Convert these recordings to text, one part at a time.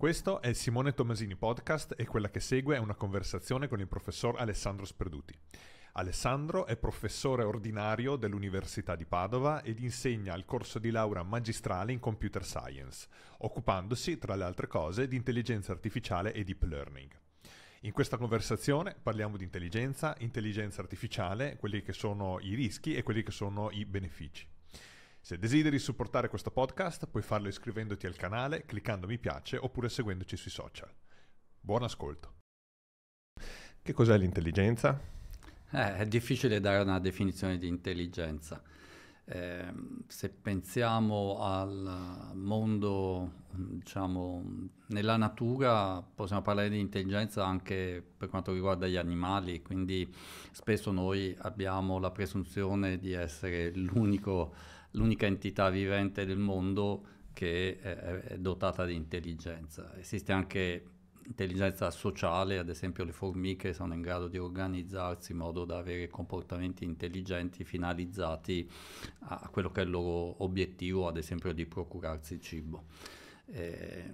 Questo è il Simone Tomasini Podcast e quella che segue è una conversazione con il professor Alessandro Sperduti. Alessandro è professore ordinario dell'Università di Padova ed insegna il corso di laurea magistrale in Computer Science, occupandosi, tra le altre cose, di intelligenza artificiale e deep learning. In questa conversazione parliamo di intelligenza, intelligenza artificiale, quelli che sono i rischi e quelli che sono i benefici. Se desideri supportare questo podcast puoi farlo iscrivendoti al canale, cliccando mi piace oppure seguendoci sui social. Buon ascolto. Che cos'è l'intelligenza? Eh, è difficile dare una definizione di intelligenza. Eh, se pensiamo al mondo, diciamo, nella natura, possiamo parlare di intelligenza anche per quanto riguarda gli animali, quindi spesso noi abbiamo la presunzione di essere l'unico l'unica entità vivente del mondo che è, è dotata di intelligenza. Esiste anche intelligenza sociale, ad esempio le formiche sono in grado di organizzarsi in modo da avere comportamenti intelligenti finalizzati a quello che è il loro obiettivo, ad esempio di procurarsi cibo. Eh,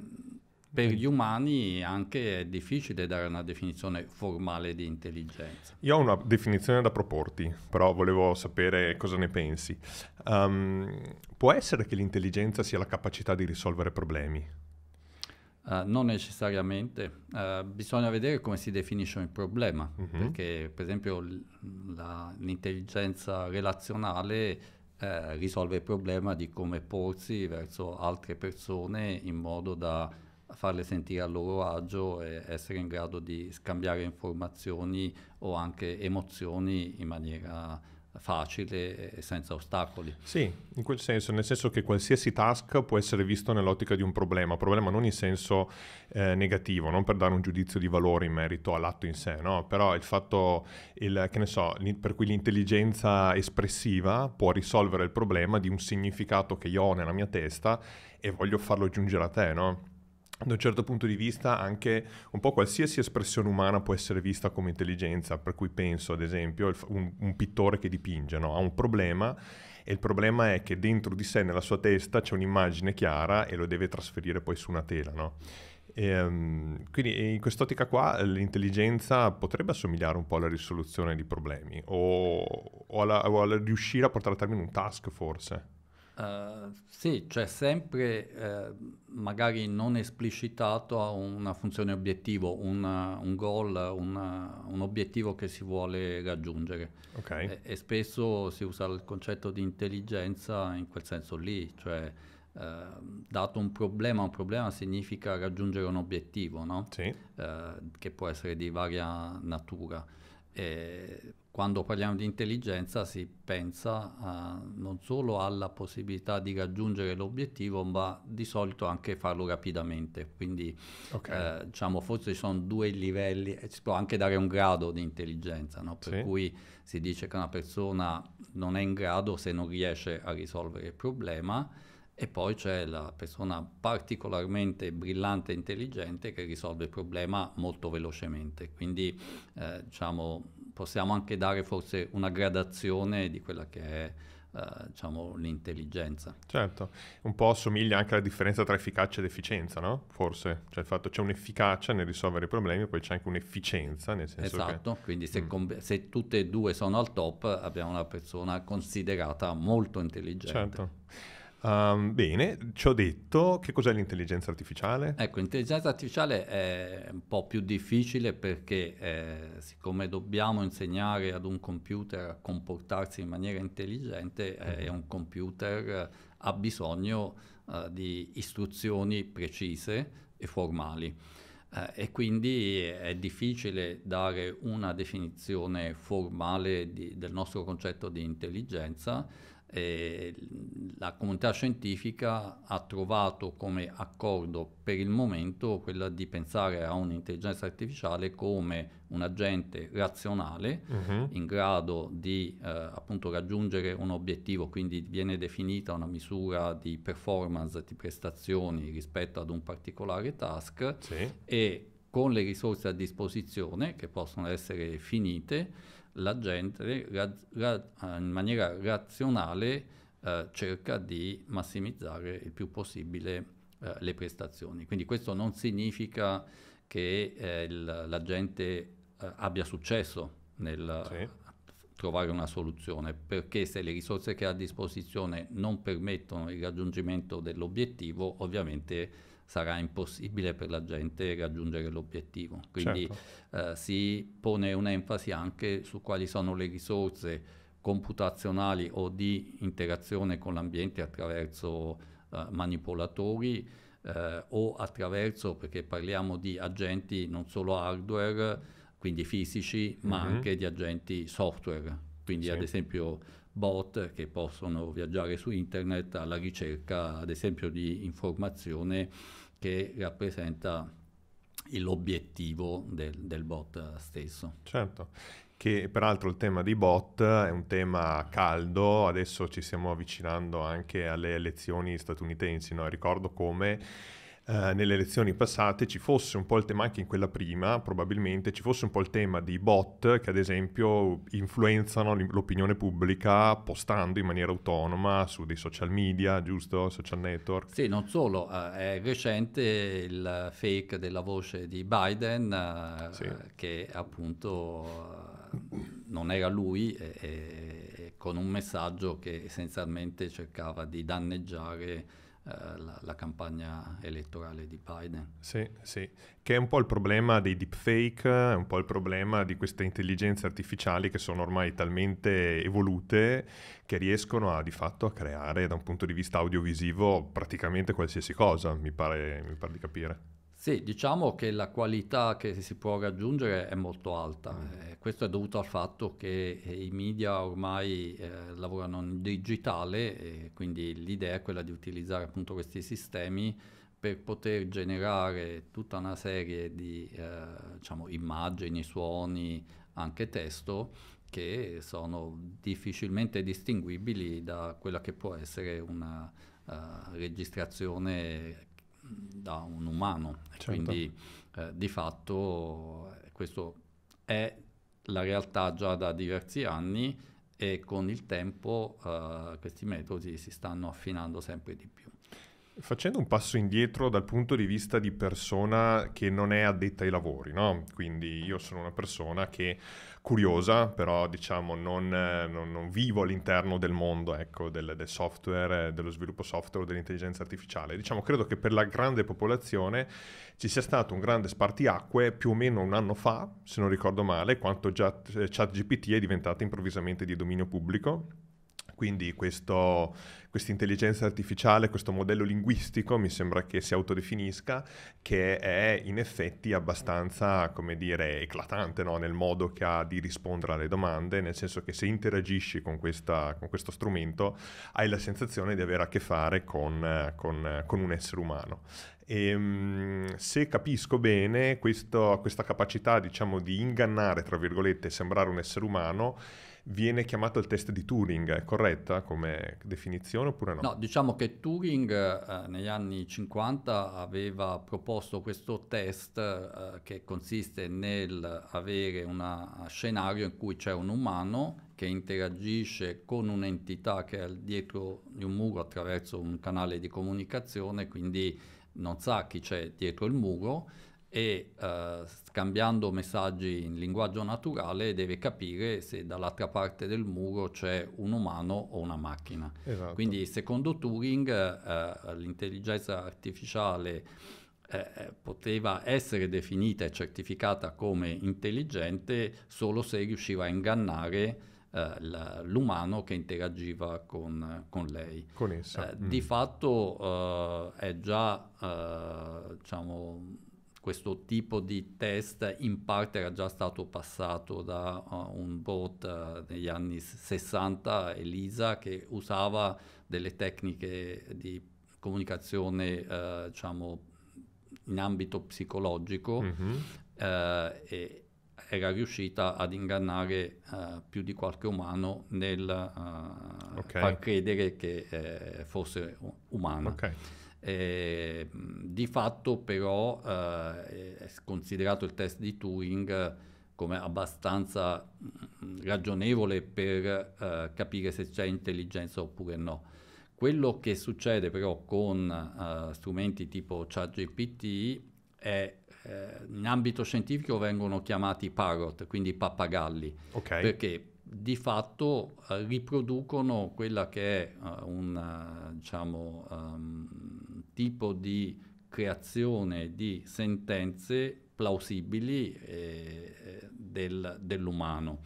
per gli umani anche è difficile dare una definizione formale di intelligenza. Io ho una definizione da proporti, però volevo sapere cosa ne pensi. Um, può essere che l'intelligenza sia la capacità di risolvere problemi? Uh, non necessariamente, uh, bisogna vedere come si definisce un problema, uh-huh. perché per esempio l- la, l'intelligenza relazionale uh, risolve il problema di come porsi verso altre persone in modo da farle sentire a loro agio e essere in grado di scambiare informazioni o anche emozioni in maniera facile e senza ostacoli. Sì, in quel senso, nel senso che qualsiasi task può essere visto nell'ottica di un problema, problema non in senso eh, negativo, non per dare un giudizio di valore in merito all'atto in sé, no? però il fatto, il, che ne so, per cui l'intelligenza espressiva può risolvere il problema di un significato che io ho nella mia testa e voglio farlo giungere a te, no? da un certo punto di vista anche un po' qualsiasi espressione umana può essere vista come intelligenza, per cui penso ad esempio un, un pittore che dipinge, no? ha un problema e il problema è che dentro di sé, nella sua testa, c'è un'immagine chiara e lo deve trasferire poi su una tela. No? Ehm, e, um, quindi in quest'ottica qua l'intelligenza potrebbe assomigliare un po' alla risoluzione di problemi o, o, alla, o alla riuscire a portare a termine un task forse. Uh, sì, c'è sempre, eh, magari non esplicitato, una funzione obiettivo, una, un goal, una, un obiettivo che si vuole raggiungere. Okay. E, e, spesso si usa il concetto di intelligenza in quel senso lì, cioè eh, dato un problema, un problema significa raggiungere un obiettivo, no? sì. eh, che può essere di varia natura. E, quando parliamo di intelligenza si pensa a, eh, non solo alla possibilità di raggiungere l'obiettivo, ma di solito anche farlo rapidamente. Quindi okay. eh, diciamo forse ci sono due livelli, si può anche dare un grado di intelligenza, no? per sì. cui si dice che una persona non è in grado se non riesce a risolvere il problema. E poi c'è la persona particolarmente brillante e intelligente che risolve il problema molto velocemente. Quindi eh, diciamo, possiamo anche dare forse una gradazione di quella che è Uh, diciamo, l'intelligenza. Certo, un po' assomiglia anche alla differenza tra efficacia ed efficienza, no? Forse, cioè il fatto c'è un'efficacia nel risolvere i problemi, poi c'è anche un'efficienza nel senso Esatto, che... quindi se, mm. com- se, tutte e due sono al top abbiamo una persona considerata molto intelligente. Certo. Um, bene, ci ho detto che cos'è l'intelligenza artificiale? Ecco, l'intelligenza artificiale è un po' più difficile perché eh, siccome dobbiamo insegnare ad un computer a comportarsi in maniera intelligente, eh, mm-hmm. un computer eh, ha bisogno eh, di istruzioni precise e formali. Eh, e quindi è difficile dare una definizione formale di, del nostro concetto di intelligenza, eh, la comunità scientifica ha trovato come accordo per il momento quella di pensare a un'intelligenza artificiale come un agente razionale uh-huh. in grado di eh, appunto raggiungere un obiettivo, quindi viene definita una misura di performance, di prestazioni rispetto ad un particolare task sì. e con le risorse a disposizione che possono essere finite la gente raz- ra- eh, in maniera razionale eh, cerca di massimizzare il più possibile eh, le prestazioni. Quindi questo non significa che eh, il, la gente eh, abbia successo nel sì. trovare una soluzione, perché se le risorse che ha a disposizione non permettono il raggiungimento dell'obiettivo, ovviamente sarà impossibile per la gente raggiungere l'obiettivo. Quindi certo. eh, si pone un'enfasi anche su quali sono le risorse computazionali o di interazione con l'ambiente attraverso eh, manipolatori eh, o attraverso, perché parliamo di agenti non solo hardware, quindi fisici, ma mm-hmm. anche di agenti software. Quindi sì. ad esempio bot che possono viaggiare su internet alla ricerca ad esempio di informazione che rappresenta l'obiettivo del, del bot stesso. Certo, che peraltro il tema di bot è un tema caldo, adesso ci stiamo avvicinando anche alle elezioni statunitensi, no? ricordo come eh, nelle elezioni passate ci fosse un po' il tema anche in quella prima, probabilmente ci fosse un po' il tema dei bot che ad esempio influenzano l'opinione pubblica postando in maniera autonoma su dei social media, giusto? Social network. Sì, non solo, eh, è recente il fake della voce di Biden eh, sì. che appunto non era lui e, e, con un messaggio che essenzialmente cercava di danneggiare eh, la, la, campagna elettorale di Biden. Sì, sì, che è un po' il problema dei deepfake, è un po' il problema di queste intelligenze artificiali che sono ormai talmente evolute che riescono a, di fatto a creare da un punto di vista audiovisivo praticamente qualsiasi cosa, mi pare, mi pare di capire. Sì, diciamo che la qualità che si può raggiungere è molto alta. Eh, questo è dovuto al fatto che eh, i media ormai eh, lavorano in digitale e quindi l'idea è quella di utilizzare appunto questi sistemi per poter generare tutta una serie di eh, diciamo, immagini, suoni, anche testo che sono difficilmente distinguibili da quella che può essere una uh, registrazione da un umano. Certo. Quindi eh, di fatto questo è la realtà già da diversi anni e con il tempo eh, questi metodi si stanno affinando sempre di più. Facendo un passo indietro dal punto di vista di persona che non è addetta ai lavori, no? Quindi io sono una persona che curiosa, però diciamo non, non, non vivo all'interno del mondo ecco, del, del, software, dello sviluppo software o dell'intelligenza artificiale. Diciamo, credo che per la grande popolazione ci sia stato un grande spartiacque più o meno un anno fa, se non ricordo male, quanto già eh, ChatGPT è diventata improvvisamente di dominio pubblico quindi questa intelligenza artificiale, questo modello linguistico mi sembra che si autodefinisca, che è in effetti abbastanza, come dire, eclatante no? nel modo che ha di rispondere alle domande, nel senso che se interagisci con, questa, con questo strumento hai la sensazione di avere a che fare con, con, con un essere umano. E, ehm, se capisco bene, questo, questa capacità diciamo, di ingannare, tra virgolette, sembrare un essere umano viene chiamato il test di Turing, è corretta come definizione oppure no? No, diciamo che Turing eh, negli anni 50 aveva proposto questo test eh, che consiste nel avere un eh, scenario in cui c'è un umano che interagisce con un'entità che è dietro di un muro attraverso un canale di comunicazione, quindi non sa chi c'è dietro il muro, e uh, scambiando messaggi in linguaggio naturale deve capire se dall'altra parte del muro c'è un umano o una macchina. Esatto. Quindi secondo Turing uh, l'intelligenza artificiale eh, poteva essere definita e certificata come intelligente solo se riusciva a ingannare l'umano che interagiva con, con lei. Con essa. Eh, mm. Di fatto eh, è già eh, diciamo, questo tipo di test in parte era già stato passato da uh, un bot uh, eh, negli anni 60, Elisa, che usava delle tecniche di comunicazione, uh, diciamo, in ambito psicologico mm-hmm. e era riuscita ad ingannare più di qualche umano nel okay. far credere che fosse umano. Okay. Eh, di fatto però eh, è considerato il test di Turing eh, come abbastanza mm, ragionevole per eh, capire se c'è intelligenza oppure no. Quello che succede però con eh, strumenti tipo ChatGPT è eh, in ambito scientifico vengono chiamati parrot, quindi pappagalli, okay. perché di fatto riproducono quella che è un diciamo, um, tipo di creazione di sentenze plausibili eh, eh, del, dell'umano,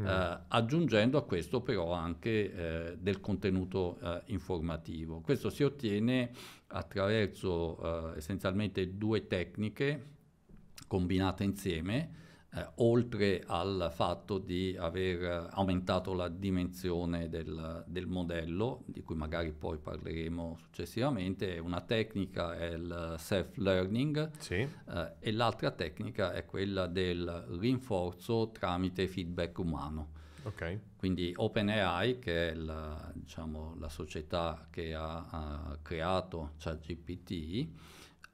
mm. eh, aggiungendo a questo però anche eh, del contenuto eh, informativo. Questo si ottiene attraverso eh, essenzialmente due tecniche combinate insieme, eh, oltre al fatto di aver aumentato la dimensione del, del, modello, di cui magari poi parleremo successivamente, una tecnica è il self-learning sì. eh, e l'altra tecnica è quella del rinforzo tramite feedback umano. Okay. Quindi OpenAI, che è la, diciamo, la società che ha, ha creato ChatGPT, cioè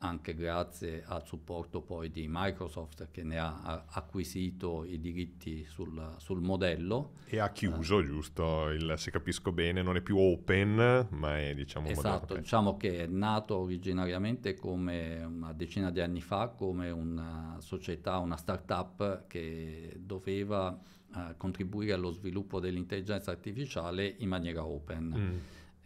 anche grazie al supporto poi di Microsoft che ne ha acquisito i diritti sul, sul modello. E ha chiuso, eh, giusto, il, se capisco bene, non è più open, ma è diciamo... Esatto, diciamo che è nato originariamente come una decina di anni fa come una società, una startup che doveva eh, contribuire allo sviluppo dell'intelligenza artificiale in maniera open. Mm.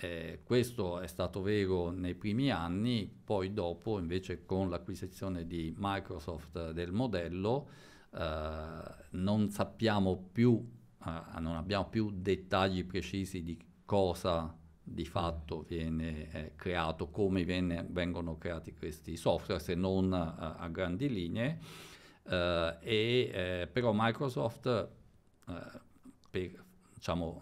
Eh, questo è stato vero nei primi anni, poi dopo invece con l'acquisizione di Microsoft eh, del modello eh, non sappiamo più, eh, non abbiamo più dettagli precisi di cosa di fatto viene eh, creato, come viene, vengono creati questi software, se non eh, a grandi linee. e, però Microsoft per, diciamo,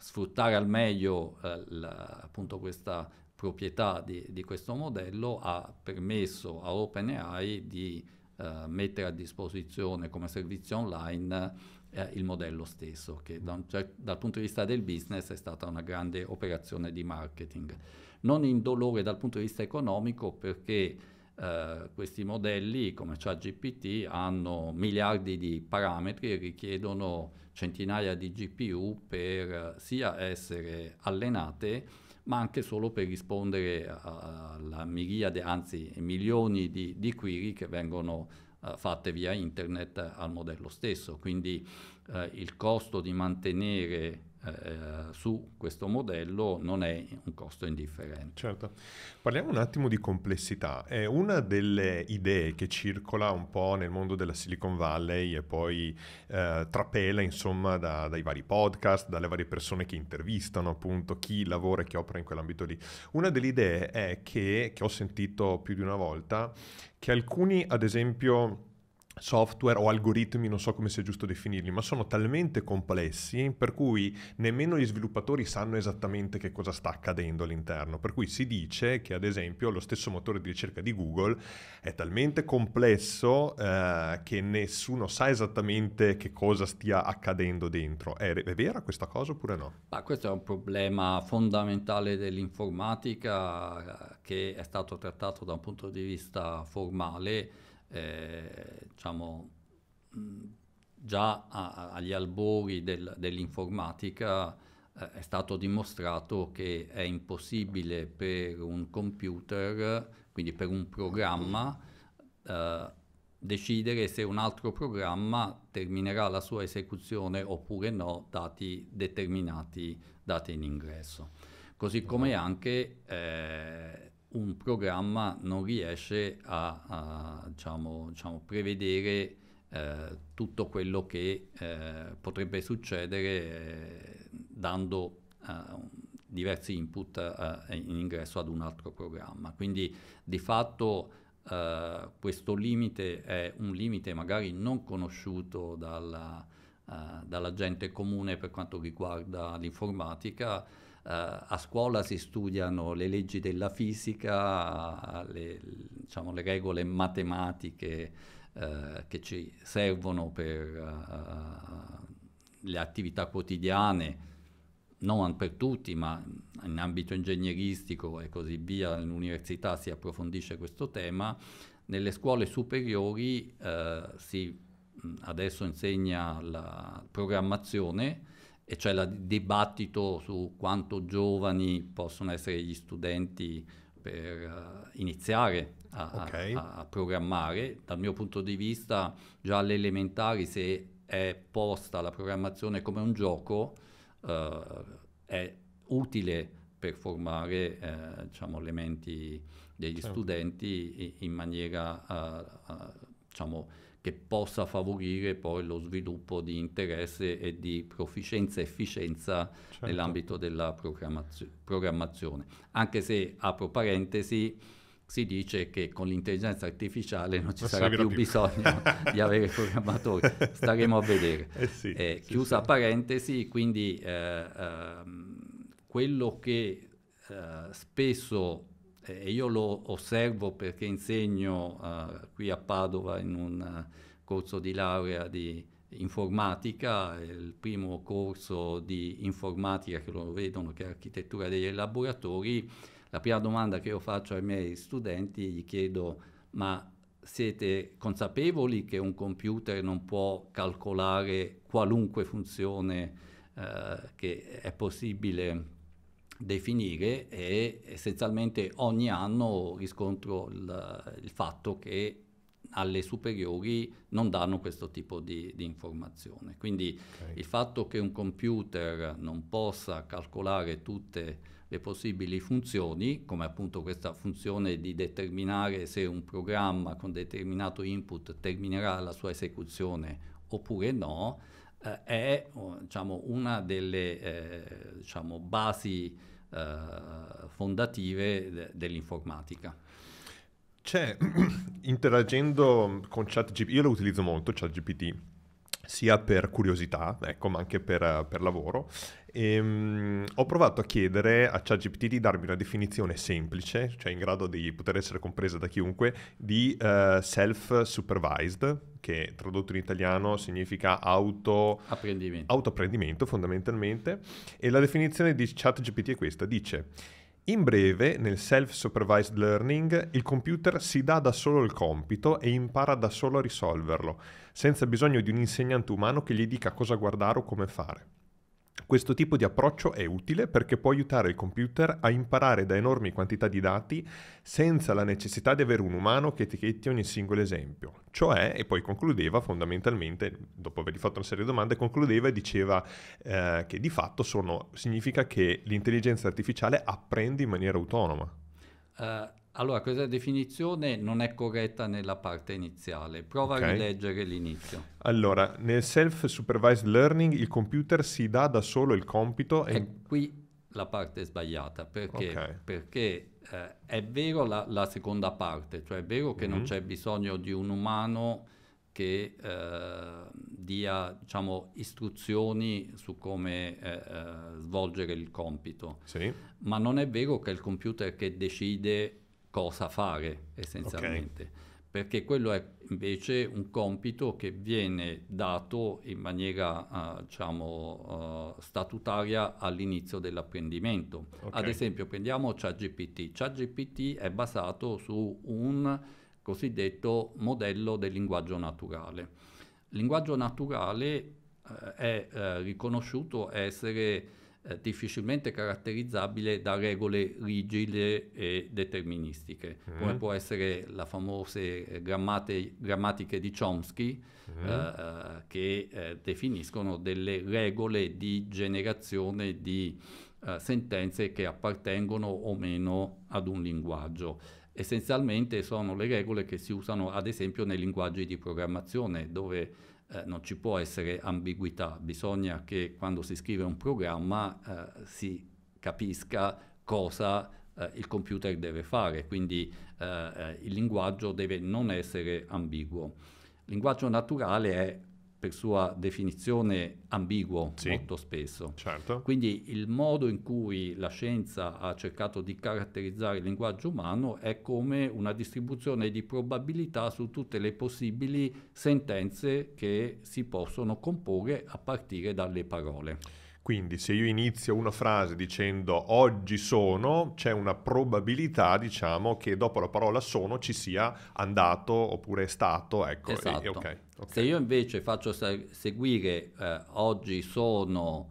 sfruttare al meglio eh, la, appunto questa proprietà di, di, questo modello ha permesso a OpenAI di eh, mettere a disposizione come servizio online eh, il modello stesso, che da cer- dal punto di vista del business è stata una grande operazione di marketing. Non in dolore dal punto di vista economico perché eh, questi modelli come ChatGPT hanno miliardi di parametri e richiedono centinaia di GPU per eh, sia essere allenate ma anche solo per rispondere alla miriade, anzi milioni di, di query che vengono uh, fatte via internet al modello stesso. Quindi uh, il costo di mantenere eh, su questo modello non è un costo indifferente. Certo. Parliamo un attimo di complessità. È una delle idee che circola un po' nel mondo della Silicon Valley e poi eh, trapela insomma da, dai vari podcast, dalle varie persone che intervistano appunto chi lavora e chi opera in quell'ambito lì. Una delle idee è che, che ho sentito più di una volta, che alcuni ad esempio software o algoritmi, non so come sia giusto definirli, ma sono talmente complessi per cui nemmeno gli sviluppatori sanno esattamente che cosa sta accadendo all'interno. Per cui si dice che ad esempio lo stesso motore di ricerca di Google è talmente complesso eh, che nessuno sa esattamente che cosa stia accadendo dentro. È, è vera questa cosa oppure no? Ma questo è un problema fondamentale dell'informatica eh, che è stato trattato da un punto di vista formale eh, diciamo, già a, agli albori del, dell'informatica eh, è stato dimostrato che è impossibile per un computer, quindi per un programma, eh, decidere se un altro programma terminerà la sua esecuzione oppure no, dati determinati dati in ingresso. Così come esatto. anche eh, un programma non riesce a, a diciamo, diciamo, prevedere eh, tutto quello che eh, potrebbe succedere eh, dando eh, diversi input eh, in ingresso ad un altro programma. Quindi di fatto Uh, questo limite è un limite magari non conosciuto dalla, uh, dalla gente comune per quanto riguarda l'informatica, eh, a scuola si studiano le leggi della fisica, le, diciamo, le regole matematiche eh, che ci servono per uh, le attività quotidiane, non per tutti, ma in ambito ingegneristico e così via, all'università si approfondisce questo tema. Nelle scuole superiori eh, si adesso insegna la programmazione, e c'è cioè il dibattito su quanto giovani possono essere gli studenti per uh, iniziare a, okay. a, a, programmare. Dal mio punto di vista, già alle elementari, se è posta la programmazione come un gioco, uh, è utile per formare eh, diciamo, elementi degli certo. studenti in, maniera uh, diciamo, che possa favorire poi lo sviluppo di interesse e di proficienza e efficienza certo. nell'ambito della programmazio- programmazione. Anche se, apro parentesi, si dice che con l'intelligenza artificiale non ci non sarà più, più, bisogno di avere programmatori, staremo a vedere. Eh sì, eh, sì, chiusa sì. parentesi, quindi eh, ehm, quello che eh, spesso e io lo osservo perché insegno uh, qui a Padova in un eh, corso di laurea di informatica, il primo corso di informatica che loro vedono che è architettura dei laboratori, la prima domanda che io faccio ai miei studenti gli chiedo ma siete consapevoli che un computer non può calcolare qualunque funzione eh, che è possibile definire e essenzialmente ogni anno riscontro il, il fatto che alle superiori non danno questo tipo di, di informazione. Quindi okay. il fatto che un computer non possa calcolare tutte le possibili funzioni, come appunto questa funzione di determinare se un programma con determinato input terminerà la sua esecuzione oppure no, eh, è oh, diciamo, una delle eh, diciamo, basi eh, fondative de- dell'informatica. C'è, interagendo con ChatGPT, io lo utilizzo molto ChatGPT, sia per curiosità, ecco, ma anche per, per lavoro. E, um, ho provato a chiedere a ChatGPT di darmi una definizione semplice, cioè in grado di poter essere compresa da chiunque, di uh, self-supervised, che tradotto in italiano significa auto... autoapprendimento fondamentalmente. E la definizione di ChatGPT è questa, dice... In breve, nel self-supervised learning, il computer si dà da solo il compito e impara da solo a risolverlo, senza bisogno di un insegnante umano che gli dica cosa guardare o come fare. Questo tipo di approccio è utile perché può aiutare il computer a imparare da enormi quantità di dati senza la necessità di avere un umano che etichetti ogni singolo esempio. Cioè, e poi concludeva fondamentalmente, dopo avergli fatto una serie di domande, concludeva e diceva eh, che di fatto sono, significa che l'intelligenza artificiale apprende in maniera autonoma. Uh, allora, questa definizione non è corretta nella parte iniziale. Prova okay. a rileggere l'inizio. Allora, nel self-supervised learning il computer si dà da solo il compito e... qui la parte sbagliata, perché, okay. perché eh, è vero la, la, seconda parte, cioè è vero che mm-hmm. non mhm. c'è bisogno di un umano che eh, dia diciamo, istruzioni su come eh, eh svolgere il compito, sì. ma non è vero che è il computer che decide cosa fare essenzialmente. Okay. Perché quello è invece un compito che viene dato in maniera uh, diciamo, uh, statutaria all'inizio dell'apprendimento. Okay. Ad esempio, prendiamo ChatGPT. ChatGPT è basato su un cosiddetto modello del linguaggio naturale. Il linguaggio naturale uh, è riconosciuto essere eh, difficilmente caratterizzabile da regole rigide e deterministiche, mm-hmm. come può essere la famose eh, grammate, grammatiche di Chomsky, mm-hmm. Eh, eh, che eh, definiscono delle regole di generazione di eh, sentenze che appartengono o meno ad un linguaggio. Essenzialmente sono le regole che si usano ad esempio nei linguaggi di programmazione, dove eh, non ci può essere ambiguità, bisogna che quando si scrive un programma eh, si capisca cosa eh, il computer deve fare, quindi eh, eh, il linguaggio deve non essere ambiguo. Il linguaggio naturale è per sua definizione ambiguo sì, molto spesso. Certo. Quindi il modo in cui la scienza ha cercato di caratterizzare il linguaggio umano è come una distribuzione di probabilità su tutte le possibili sentenze che si possono comporre a partire dalle parole. Quindi se io inizio una frase dicendo oggi sono, c'è una probabilità, diciamo, che dopo la parola sono ci sia andato oppure è stato, ecco. Esatto. E, okay, okay. Se io invece faccio seguire eh, oggi sono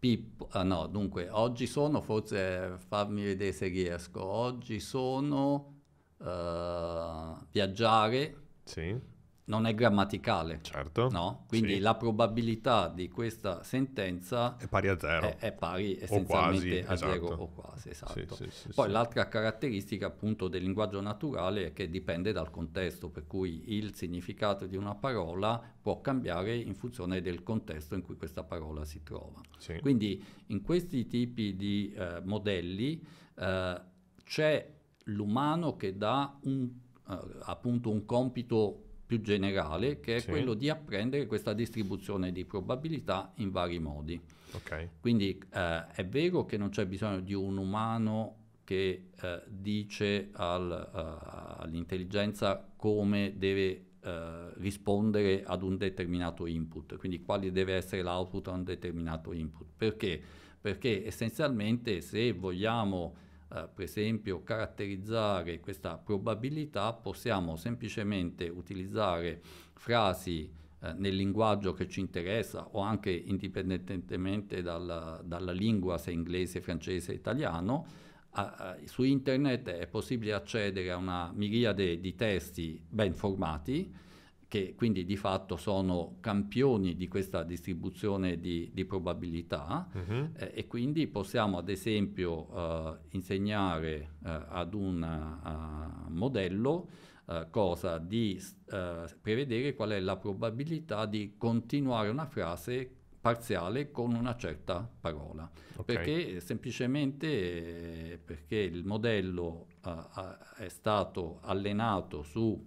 Pippo, ah eh, no, dunque, oggi sono, forse eh, fammi vedere se riesco, oggi sono eh, viaggiare. Sì non è grammaticale. Certo. No? Quindi sì. la probabilità di questa sentenza è pari a zero. È, è pari essenzialmente quasi, a esatto. zero o quasi, esatto. esatto. Sì, sì, Poi l'altra caratteristica appunto del linguaggio naturale è che dipende dal contesto, per cui il significato di una parola può cambiare in funzione del contesto in cui questa parola si trova. Quindi in questi tipi di eh, modelli eh, c'è l'umano che dà un, eh, appunto un compito più generale, che è sì. quello di apprendere questa distribuzione di probabilità in vari modi. Okay. Quindi eh, è vero che non c'è bisogno di un umano che eh, dice al, uh, all'intelligenza come deve uh, rispondere ad un determinato input, quindi quale deve essere l'output a un determinato input. Perché? Perché essenzialmente se vogliamo eh, per esempio caratterizzare questa probabilità possiamo semplicemente utilizzare frasi eh, nel linguaggio che ci interessa o anche indipendentemente dalla, dalla lingua, se inglese, francese, italiano, a, a, su internet è possibile accedere a una miriade di testi ben formati che quindi di fatto sono campioni di questa distribuzione di, di probabilità uh-huh. eh, e quindi possiamo ad esempio uh, insegnare uh, ad un uh, modello cosa di prevedere qual è la probabilità di continuare una frase parziale con una certa parola, okay. perché semplicemente perché il modello eh, è stato allenato su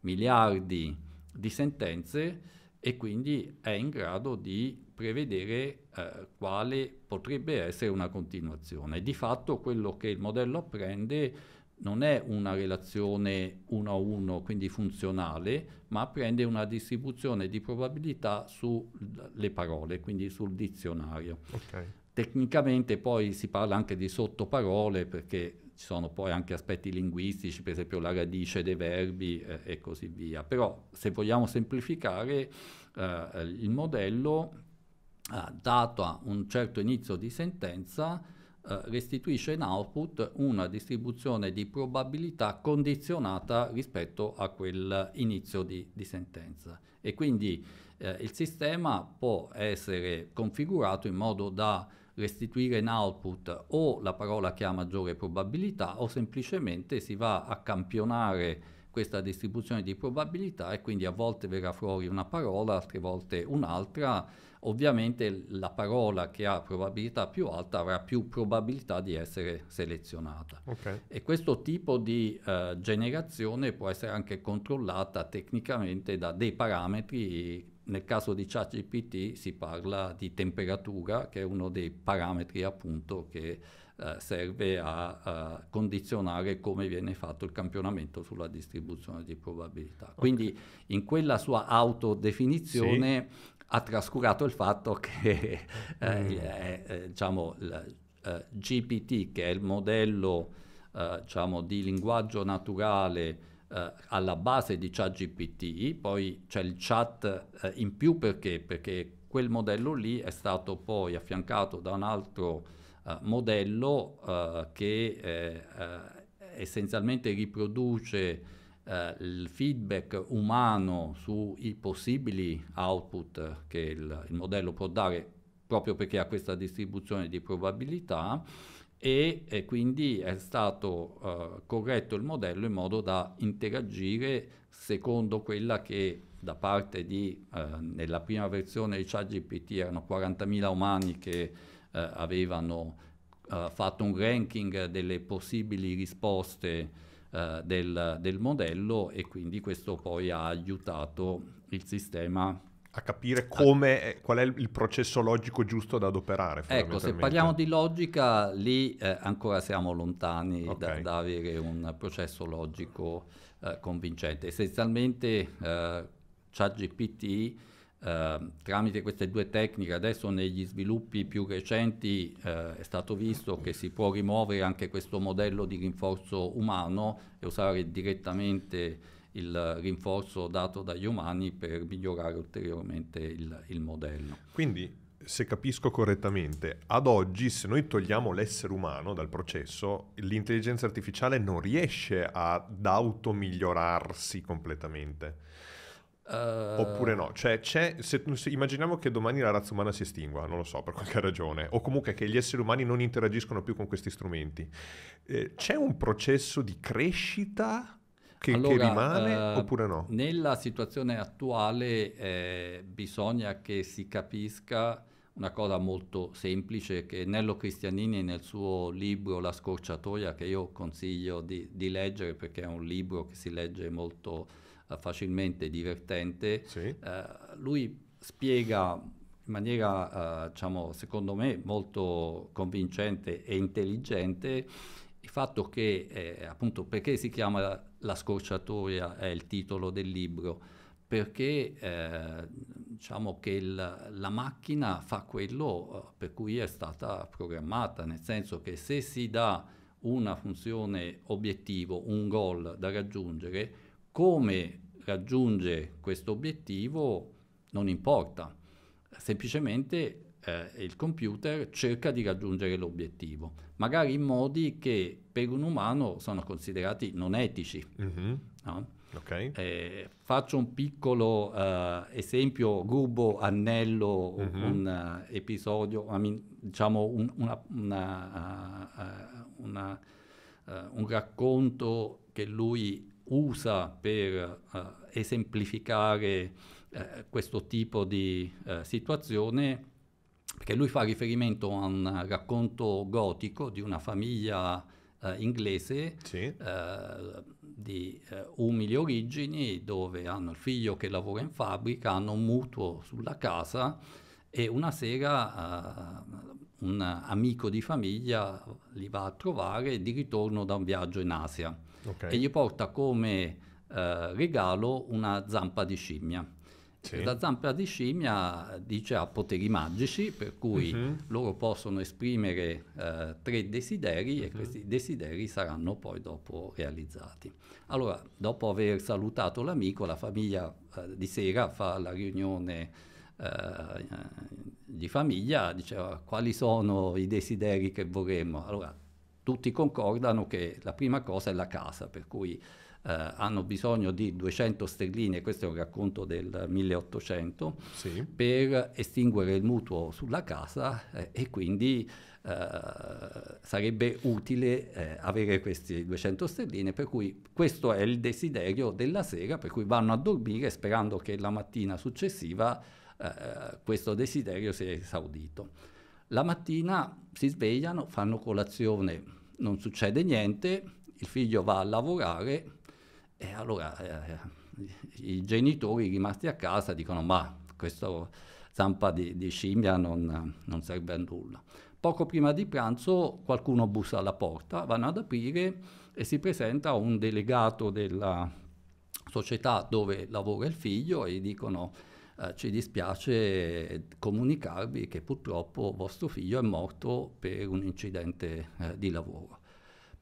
miliardi di sentenze e quindi è in grado di prevedere eh, quale potrebbe essere una continuazione. Di fatto quello che il modello apprende non è una relazione uno a uno, quindi funzionale, ma prende una distribuzione di probabilità sulle parole, quindi sul dizionario. Okay. Tecnicamente poi si parla anche di sottoparole perché ci sono poi anche aspetti linguistici, per esempio la radice dei verbi eh, e così via. Però se vogliamo semplificare eh, il modello, eh, dato un certo inizio di sentenza, eh, restituisce in output una distribuzione di probabilità condizionata rispetto a quell'inizio di, di sentenza. E quindi eh, il sistema può essere configurato in modo da restituire in output o la parola che ha maggiore probabilità o semplicemente si va a campionare questa distribuzione di probabilità e quindi a volte verrà fuori una parola, altre volte un'altra. Ovviamente la parola che ha probabilità più alta avrà più probabilità di essere selezionata. Okay. E questo tipo di eh, generazione può essere anche controllata tecnicamente da dei parametri nel caso di ChatGPT si parla di temperatura, che è uno dei parametri appunto che eh, serve a, a, condizionare come viene fatto il campionamento sulla distribuzione di probabilità. Okay. Quindi in quella sua autodefinizione sì. ha trascurato il fatto che eh, mm. eh, diciamo, il, eh, GPT, che è il modello eh, diciamo, di linguaggio naturale, eh, alla base di ChatGPT, poi c'è il chat eh, in più perché? Perché quel modello lì è stato poi affiancato da un altro eh, modello eh, che eh, eh, essenzialmente riproduce il feedback umano sui possibili output che il, il modello può dare proprio perché ha questa distribuzione di probabilità e, e quindi è stato uh, corretto il modello in modo da interagire secondo quella che da parte di, uh, nella prima versione di ChatGPT erano 40.000 umani che uh, avevano fatto un ranking delle possibili risposte del, del modello e quindi questo poi ha aiutato il sistema a capire ah. come, eh, qual è il processo logico giusto da adoperare. Ecco, se parliamo di logica, lì eh, ancora siamo lontani okay. da, da, avere un processo logico eh, convincente. Essenzialmente eh, ChatGPT eh, tramite queste due tecniche, adesso negli sviluppi più recenti eh, è stato visto che si può rimuovere anche questo modello di rinforzo umano e usare direttamente il rinforzo dato dagli umani per migliorare ulteriormente il, il modello. Quindi, se capisco correttamente, ad oggi se noi togliamo l'essere umano dal processo, l'intelligenza artificiale non riesce ad automigliorarsi completamente. Uh... Oppure no, cioè c'è, se, se, immaginiamo che domani la razza umana si estingua, non lo so per qualche ragione, o comunque che gli esseri umani non interagiscono più con questi strumenti, eh, c'è un processo di crescita che, allora, che rimane eh, oppure no? Nella situazione attuale eh, bisogna che si capisca una cosa molto semplice che Nello Cristianini nel suo libro La scorciatoia, che io consiglio di, di leggere perché è un libro che si legge molto uh, facilmente, divertente, sì. uh, lui spiega in maniera, uh, diciamo, secondo me, molto convincente e intelligente il fatto che eh, appunto perché si chiama la scorciatoia è il titolo del libro perché eh, diciamo che il, la macchina fa quello eh, per cui è stata programmata, nel senso che se si dà una funzione obiettivo, un goal da raggiungere, come raggiunge questo obiettivo non importa, semplicemente eh, il computer cerca di raggiungere l'obiettivo, magari in modi che per un umano sono considerati non etici. Mm-hmm. No? Okay. Eh, faccio un piccolo uh, esempio, rubo, annello mm-hmm. un uh, episodio, diciamo un, una, una, uh, una, un racconto che lui usa per esemplificare questo tipo di situazione perché lui fa riferimento a un racconto gotico di una famiglia eh, inglese sì. eh, di eh, umili origini dove hanno il figlio che lavora in fabbrica, hanno un mutuo sulla casa e una sera eh, un amico di famiglia li va a trovare di ritorno da un viaggio in Asia okay. e gli porta come eh, regalo una zampa di scimmia. Sì. La zampa di scimmia eh, dice ha poteri magici, per cui uh-huh. loro possono esprimere eh, tre desideri uh-huh. e mhm. questi desideri saranno poi dopo realizzati. Allora, dopo aver salutato l'amico, la famiglia eh, di sera fa la riunione eh, di famiglia, diceva quali sono i desideri che vorremmo. Allora, tutti concordano che la prima cosa è la casa, per cui eh, hanno bisogno di 200 sterline, questo è un racconto del 1800, sì. per estinguere il mutuo sulla casa eh, e quindi Uh, sarebbe utile eh, avere queste 200 sterline, per cui questo è il desiderio della sera, per cui vanno a dormire sperando che la mattina successiva uh, questo desiderio sia esaudito. La mattina si svegliano, fanno colazione, non succede niente, il figlio va a lavorare, e allora eh, i genitori rimasti a casa dicono ma questa zampa di, di scimmia non, non, serve a nulla. Poco prima di pranzo qualcuno bussa alla porta, vanno ad aprire e si presenta un delegato della società dove lavora il figlio e dicono eh, ci dispiace comunicarvi che purtroppo vostro figlio è morto per un incidente eh, di lavoro.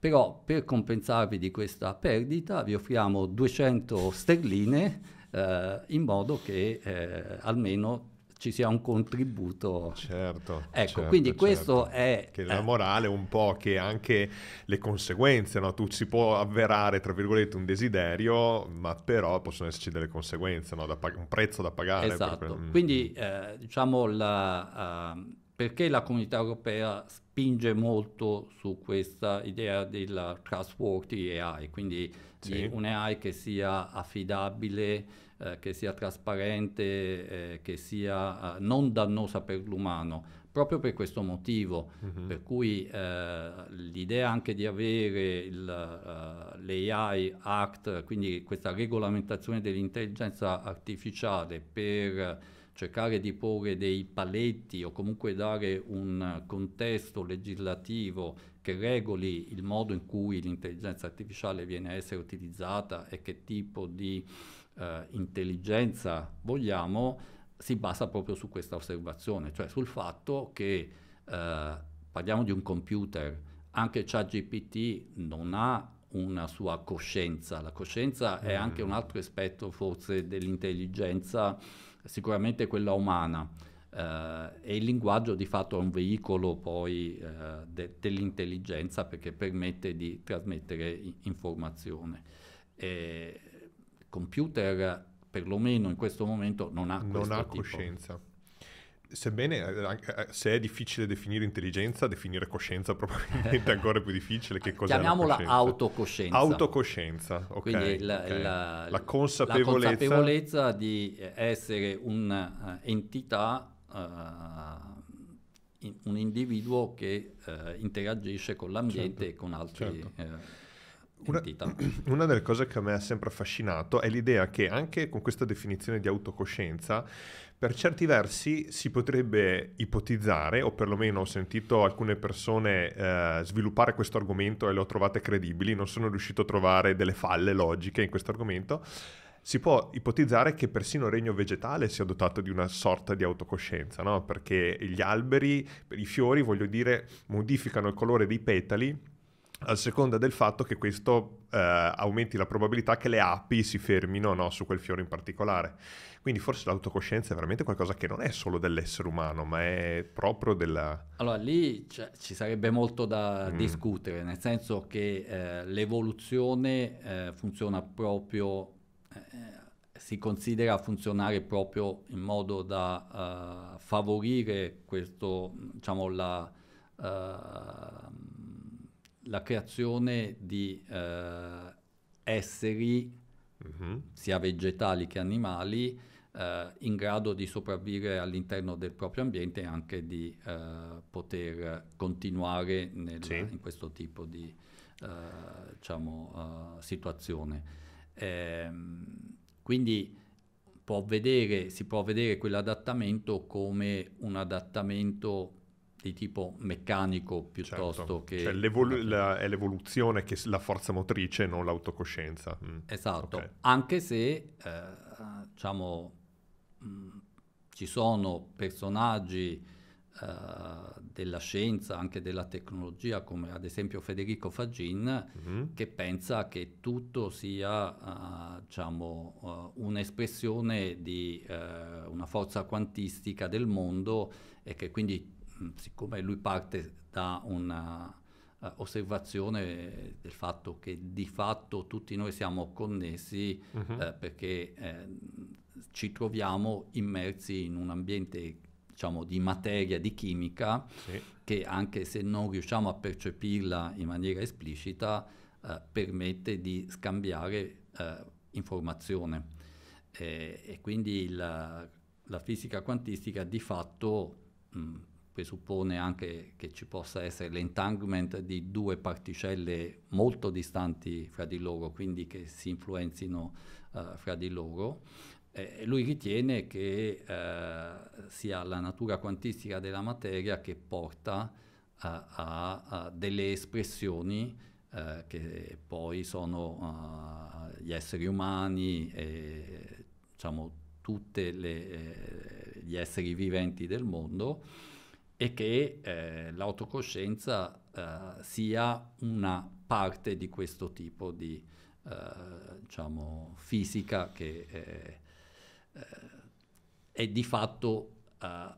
Però per compensarvi di questa perdita vi offriamo 200 sterline eh, in modo che eh, almeno ci sia un contributo. Certo. Ecco, certo, quindi certo. questo certo. è... Che la eh, morale un po' che anche le conseguenze, no? tu si può avverare, tra virgolette, un desiderio, ma però possono esserci delle conseguenze, no? pag- un prezzo da pagare. Esatto. Per... Mm. Quindi, eh, diciamo, la, uh, perché la comunità europea spinge molto su questa idea della trustworthy AI, quindi sì. un'AI che sia affidabile, eh, che sia trasparente, eh, che sia eh, non dannosa per l'umano, proprio per questo motivo, mm-hmm. per cui eh, l'idea anche di avere il, uh, eh, l'AI Act, quindi questa regolamentazione dell'intelligenza artificiale per cercare di porre dei paletti o comunque dare un contesto legislativo che regoli il modo in cui l'intelligenza artificiale viene a essere utilizzata e che tipo di eh, intelligenza vogliamo, si basa proprio su questa osservazione, cioè sul fatto che eh, parliamo di un computer, anche ChatGPT non ha una sua coscienza, la coscienza mm. è anche mm. un altro aspetto forse dell'intelligenza sicuramente quella umana. Uh, e il linguaggio di fatto è un veicolo poi uh, de- dell'intelligenza perché permette di trasmettere i- informazione. E computer perlomeno in questo momento non ha non ha tipo. coscienza. Sebbene eh, eh, eh, se è difficile definire intelligenza, definire coscienza probabilmente è ancora più difficile. Che cos'è Chiamiamola autocoscienza. Autocoscienza, ok. Quindi la, okay. La, la, consapevolezza. la, consapevolezza. di essere un'entità, uh, un individuo che uh, interagisce con l'ambiente certo, e con altri... Certo. Uh, una, una, delle cose che a me ha sempre affascinato è l'idea che anche con questa definizione di autocoscienza per certi versi si potrebbe ipotizzare, o perlomeno ho sentito alcune persone eh, sviluppare questo argomento e le ho trovate credibili, non sono riuscito a trovare delle falle logiche in questo argomento, si può ipotizzare che persino il regno vegetale sia dotato di una sorta di autocoscienza, no? perché gli alberi, i fiori, voglio dire, modificano il colore dei petali a seconda del fatto che questo eh, aumenti la probabilità che le api si fermino no, su quel fiore in particolare. Quindi forse l'autocoscienza è veramente qualcosa che non è solo dell'essere umano, ma è proprio della... Allora lì c- ci sarebbe molto da mm. discutere, nel senso che eh, l'evoluzione eh, funziona proprio, eh, si considera funzionare proprio in modo da uh, favorire questo, diciamo, la, uh, la creazione di uh, esseri, mm-hmm. sia vegetali che animali, eh, in grado di sopravvivere all'interno del proprio ambiente e anche di eh, poter continuare nel, sì. in questo tipo di eh, diciamo, eh, situazione. Ehm, quindi può vedere, si può vedere quell'adattamento come un adattamento di tipo meccanico piuttosto certo. che... Cioè l'evol- la, è l'evoluzione che la forza motrice, non l'autocoscienza. Mm. Esatto, okay. anche se eh, diciamo, ci sono personaggi eh, della scienza, anche della tecnologia, come ad esempio Federico Fagin, mm-hmm. che pensa che tutto sia eh, diciamo, uh, un'espressione di eh, una forza quantistica del mondo e che quindi, mh, mm, siccome lui parte da una eh, osservazione del fatto che di fatto tutti noi siamo connessi uh-huh. uh, perché eh, ci troviamo immersi in un ambiente diciamo, di materia, di chimica, sì. che anche se non riusciamo a percepirla in maniera esplicita, eh, permette di scambiare eh, informazione. E, e quindi la, la, fisica quantistica di fatto mh, mm, presuppone anche che ci possa essere l'entanglement di due particelle molto distanti fra di loro, quindi che si influenzino eh, fra di loro eh, lui ritiene che eh, sia la natura quantistica della materia che porta a, a, a delle espressioni eh, che poi sono uh, gli esseri umani e diciamo tutti eh, gli esseri viventi del mondo e che eh, l'autocoscienza eh, sia una parte di questo tipo di eh, diciamo, fisica che eh, è eh, di fatto eh,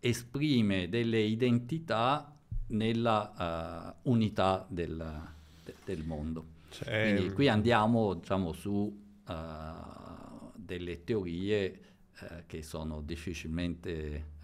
esprime delle identità nella uh, unità del, de, del mondo. C'è... Cioè, Quindi qui mm. andiamo diciamo, su uh, delle teorie uh, che sono difficilmente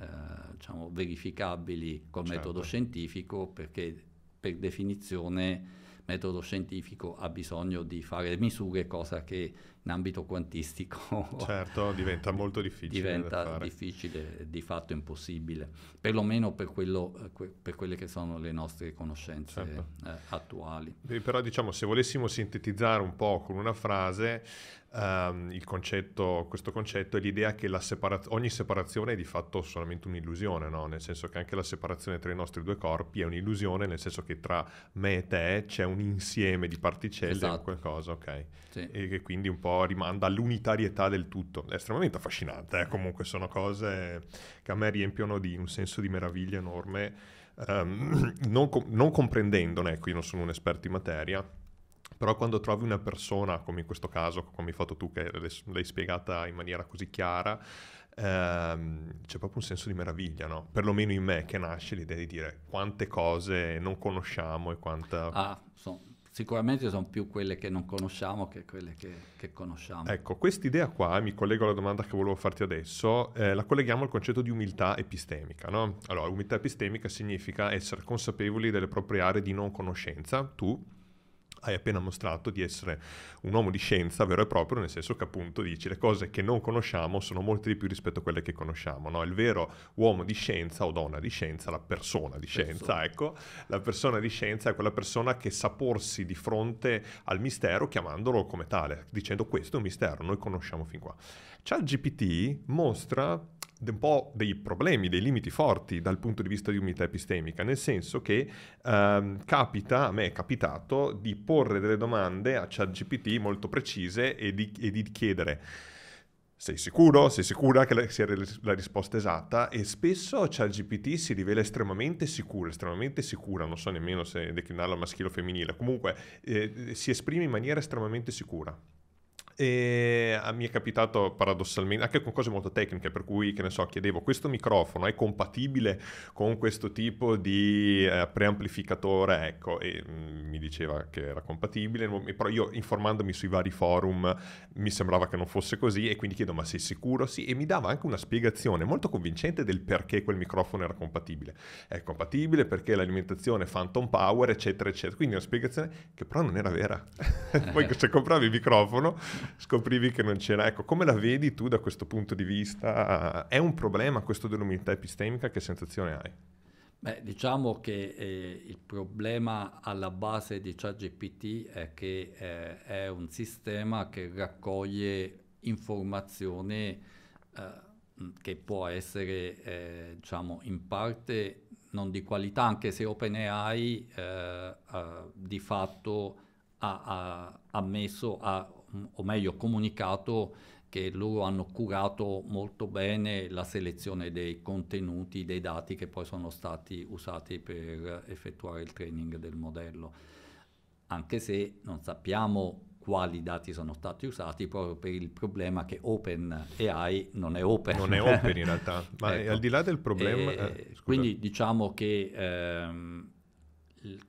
diciamo, verificabili col certo. metodo scientifico perché per definizione metodo scientifico ha bisogno di fare misure, cosa che in ambito quantistico. Certo, diventa molto difficile. diventa difficile, di fatto impossibile, perlomeno per, quello, per quelle che sono le nostre conoscenze certo. eh, attuali. E però diciamo, se volessimo sintetizzare un po' con una frase, ehm, concetto, questo concetto è l'idea che separaz- ogni separazione è di fatto solamente un'illusione, no? nel senso che anche la separazione tra i nostri due corpi è un'illusione, nel senso che tra me e te c'è un insieme di particelle, esatto. qualcosa, ok? Sì. E che quindi un po' rimanda all'unitarietà del tutto. È estremamente affascinante, eh? comunque sono cose che a me riempiono di un senso di meraviglia enorme, um, non, com- non comprendendone, ecco, io non sono un esperto in materia, però quando trovi una persona, come in questo caso, come hai fatto tu, che l'hai spiegata in maniera così chiara, ehm, c'è proprio un senso di meraviglia, no? Perlomeno in me che nasce l'idea di dire quante cose non conosciamo e quanta... Ah, sicuramente sono più quelle che non conosciamo che quelle che, che conosciamo. Ecco, quest'idea qua, mi collego alla domanda che volevo farti adesso, eh, la colleghiamo al concetto di umiltà epistemica. No? Allora, umiltà epistemica significa essere consapevoli delle proprie aree di non conoscenza, tu, hai appena mostrato di essere un uomo di scienza vero e proprio, nel senso che appunto dici le cose che non conosciamo sono molte di più rispetto a quelle che conosciamo, no? Il vero uomo di scienza o donna di scienza, la persona di scienza, persona. ecco, la persona di scienza è quella persona che sa porsi di fronte al mistero chiamandolo come tale, dicendo questo è un mistero, noi conosciamo fin qua. GPT mostra un po' dei problemi, dei limiti forti dal punto di vista di unità epistemica, nel senso che ehm, capita, a me è capitato, di porre delle domande a ChatGPT molto precise e di, e di chiedere sei sicuro? Sei sicura che sia la risposta esatta? E spesso ChatGPT si rivela estremamente sicuro, estremamente sicura, non so nemmeno se declinarla maschile o femminile, comunque eh, si esprime in maniera estremamente sicura. E eh, mi è capitato paradossalmente anche con cose molto tecniche, per cui che ne so, chiedevo questo microfono è compatibile con questo tipo di eh, preamplificatore? Ecco, e mm, mi diceva che era compatibile, però io informandomi sui vari forum mi sembrava che non fosse così e quindi chiedo ma sei sicuro? Sì, e mi dava anche una spiegazione molto convincente del perché quel microfono era compatibile. È compatibile perché l'alimentazione Phantom Power, eccetera, eccetera. Quindi una spiegazione che però non era vera. Poi eh. se compravi il microfono scoprivi che non c'era. Ecco, come la vedi tu da questo punto di vista? È un problema questo dell'umidità epistemica? Che sensazione hai? Beh, diciamo che eh, il problema alla base di ChatGPT è che eh, è un sistema che raccoglie informazione eh, che può essere, eh, diciamo, in parte non di qualità, anche se OpenAI eh, di fatto ha, ha, ha messo, ha o meglio comunicato che loro hanno curato molto bene la selezione dei contenuti, dei dati che poi sono stati usati per effettuare il training del modello, anche se non sappiamo quali dati sono stati usati proprio per il problema che OpenAI non è open. Non è open in realtà, ma ecco. al di là del problema... E, eh, quindi diciamo che ehm,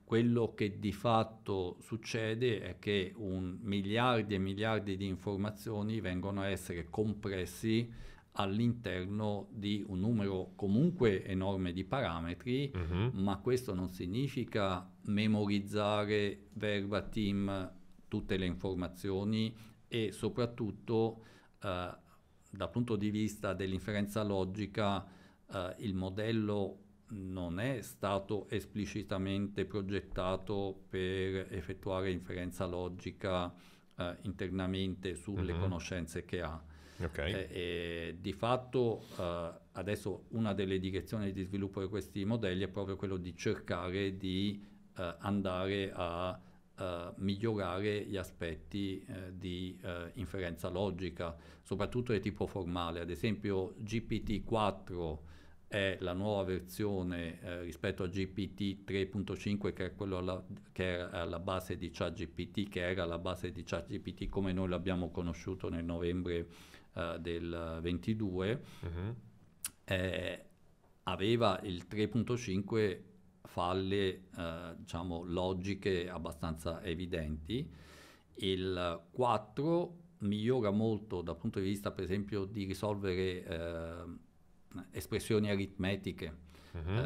quello che di fatto succede è che miliardi e miliardi di informazioni vengono a essere compressi all'interno di un numero comunque enorme di parametri, uh-huh. ma questo non significa memorizzare verbatim tutte le informazioni e soprattutto eh, dal punto di vista dell'inferenza logica eh, il modello non è stato esplicitamente progettato per effettuare inferenza logica eh, internamente sulle mm-hmm. conoscenze che ha. Okay. Eh, eh, di fatto eh, adesso una delle direzioni di sviluppo di questi modelli è proprio quello di cercare di eh, andare a Uh, migliorare gli aspetti uh, di uh, inferenza logica, soprattutto di tipo formale. Ad esempio GPT-4 è la nuova versione eh, rispetto a GPT 3.5 che, è alla, che era alla base di ChatGPT, che era la base di ChatGPT come noi l'abbiamo conosciuto nel novembre eh, del 22, uh-huh. Mm-hmm. eh, aveva il 3.5 falle, eh, diciamo, logiche abbastanza evidenti. Il 4 migliora molto dal punto di vista, per esempio, di risolvere ehm, espressioni aritmetiche. Uh-huh.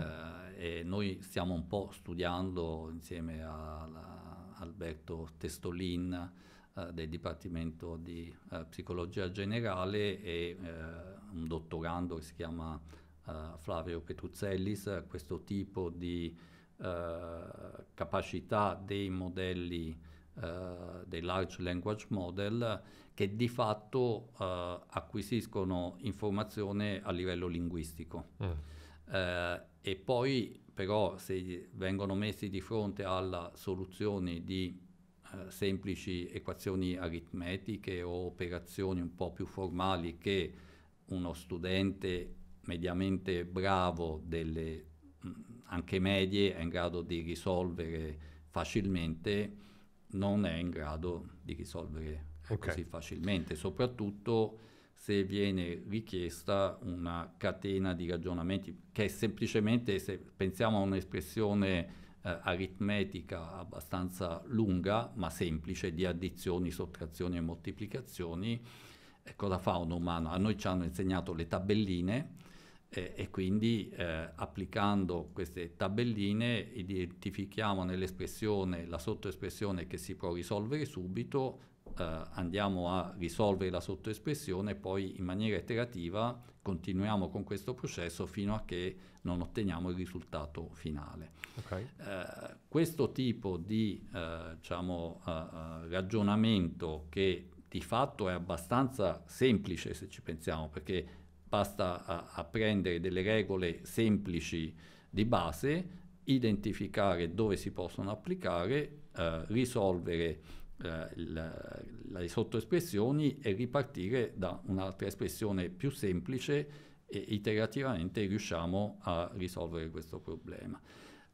Eh, e noi stiamo un po' studiando insieme a, a Alberto Testolin eh, del Dipartimento di eh, Psicologia Generale e eh, un dottorando che si chiama eh, Flavio Petuzzellis, questo tipo di eh, capacità dei modelli eh, dei large language model che di fatto eh, acquisiscono informazione a livello linguistico. Mm. Eh, e poi però se vengono messi di fronte alla soluzione di eh, semplici equazioni aritmetiche o operazioni un po' più formali che uno studente mediamente bravo delle mm, anche medie è in grado di risolvere facilmente non è in grado di risolvere ecco, okay. così facilmente, soprattutto se viene richiesta una catena di ragionamenti che semplicemente, se pensiamo a un'espressione eh, aritmetica abbastanza lunga ma semplice di addizioni, sottrazioni e moltiplicazioni, eh, cosa fa un umano? A noi ci hanno insegnato le tabelline, eh, e quindi eh, applicando queste tabelline identifichiamo nell'espressione la sottoespressione che si può risolvere subito, eh, andiamo a risolvere la sottoespressione, e poi in maniera iterativa continuiamo con questo processo fino a che non otteniamo il risultato finale. Okay. Eh, questo tipo di eh, diciamo, eh, eh ragionamento che di fatto è abbastanza semplice se ci pensiamo, perché basta a, prendere delle regole semplici di base, identificare dove si possono applicare, eh, risolvere eh, la, le sottoespressioni e ripartire da un'altra espressione più semplice e iterativamente riusciamo a risolvere questo problema.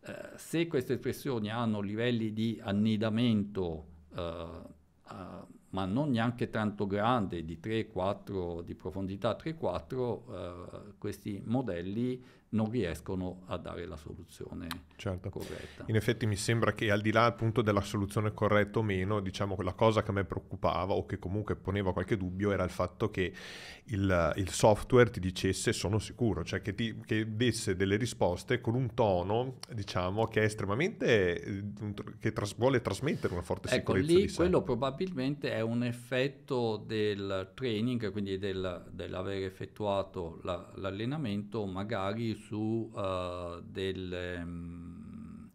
Eh, se queste espressioni hanno livelli di annidamento eh, ma non neanche tanto grande, di 3-4 di profondità 3-4, eh, questi modelli non riescono a dare la soluzione certo. corretta. In effetti mi sembra che al di là appunto della soluzione corretta o meno, diciamo che la cosa che a me preoccupava o che comunque poneva qualche dubbio era il fatto che il, il software ti dicesse sono sicuro, cioè che, ti, che desse delle risposte con un tono diciamo che è estremamente, mm, che tras- vuole trasmettere una forte ecco, sicurezza. Lì di sé. quello probabilmente è un effetto del training, quindi del, dell'aver effettuato la, l'allenamento magari su, uh, del, um,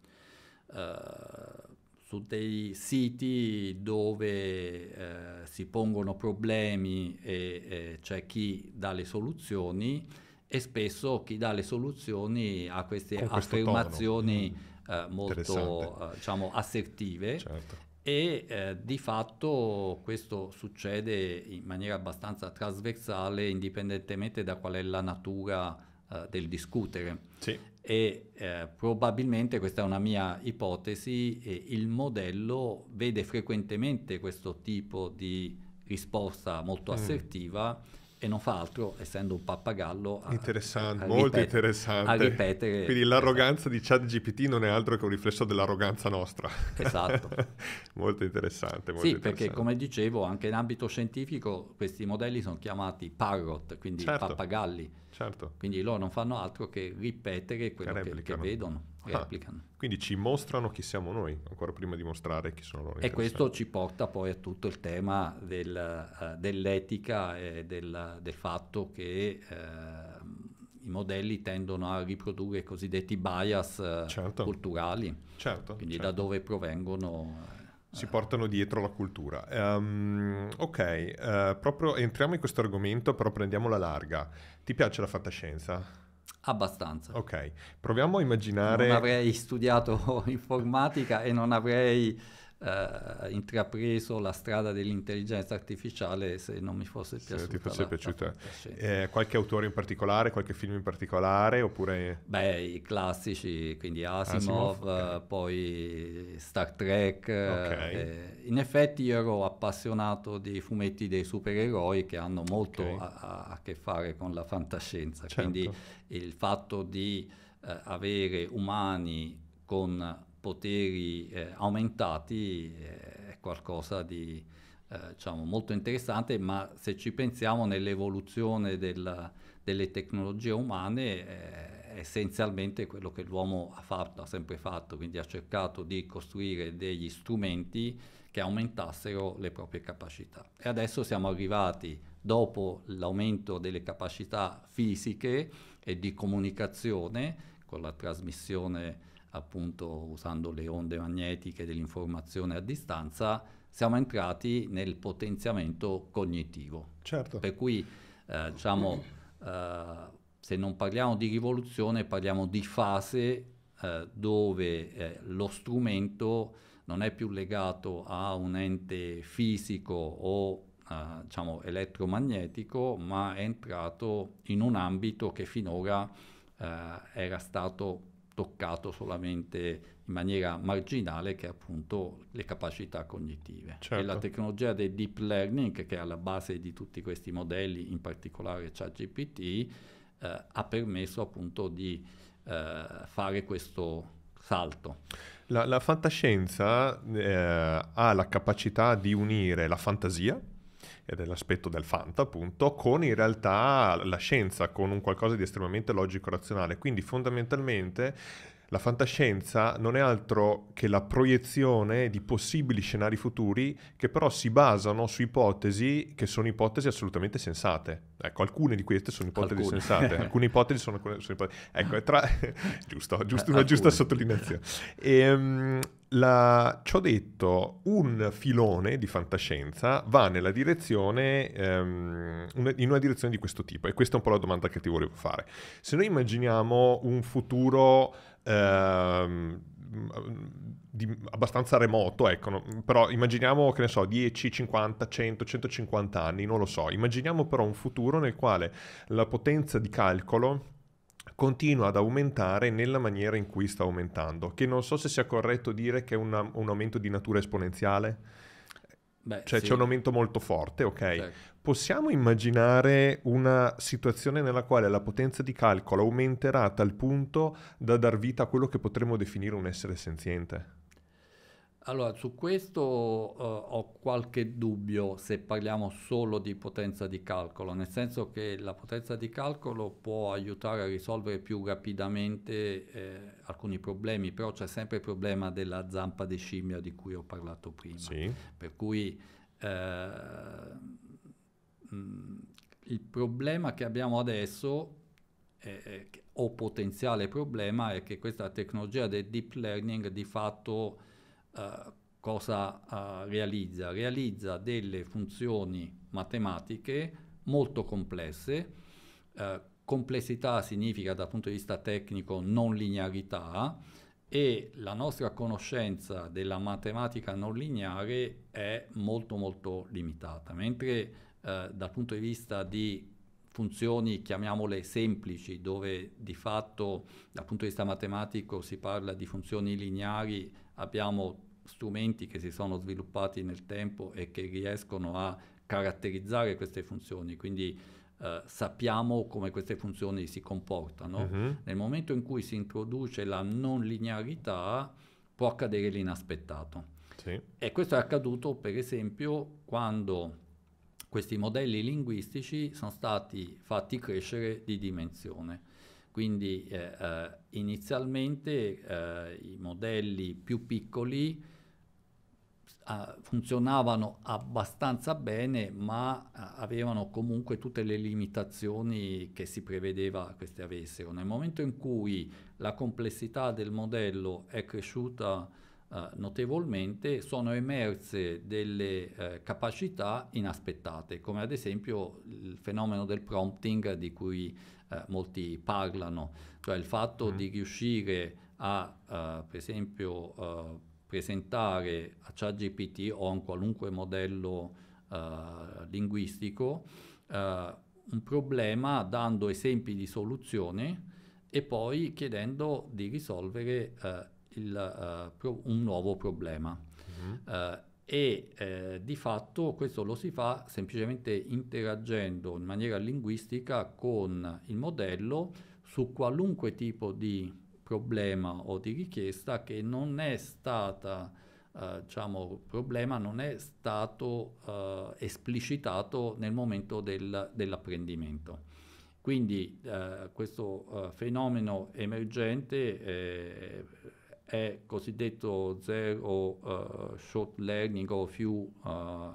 uh, su dei siti dove uh, si pongono problemi e eh, c'è chi dà le soluzioni e spesso chi dà le soluzioni ha queste affermazioni mm, molto diciamo, assertive certo. e eh, di fatto questo succede in maniera abbastanza trasversale indipendentemente da qual è la natura eh, del discutere. Sì. E eh, probabilmente, questa è una mia ipotesi, il modello vede frequentemente questo tipo di risposta molto mm. assertiva e non fa altro, essendo un pappagallo, a, interessante, a, a molto ripetere, interessante. A ripetere, Quindi l'arroganza esatto. di GPT non è altro che un riflesso dell'arroganza nostra. Esatto. molto interessante. Molto sì, interessante. perché come dicevo, anche in ambito scientifico questi modelli sono chiamati parrot, quindi certo. pappagalli. Certo. Quindi loro non fanno altro che ripetere quello che, che vedono. Ah, e ah, applicano. Quindi ci mostrano chi siamo noi, ancora prima di mostrare chi sono loro. E questo ci porta poi a tutto il tema del, uh, dell'etica e del, del fatto che uh, i modelli tendono a riprodurre i cosiddetti bias uh, certo. culturali, certo, quindi certo. da dove provengono si portano dietro la cultura. Um, ok, uh, proprio entriamo in questo argomento, però prendiamo la larga. Ti piace la fantascienza? Abbastanza. Ok, proviamo a immaginare... Non avrei studiato informatica e non avrei eh, intrapreso la strada dell'intelligenza artificiale se non mi fosse piaciuta. Se la, piaciuta. Eh, qualche autore in particolare, qualche film in particolare oppure... Beh, i classici, quindi Asimov, Asimov okay. Eh, poi Star Trek. Okay. Eh, eh, in effetti io ero appassionato dei fumetti dei supereroi che hanno molto okay. a, a, che fare con la fantascienza, certo. quindi il fatto di eh, avere umani con poteri eh, aumentati eh, è qualcosa di eh, diciamo, molto interessante, ma se ci pensiamo nell'evoluzione della, delle tecnologie umane, è eh, essenzialmente quello che l'uomo ha fatto, ha sempre fatto, quindi ha cercato di costruire degli strumenti che aumentassero le proprie capacità. E adesso siamo arrivati, dopo l'aumento delle capacità fisiche e di comunicazione, con la trasmissione appunto usando le onde magnetiche dell'informazione a distanza, siamo entrati nel potenziamento cognitivo. Certo. Per cui, eh, diciamo, eh, se non parliamo di rivoluzione, parliamo di fase eh, dove eh, lo strumento non è più legato a un ente fisico o eh, diciamo, elettromagnetico, ma è entrato in un ambito che finora eh, era stato toccato solamente in maniera marginale che è appunto le capacità cognitive. Certo. E la certo. tecnologia del deep learning che è alla base di tutti questi modelli, in particolare ChatGPT, eh, ha permesso appunto di eh, fare questo salto. La, la fantascienza eh, ha la capacità di unire la fantasia ed eh, è l'aspetto del Fanta appunto, con in realtà la scienza, con un qualcosa di estremamente logico-razionale. Quindi fondamentalmente la fantascienza non è altro che la proiezione di possibili scenari futuri che però si basano su ipotesi che sono ipotesi assolutamente sensate. Ecco, alcune di queste sono ipotesi alcune. sensate, alcune ipotesi sono, sono ipotesi. Ecco, tra... giusto, giusto una eh, giusta sottolineazione. E, um, la, ciò detto, un filone di fantascienza va nella direzione, um, in una direzione di questo tipo e questa è un po' la domanda che ti volevo fare. Se noi immaginiamo un futuro... Um, di, abbastanza remoto, ecco, no? però immaginiamo che ne so, 10, 50, 100, 150 anni, non lo so, immaginiamo però un futuro nel quale la potenza di calcolo continua ad aumentare nella maniera in cui sta aumentando, che non so se sia corretto dire che è una, un aumento di natura esponenziale, Beh, cioè sì. c'è un aumento molto forte, ok? Certo. Possiamo immaginare una situazione nella quale la potenza di calcolo aumenterà a tal punto da dar vita a quello che potremmo definire un essere senziente? Allora, su questo uh, ho qualche dubbio se parliamo solo di potenza di calcolo, nel senso che la potenza di calcolo può aiutare a risolvere più rapidamente eh, alcuni problemi, però c'è sempre il problema della zampa di scimmia di cui ho parlato prima. Sì. Per cui eh, mm, il problema che abbiamo adesso eh, o potenziale problema è che questa tecnologia del deep learning di fatto eh, cosa eh, realizza? Realizza delle funzioni matematiche molto complesse, eh, complessità significa dal punto di vista tecnico non linearità e la nostra conoscenza della matematica non lineare è molto molto limitata, mentre eh, dal punto di vista di funzioni, chiamiamole semplici, dove di fatto dal punto di vista matematico si parla di funzioni lineari abbiamo strumenti che si sono sviluppati nel tempo e che riescono a caratterizzare queste funzioni, quindi eh, sappiamo come queste funzioni si comportano. Uh-huh. Nel momento in cui si introduce la non linearità può accadere l'inaspettato. Sì. E questo è accaduto per esempio quando questi modelli linguistici sono stati fatti crescere di dimensione. Quindi eh, eh, inizialmente eh, i modelli più piccoli eh, funzionavano abbastanza bene, ma ah, avevano comunque tutte le limitazioni che si prevedeva queste avessero. Nel momento in cui la complessità del modello è cresciuta eh, notevolmente, sono emerse delle eh, capacità inaspettate, come ad esempio il fenomeno del prompting di cui eh, molti parlano, cioè il fatto mm. di riuscire a, uh, per esempio, uh, presentare a ChatGPT o a un qualunque modello uh, linguistico un problema dando esempi di soluzione e poi chiedendo di risolvere il, pro- un nuovo problema. Mm-hmm e eh, di fatto questo lo si fa semplicemente interagendo in maniera linguistica con il modello su qualunque tipo di problema o di richiesta che non è stata eh, diciamo problema non è stato eh, esplicitato nel momento del, dell'apprendimento quindi eh, questo eh, fenomeno emergente eh, è cosiddetto zero uh, short learning o few uh,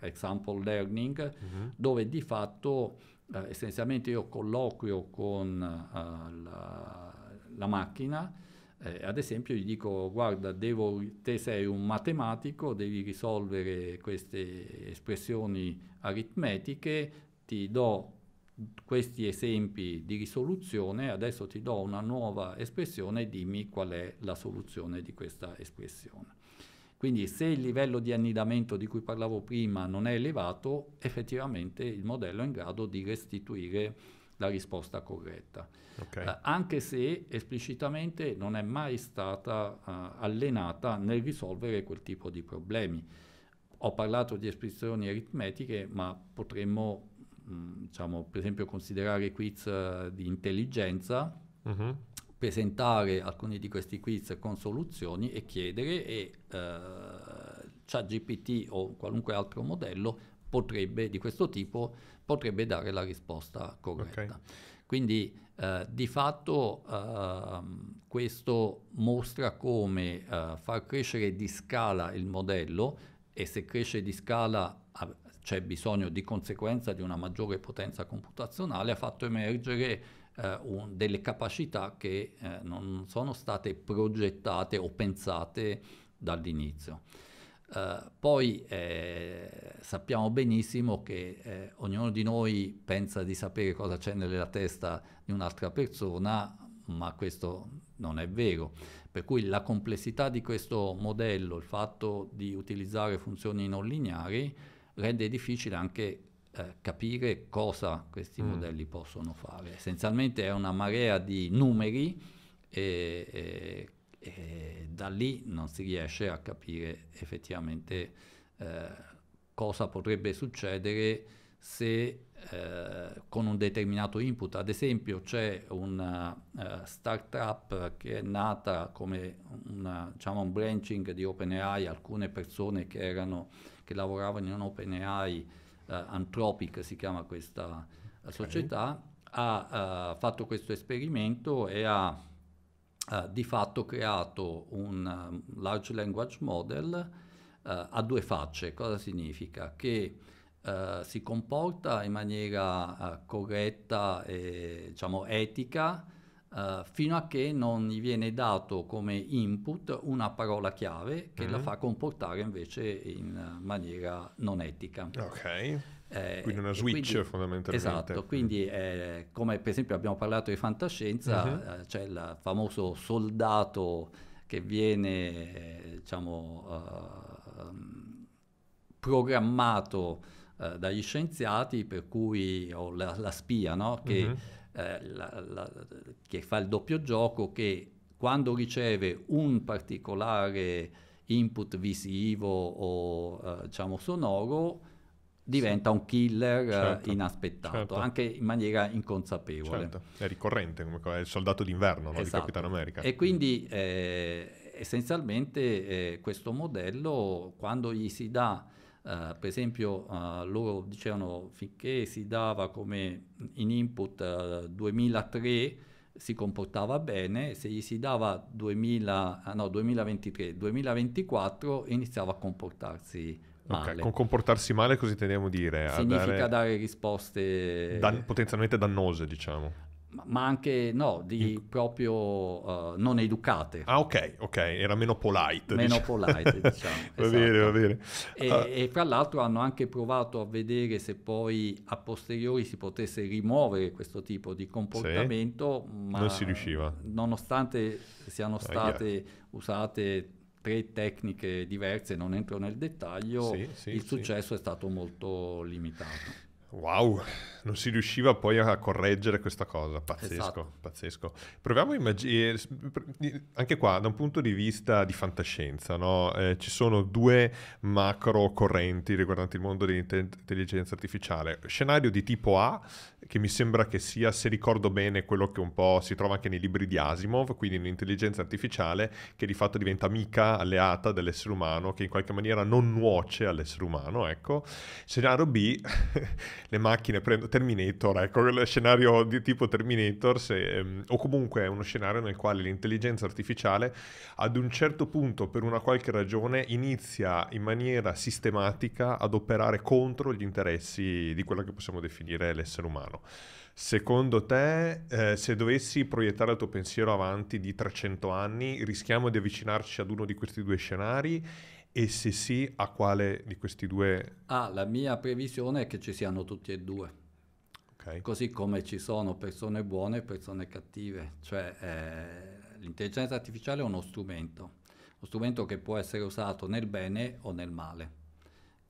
example learning, uh-huh. dove di fatto uh, essenzialmente io colloquio con la, la, macchina, eh, ad esempio gli dico guarda, devo, te sei un matematico, devi risolvere queste espressioni aritmetiche, ti do questi esempi di risoluzione, adesso ti do una nuova espressione e dimmi qual è la soluzione di questa espressione. Quindi se il livello di annidamento di cui parlavo prima non è elevato, effettivamente il modello è in grado di restituire la risposta corretta. Okay. Uh, anche se esplicitamente non è mai stata uh, allenata nel risolvere quel tipo di problemi. Ho parlato di espressioni aritmetiche, ma potremmo Mm, diciamo, per esempio considerare quiz eh, di intelligenza, uh-huh. presentare alcuni di questi quiz con soluzioni e chiedere e eh, chat GPT o qualunque altro modello potrebbe, di questo tipo potrebbe dare la risposta corretta. Okay. Quindi eh, di fatto eh, questo mostra come eh, far crescere di scala il modello e se cresce di scala c'è bisogno di conseguenza di una maggiore potenza computazionale, ha fatto emergere eh, un, delle capacità che eh, non sono state progettate o pensate dall'inizio. Uh, poi eh, sappiamo benissimo che eh, ognuno di noi pensa di sapere cosa c'è nella testa di un'altra persona, ma questo non è vero. Per cui la complessità di questo modello, il fatto di utilizzare funzioni non lineari, rende difficile anche eh, capire cosa questi mm. modelli possono fare. Essenzialmente è una marea di numeri e, e, e da lì non si riesce a capire effettivamente eh, cosa potrebbe succedere se eh, con un determinato input, ad esempio c'è una uh, eh, startup che è nata come una, diciamo un branching di OpenAI, alcune persone che erano che lavoravano in OpenAI, eh, Anthropic si chiama questa eh, okay. società, ha uh, fatto questo esperimento e ha uh, di fatto creato un um, large language model uh, a due facce. Cosa significa? Che si comporta in maniera corretta e diciamo, etica eh, fino a che non gli viene dato come input una parola chiave che mm-hmm. la mm. fa comportare invece in maniera non etica. Ok. Eh, quindi una switch quindi, fondamentalmente. Esatto, quindi eh, come per esempio abbiamo parlato di fantascienza, mm-hmm. eh, c'è il famoso soldato che viene eh, diciamo, uh, programmato uh, dagli scienziati, per cui o la, la spia, no? che mm-hmm eh, la, la, che fa il doppio gioco che quando riceve un particolare input visivo o eh, diciamo sonoro diventa un killer eh, certo, inaspettato, certo. anche in maniera inconsapevole. Certo. È ricorrente, come è il soldato d'inverno no? esatto. di Capitano America. E quindi eh, essenzialmente eh, questo modello, quando gli si dà eh, per esempio uh, loro dicevano finché si dava come in input uh, eh, 2003 si comportava bene, se gli si dava 2000, ah, no, 2023, 2024 iniziava a comportarsi male. Okay, con comportarsi male cosa intendiamo dire? Significa dare, dare risposte... Dan- potenzialmente dannose diciamo ma anche no, di proprio uh, non educate. Ah, ok, ok, era meno polite. Meno diciamo. polite, diciamo. va bene, va esatto. bene. E, uh. e, fra l'altro hanno anche provato a vedere se poi a posteriori si potesse rimuovere questo tipo di comportamento, sì. ma non si riusciva. Nonostante siano ah, state ah, usate tre tecniche diverse, non entro nel dettaglio, sì, sì, il successo è stato molto limitato. Wow, non si riusciva poi a correggere questa cosa, pazzesco, esatto. pazzesco. Proviamo a immaginare, eh, anche qua da un punto di vista di fantascienza, no? eh, ci sono due macro correnti riguardanti il mondo dell'intelligenza artificiale. Scenario di tipo A, che mi sembra che sia, se ricordo bene, quello che un po' si trova anche nei libri di Asimov, quindi un'intelligenza artificiale che di fatto diventa amica, alleata dell'essere umano, che in qualche maniera non nuoce all'essere umano, ecco. Scenario B le macchine prendo Terminator, ecco, il scenario di tipo Terminator, se, ehm, o comunque è uno scenario nel quale l'intelligenza artificiale ad un certo punto, per una qualche ragione, inizia in maniera sistematica ad operare contro gli interessi di quello che possiamo definire l'essere umano. Secondo te, eh, se dovessi proiettare il tuo pensiero avanti di 300 anni, rischiamo di avvicinarci ad uno di questi due scenari? E se sì, a quale di questi due? Ah, la mia previsione è che ci siano tutti e due. Okay. Così come ci sono persone buone e persone cattive. Cioè, eh, l'intelligenza artificiale è uno strumento, uno strumento che può essere usato nel bene o nel male.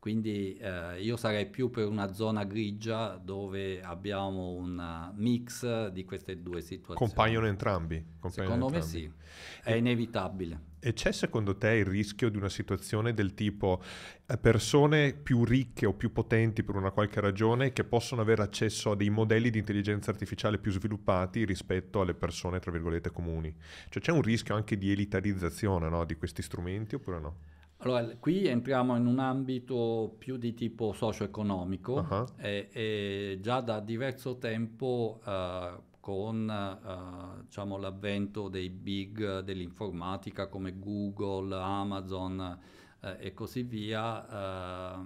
Quindi eh, io sarei più per una zona grigia dove abbiamo un eh, mix di queste due situazioni. Compaiono entrambi? Compaiono Secondo entrambi. me sì, è e, inevitabile. E c'è secondo te il rischio di una situazione del tipo eh, persone più ricche o più potenti per una qualche ragione che possono avere accesso a dei modelli di intelligenza artificiale più sviluppati rispetto alle persone, tra virgolette, comuni? Cioè c'è un rischio anche di elitarizzazione no, di questi strumenti oppure no? Allora, qui entriamo in un ambito più di tipo socio-economico uh-huh. e, e, già da diverso tempo uh, con uh, diciamo, l'avvento dei big dell'informatica come Google, Amazon uh, e così via,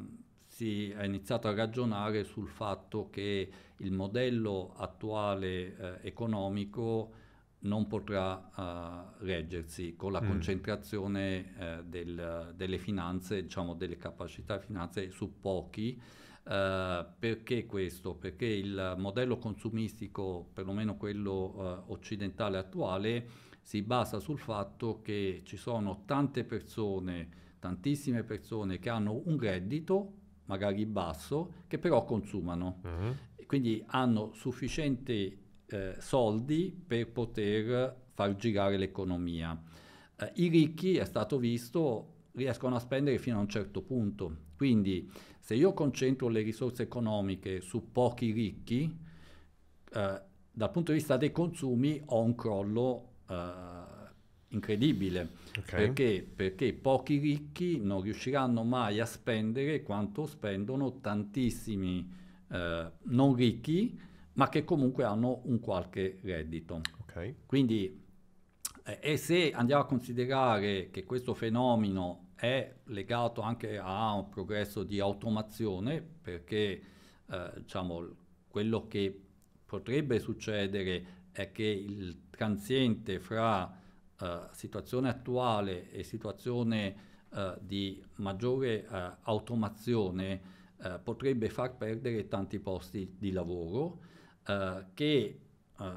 si è iniziato a ragionare sul fatto che il modello attuale economico non potrà uh, reggersi con la mm. concentrazione uh, del, delle finanze, diciamo delle capacità finanze su pochi. Uh, perché questo? Perché il modello consumistico, perlomeno quello occidentale attuale, si basa sul fatto che ci sono tante persone, tantissime persone che hanno un reddito, magari basso, che però consumano. Mm. Quindi hanno sufficiente eh, soldi per poter far girare l'economia. Eh, I ricchi, è stato visto, riescono a spendere fino a un certo punto. Quindi se io concentro le risorse economiche su pochi ricchi, eh, dal punto di vista dei consumi ho un crollo eh, incredibile okay. perché, perché pochi ricchi non riusciranno mai a spendere quanto spendono tantissimi eh, non ricchi ma che comunque hanno un qualche reddito. Okay. Quindi, eh, e se andiamo a considerare che questo fenomeno è legato anche a un progresso di automazione, perché eh, diciamo, quello che potrebbe succedere è che il transiente fra eh, situazione attuale e situazione eh, di maggiore eh, automazione eh, potrebbe far perdere tanti posti di lavoro eh, che eh,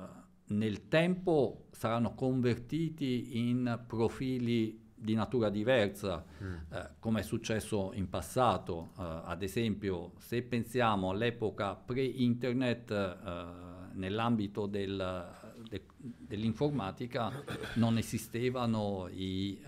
nel tempo saranno convertiti in profili di natura diversa, mm. eh, come è successo in passato. Eh, ad esempio, se pensiamo all'epoca pre-internet, eh, nell'ambito del, de, dell'informatica non esistevano i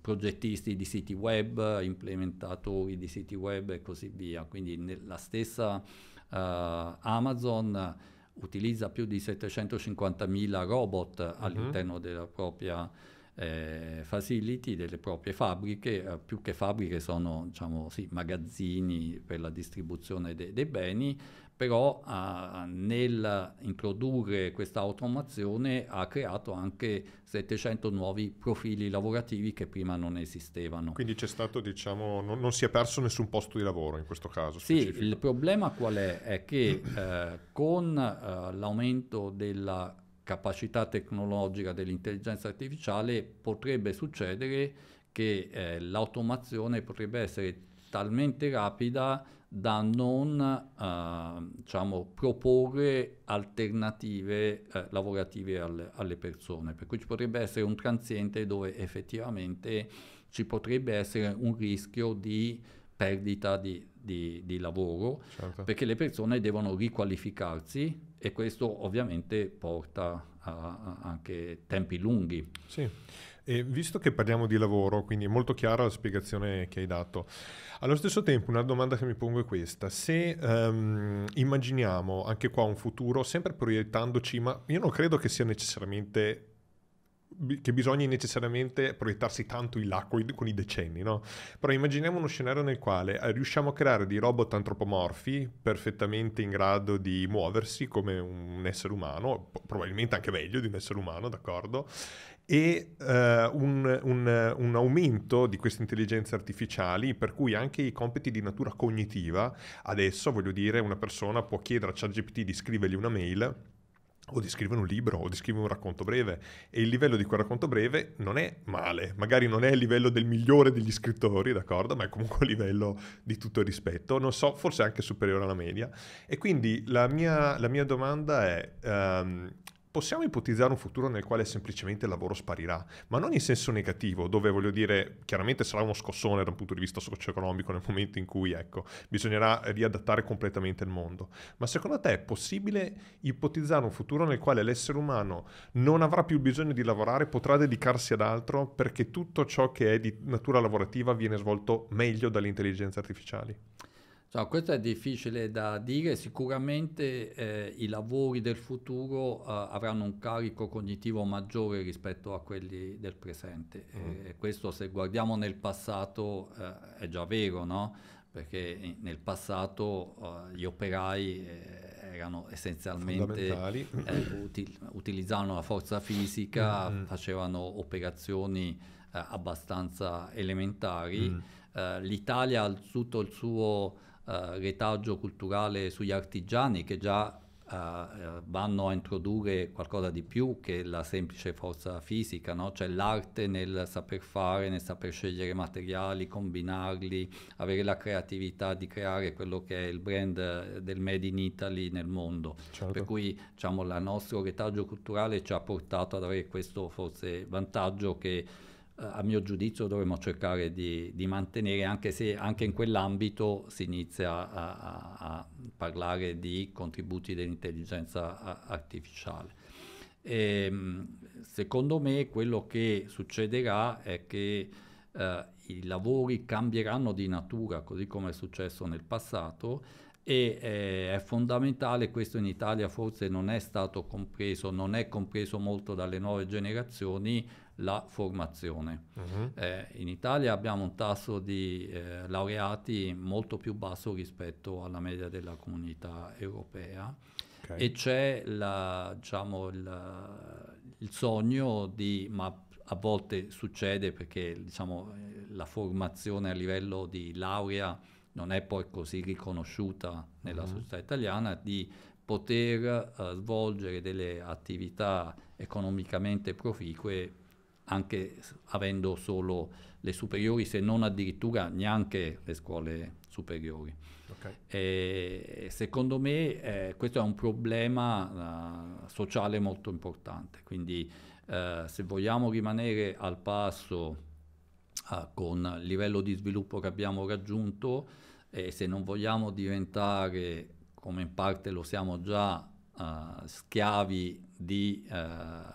progettisti di siti web, implementatori di siti web e così via. Quindi nella stessa eh, Amazon utilizza più di 750.000 robot uh-huh. all'interno della propria eh, facility, delle proprie fabbriche, eh, più che fabbriche sono diciamo, sì, magazzini per la distribuzione de- dei beni, però ah, nel introdurre questa automazione ha creato anche 700 nuovi profili lavorativi che prima non esistevano. Quindi c'è stato, diciamo, non, non si è perso nessun posto di lavoro in questo caso. Sì, specifico. il problema qual è? È che eh, con eh, l'aumento della capacità tecnologica dell'intelligenza artificiale potrebbe succedere che eh, l'automazione potrebbe essere talmente rapida da non eh, diciamo, proporre alternative eh, lavorative al, alle persone, per cui ci potrebbe essere un transiente dove effettivamente ci potrebbe essere un rischio di perdita di, di, di lavoro, certo. perché le persone devono riqualificarsi e questo ovviamente porta a, a anche tempi lunghi. Sì, e visto che parliamo di lavoro, quindi è molto chiara la spiegazione che hai dato. Allo stesso tempo una domanda che mi pongo è questa, se um, immaginiamo anche qua un futuro, sempre proiettandoci, ma io non credo che sia necessariamente che bisogna necessariamente proiettarsi tanto in là con i, decenni, no? Però immaginiamo uno scenario nel quale eh, riusciamo a creare dei robot antropomorfi perfettamente in grado di muoversi come un essere umano, probabilmente anche meglio di un essere umano, d'accordo? e uh, un, un, un, aumento di queste intelligenze artificiali per cui anche i compiti di natura cognitiva, adesso voglio dire una persona può chiedere a ChatGPT di scrivergli una mail o di scrivere un libro o di scrivere un racconto breve e il livello di quel racconto breve non è male, magari non è il livello del migliore degli scrittori, d'accordo, ma è comunque un livello di tutto rispetto, non so, forse anche superiore alla media. E quindi la mia, la mia domanda è... Um, Possiamo ipotizzare un futuro nel quale semplicemente il lavoro sparirà, ma non in senso negativo, dove voglio dire, chiaramente sarà uno scossone da un punto di vista socio-economico nel momento in cui, ecco, bisognerà riadattare completamente il mondo. Ma secondo te è possibile ipotizzare un futuro nel quale l'essere umano non avrà più bisogno di lavorare, potrà dedicarsi ad altro perché tutto ciò che è di natura lavorativa viene svolto meglio dalle intelligenze artificiali? So, questo è difficile da dire, sicuramente eh, i lavori del futuro eh, avranno un carico cognitivo maggiore rispetto a quelli del presente. Mm. Eh, e questo se guardiamo nel passato eh, è già vero, no? perché eh, nel passato eh, gli operai erano essenzialmente util- utilizzavano la forza fisica, mm. mm. facevano operazioni abbastanza elementari. Mm. L'Italia ha tutto il suo eh, retaggio culturale sugli artigiani che già eh, eh, vanno a introdurre qualcosa di più che la semplice forza fisica, no? cioè l'arte nel saper fare, nel saper scegliere materiali, combinarli, avere la creatività di creare quello che è il brand eh, del Made in Italy nel mondo. Certo. Per cui diciamo, il nostro retaggio culturale ci ha portato ad avere questo forse vantaggio che eh, a mio giudizio dovremmo cercare di, di, mantenere, anche se anche in quell'ambito si inizia a, a, a parlare di contributi dell'intelligenza artificiale. E, ehm, secondo me quello che succederà è che eh, i lavori cambieranno di natura, così come è successo nel passato, e eh, è fondamentale, questo in Italia forse non è stato compreso, non è compreso molto dalle nuove generazioni, la formazione. Uh-huh. Eh, in Italia abbiamo un tasso di eh, laureati molto più basso rispetto alla media della comunità europea okay. e c'è la, diciamo, la, il sogno di, ma a volte succede perché diciamo, la formazione a livello di laurea non è poi così riconosciuta nella uh-huh. società italiana, di poter uh, svolgere delle attività economicamente proficue anche avendo solo le superiori, se non addirittura neanche le scuole superiori. Okay. E secondo me eh, questo è un problema uh, sociale molto importante, quindi uh, se vogliamo rimanere al passo uh, con il livello di sviluppo che abbiamo raggiunto e se non vogliamo diventare, come in parte lo siamo già, schiavi di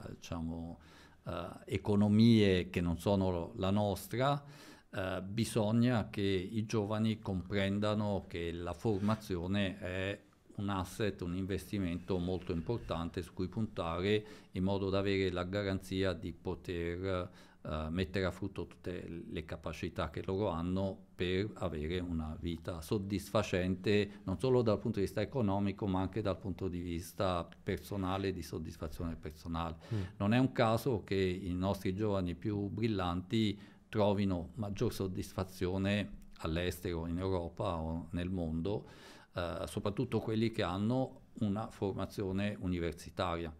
diciamo, eh, economie che non sono la nostra, Uh, bisogna che i giovani comprendano che la formazione è un asset, un investimento molto importante su cui puntare in modo da avere la garanzia di poter eh, eh, mettere a frutto tutte le capacità che loro hanno per avere una vita soddisfacente non solo dal punto di vista economico ma anche dal punto di vista personale di soddisfazione personale. Mm. Non è un caso che i nostri giovani più brillanti trovino maggior soddisfazione all'estero, in Europa o nel mondo, uh, soprattutto quelli che hanno una formazione universitaria.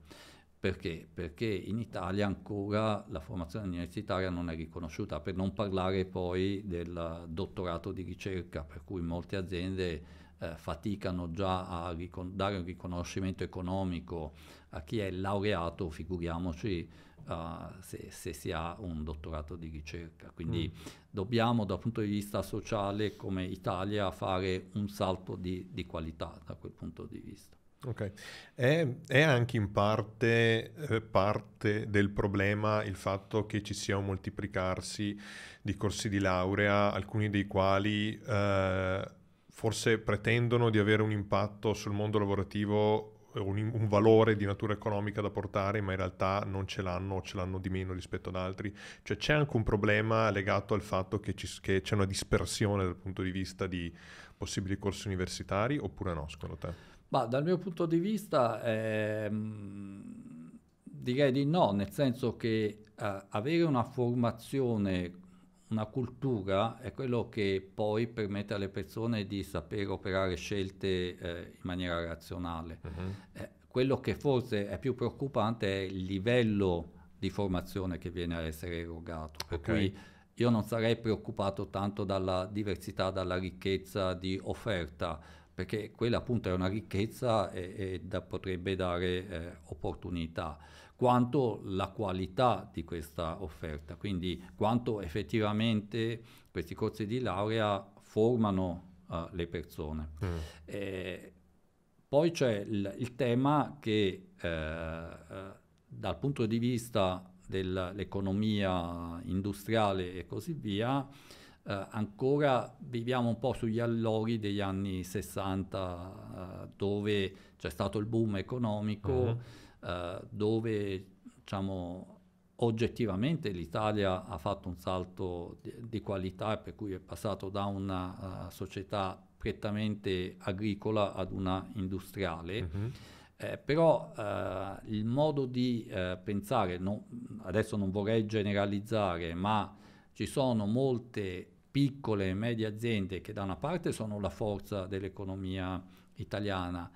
Perché? Perché in Italia ancora la formazione universitaria non è riconosciuta, per non parlare poi del dottorato di ricerca, per cui molte aziende eh, faticano già a ricon- dare un riconoscimento economico a chi è laureato, figuriamoci Uh, se, se, si ha un dottorato di ricerca. Quindi mm. dobbiamo dal punto di vista sociale come Italia fare un salto di, di qualità da quel punto di vista. Ok, è, è, anche in parte eh, parte del problema il fatto che ci sia un moltiplicarsi di corsi di laurea, alcuni dei quali eh, forse pretendono di avere un impatto sul mondo lavorativo, un, un, valore di natura economica da portare, ma in realtà non ce l'hanno o ce l'hanno di meno rispetto ad altri. Cioè c'è anche un problema legato al fatto che, ci, che c'è una dispersione dal punto di vista di possibili corsi universitari, oppure no, secondo te? Ma dal mio punto di vista ehm, direi di no, nel senso che eh, avere una formazione, una cultura è quello che poi permette alle persone di sapere operare scelte eh, in maniera razionale. Uh-huh. Eh, quello che forse è più preoccupante è il livello di formazione che viene a essere erogato. Per okay. cui io non sarei preoccupato tanto dalla diversità, dalla ricchezza di offerta perché quella appunto è una ricchezza e, e da, potrebbe dare eh, opportunità, quanto la qualità di questa offerta, quindi quanto effettivamente questi corsi di laurea formano uh, le persone. Mm. Eh, poi c'è il, il tema che eh, eh dal punto di vista dell'economia industriale e così via, Uh, ancora viviamo un po' sugli allori degli anni 60 uh, eh, dove c'è stato il boom economico, uh-huh. uh, dove diciamo, oggettivamente l'Italia ha fatto un salto di, di qualità per cui è passato da una società prettamente agricola ad una industriale. Uh-huh. Eh, però il modo di pensare, no, adesso non vorrei generalizzare, ma ci sono molte piccole e medie aziende che da una parte sono la forza dell'economia italiana,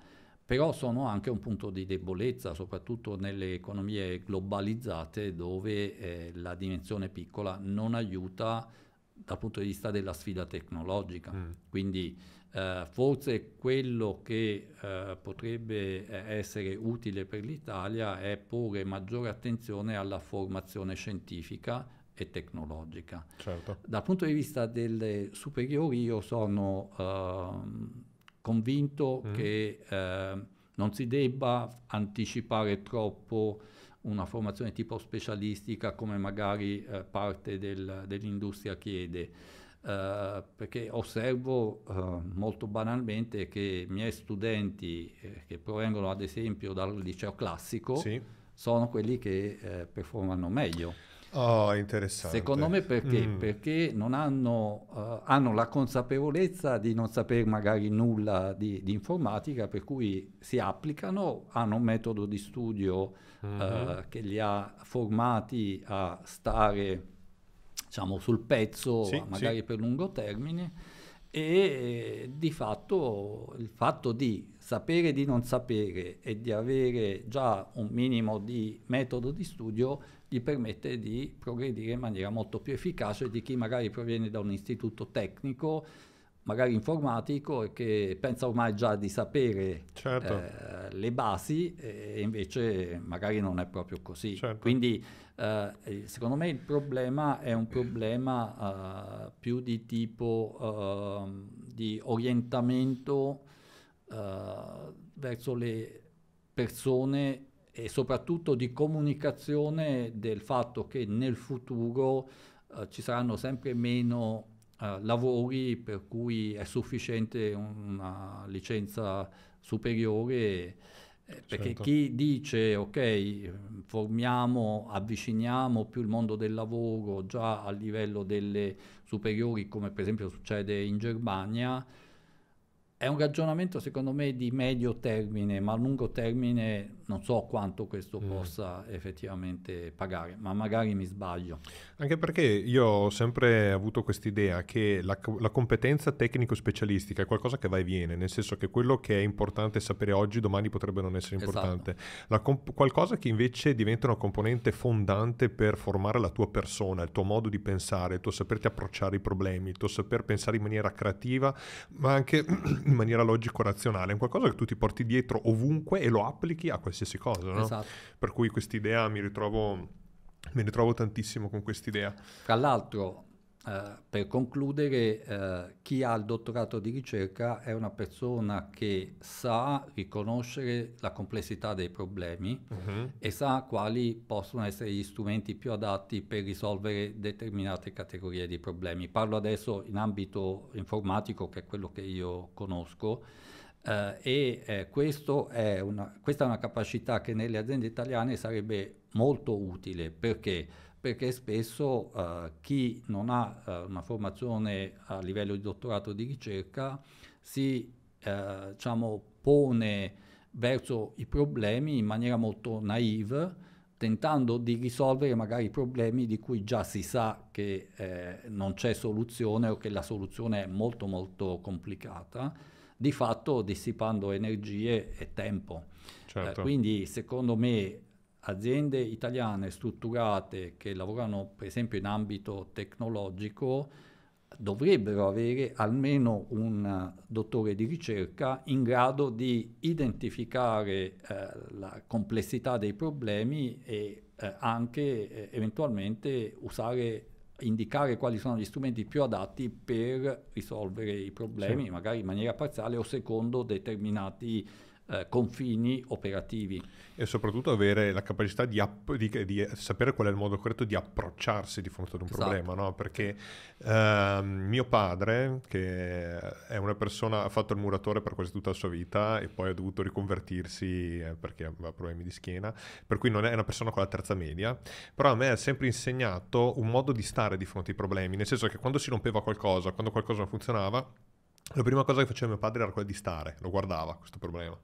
però sono anche un punto di debolezza, soprattutto nelle economie globalizzate dove eh, la dimensione piccola non aiuta dal punto di vista della sfida tecnologica. Mm. Quindi eh, forse quello che eh, potrebbe eh, essere utile per l'Italia è porre maggiore attenzione alla formazione scientifica e tecnologica. Certo. Dal punto di vista delle superiori io sono ehm, convinto mm. che ehm, non si debba anticipare troppo una formazione tipo specialistica come magari eh, parte del, dell'industria chiede. Eh, perché osservo eh, molto banalmente che i miei studenti eh, che provengono ad esempio dal liceo classico sì. sono quelli che eh, performano meglio. Oh, interessante. Secondo me perché? Mm. Perché non hanno, uh, hanno, la consapevolezza di non sapere magari nulla di, di, informatica, per cui si applicano, hanno un metodo di studio mm-hmm. uh, che li ha formati a stare diciamo, sul pezzo, sì, magari sì. per lungo termine, e eh, di fatto il fatto di sapere di non sapere e di avere già un minimo di metodo di studio gli permette di progredire in maniera molto più efficace di chi magari proviene da un istituto tecnico, magari informatico, e che pensa ormai già di sapere certo. eh, le basi e invece magari non è proprio così. Certo. Quindi eh, secondo me il problema è un problema eh, più di tipo ehm, di orientamento eh, verso le persone e soprattutto di comunicazione del fatto che nel futuro eh, ci saranno sempre meno eh, lavori per cui è sufficiente una licenza superiore. Eh, perché certo. chi dice ok, formiamo, avviciniamo più il mondo del lavoro già a livello delle superiori, come per esempio succede in Germania, è un ragionamento secondo me di medio termine, ma a lungo termine non so quanto questo mm. possa effettivamente pagare, ma magari mi sbaglio. Anche perché io ho sempre avuto quest'idea che la, la competenza tecnico-specialistica è qualcosa che va e viene, nel senso che quello che è importante sapere oggi domani potrebbe non essere esatto. importante. Esatto. Comp- qualcosa che invece diventa una componente fondante per formare la tua persona, il tuo modo di pensare, il tuo saperti approcciare i problemi, il tuo saper pensare in maniera creativa, ma anche in maniera logico-razionale. È qualcosa che tu ti porti dietro ovunque e lo applichi a qualsiasi cosa. No? Esatto. Per cui quest'idea mi ritrovo ne trovo tantissimo con quest'idea. Tra l'altro, eh, per concludere, eh, chi ha il dottorato di ricerca è una persona che sa riconoscere la complessità dei problemi uh-huh. e sa quali possono essere gli strumenti più adatti per risolvere determinate categorie di problemi. Parlo adesso in ambito informatico, che è quello che io conosco eh, e eh, è una, questa è una capacità che nelle aziende italiane sarebbe molto utile perché, perché spesso eh, chi non ha eh, una formazione a livello di dottorato di ricerca si eh, diciamo, pone verso i problemi in maniera molto naive, tentando di risolvere magari problemi di cui già si sa che eh, non c'è soluzione o che la soluzione è molto molto complicata di fatto dissipando energie e tempo. Eh, certo. Eh, quindi secondo me aziende italiane strutturate che lavorano per esempio in ambito tecnologico dovrebbero avere almeno un eh, dottore di ricerca in grado di identificare eh, la complessità dei problemi e eh, anche eh, eventualmente usare indicare quali sono gli strumenti più adatti per risolvere i problemi, sì. magari in maniera parziale o secondo determinati eh, confini operativi. E soprattutto avere la capacità di, app- di, di, sapere qual è il modo corretto di approcciarsi di fronte ad un esatto. problema, no? perché eh, mio padre, che è una persona, ha fatto il muratore per quasi tutta la sua vita e poi ha dovuto riconvertirsi eh, perché aveva problemi di schiena, per cui non è una persona con la terza media, però a me ha sempre insegnato un modo di stare di fronte ai problemi, nel senso che quando si rompeva qualcosa, quando qualcosa non funzionava, la prima cosa che faceva mio padre era quella di stare, lo guardava questo problema.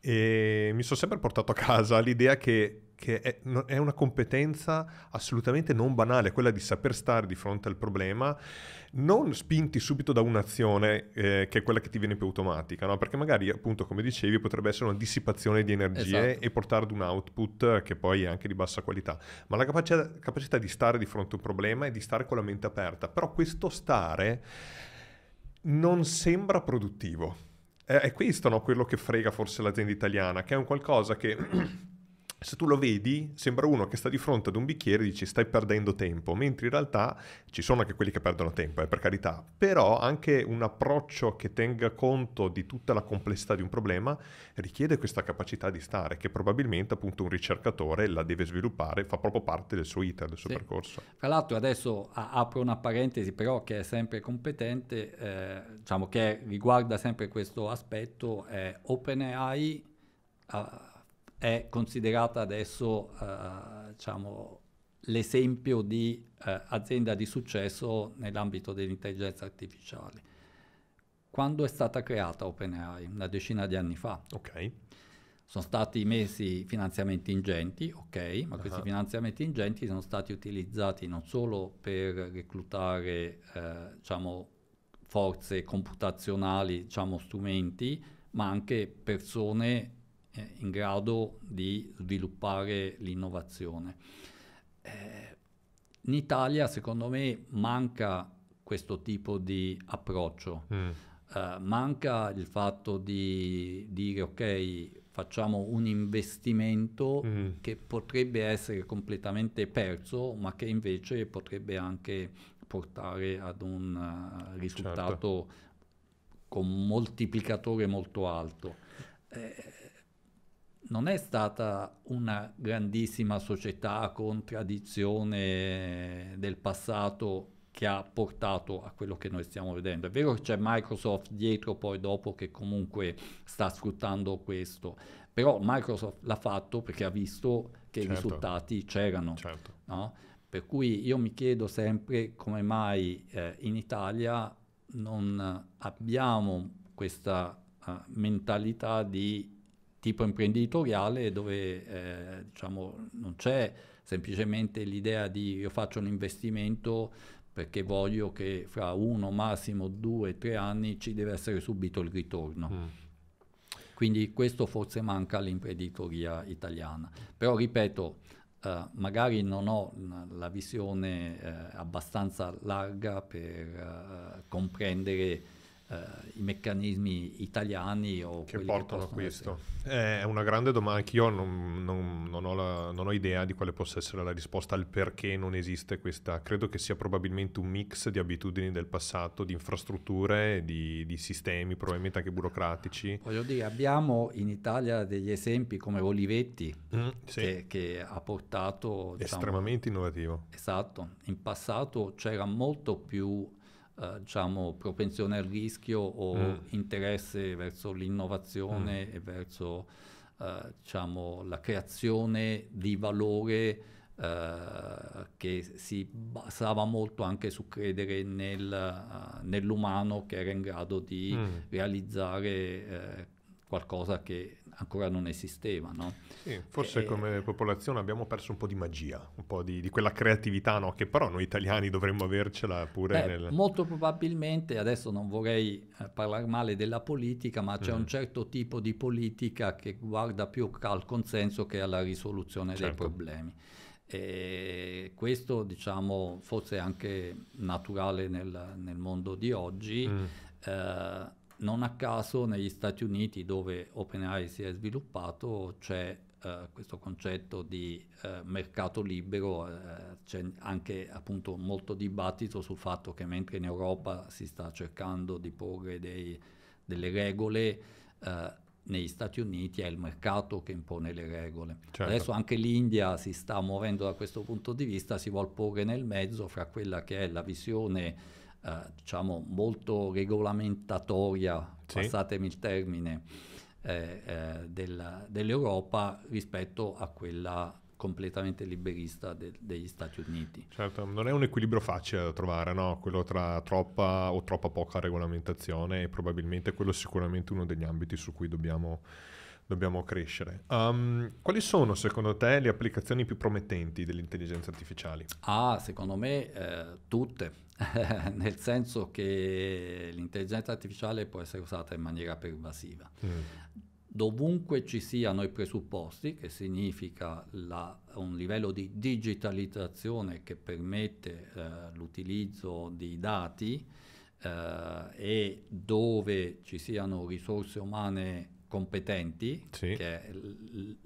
E mi sono sempre portato a casa l'idea che, che è, è, una competenza assolutamente non banale, quella di saper stare di fronte al problema, non spinti subito da un'azione eh, che è quella che ti viene più automatica, no? perché magari appunto come dicevi potrebbe essere una dissipazione di energie esatto. e portare ad un output che poi è anche di bassa qualità, ma la capacità, capacità di stare di fronte a un problema e di stare con la mente aperta, però questo stare non sembra produttivo. Eh, è, questo no, quello che frega forse l'azienda italiana, che è un qualcosa che se tu lo vedi, sembra uno che sta di fronte ad un bicchiere e dici stai perdendo tempo, mentre in realtà ci sono anche quelli che perdono tempo, eh, per carità, però anche un approccio che tenga conto di tutta la complessità di un problema richiede questa capacità di stare, che probabilmente appunto un ricercatore la deve sviluppare, fa proprio parte del suo iter, del suo sì. percorso. Tra l'altro adesso apro una parentesi però che è sempre competente, eh, diciamo che riguarda sempre questo aspetto, eh, OpenAI... Uh, è considerata adesso eh, diciamo, l'esempio di eh, azienda di successo nell'ambito dell'intelligenza artificiale. Quando è stata creata OpenAI? Una decina di anni fa. Okay. Sono stati messi finanziamenti ingenti, ok, ma uh-huh. questi finanziamenti ingenti sono stati utilizzati non solo per reclutare eh, diciamo, forze computazionali, diciamo, strumenti, ma anche persone eh, in grado di sviluppare l'innovazione. Eh, in Italia, secondo me, manca questo tipo di approccio. Mm. Uh, manca il fatto di dire ok facciamo un investimento mm. che potrebbe essere completamente perso ma che invece potrebbe anche portare ad un uh, risultato certo. con moltiplicatore molto alto. Eh, non è stata una grandissima società con tradizione del passato che ha portato a quello che noi stiamo vedendo. È vero che c'è Microsoft dietro poi dopo che comunque sta sfruttando questo, però Microsoft l'ha fatto perché ha visto che certo. i risultati c'erano. Certo. No? Per cui io mi chiedo sempre come mai eh, in Italia non abbiamo questa uh, mentalità di tipo imprenditoriale dove eh, diciamo, non c'è semplicemente l'idea di io faccio un investimento perché voglio che fra uno, massimo due, tre anni ci deve essere subito il ritorno. Mm. Quindi questo forse manca all'imprenditoria italiana. Però ripeto, eh, magari non ho la visione eh, abbastanza larga per eh, comprendere eh, i meccanismi italiani o che portano che a questo. Essere. Eh, è una grande domanda, anch'io non, non, non, ho la, non ho idea di quale possa essere la risposta al perché non esiste questa. Credo che sia probabilmente un mix di abitudini del passato, di infrastrutture, di, di sistemi, probabilmente anche burocratici. Voglio dire, abbiamo in Italia degli esempi come Olivetti mm, sì. che, che, ha portato... Diciamo, Estremamente innovativo. Esatto, in passato c'era molto più eh, diciamo, propensione al rischio o mm. interesse verso l'innovazione mm. e verso eh, diciamo, la creazione di valore Uh, che si basava molto anche su credere nel, uh, nell'umano che era in grado di mm. realizzare uh, qualcosa che ancora non esisteva. No? Sì, forse e... Eh, come popolazione abbiamo perso un po' di magia, un po' di, di quella creatività no? che però noi italiani dovremmo avercela pure. Beh, nel... Molto probabilmente, adesso non vorrei eh, parlare male della politica, ma c'è mm. un certo tipo di politica che guarda più al consenso che alla risoluzione certo. dei problemi. E questo diciamo forse è anche naturale nel, nel mondo di oggi. Mm. Eh, non a caso negli Stati Uniti dove OpenAI si è sviluppato c'è Uh, questo concetto di uh, mercato libero, uh, c'è anche appunto molto dibattito sul fatto che mentre in Europa si sta cercando di porre dei, delle regole, negli Stati Uniti è il mercato che impone le regole. Certo. Adesso anche l'India si sta muovendo da questo punto di vista, si vuole porre nel mezzo fra quella che è la visione eh, diciamo molto regolamentatoria, sì. passatemi il termine, eh, eh, del, dell'Europa rispetto a quella completamente liberista de- degli Stati Uniti. Certo, non è un equilibrio facile da trovare, no? quello tra troppa o troppa poca regolamentazione e probabilmente quello è sicuramente uno degli ambiti su cui dobbiamo dobbiamo crescere. Um, quali sono secondo te le applicazioni più promettenti dell'intelligenza artificiale? Ah, secondo me eh, tutte, nel senso che l'intelligenza artificiale può essere usata in maniera pervasiva. Mm. Dovunque ci siano i presupposti, che significa la, un livello di digitalizzazione che permette eh, l'utilizzo di dati eh, e dove ci siano risorse umane competenti, sì. che è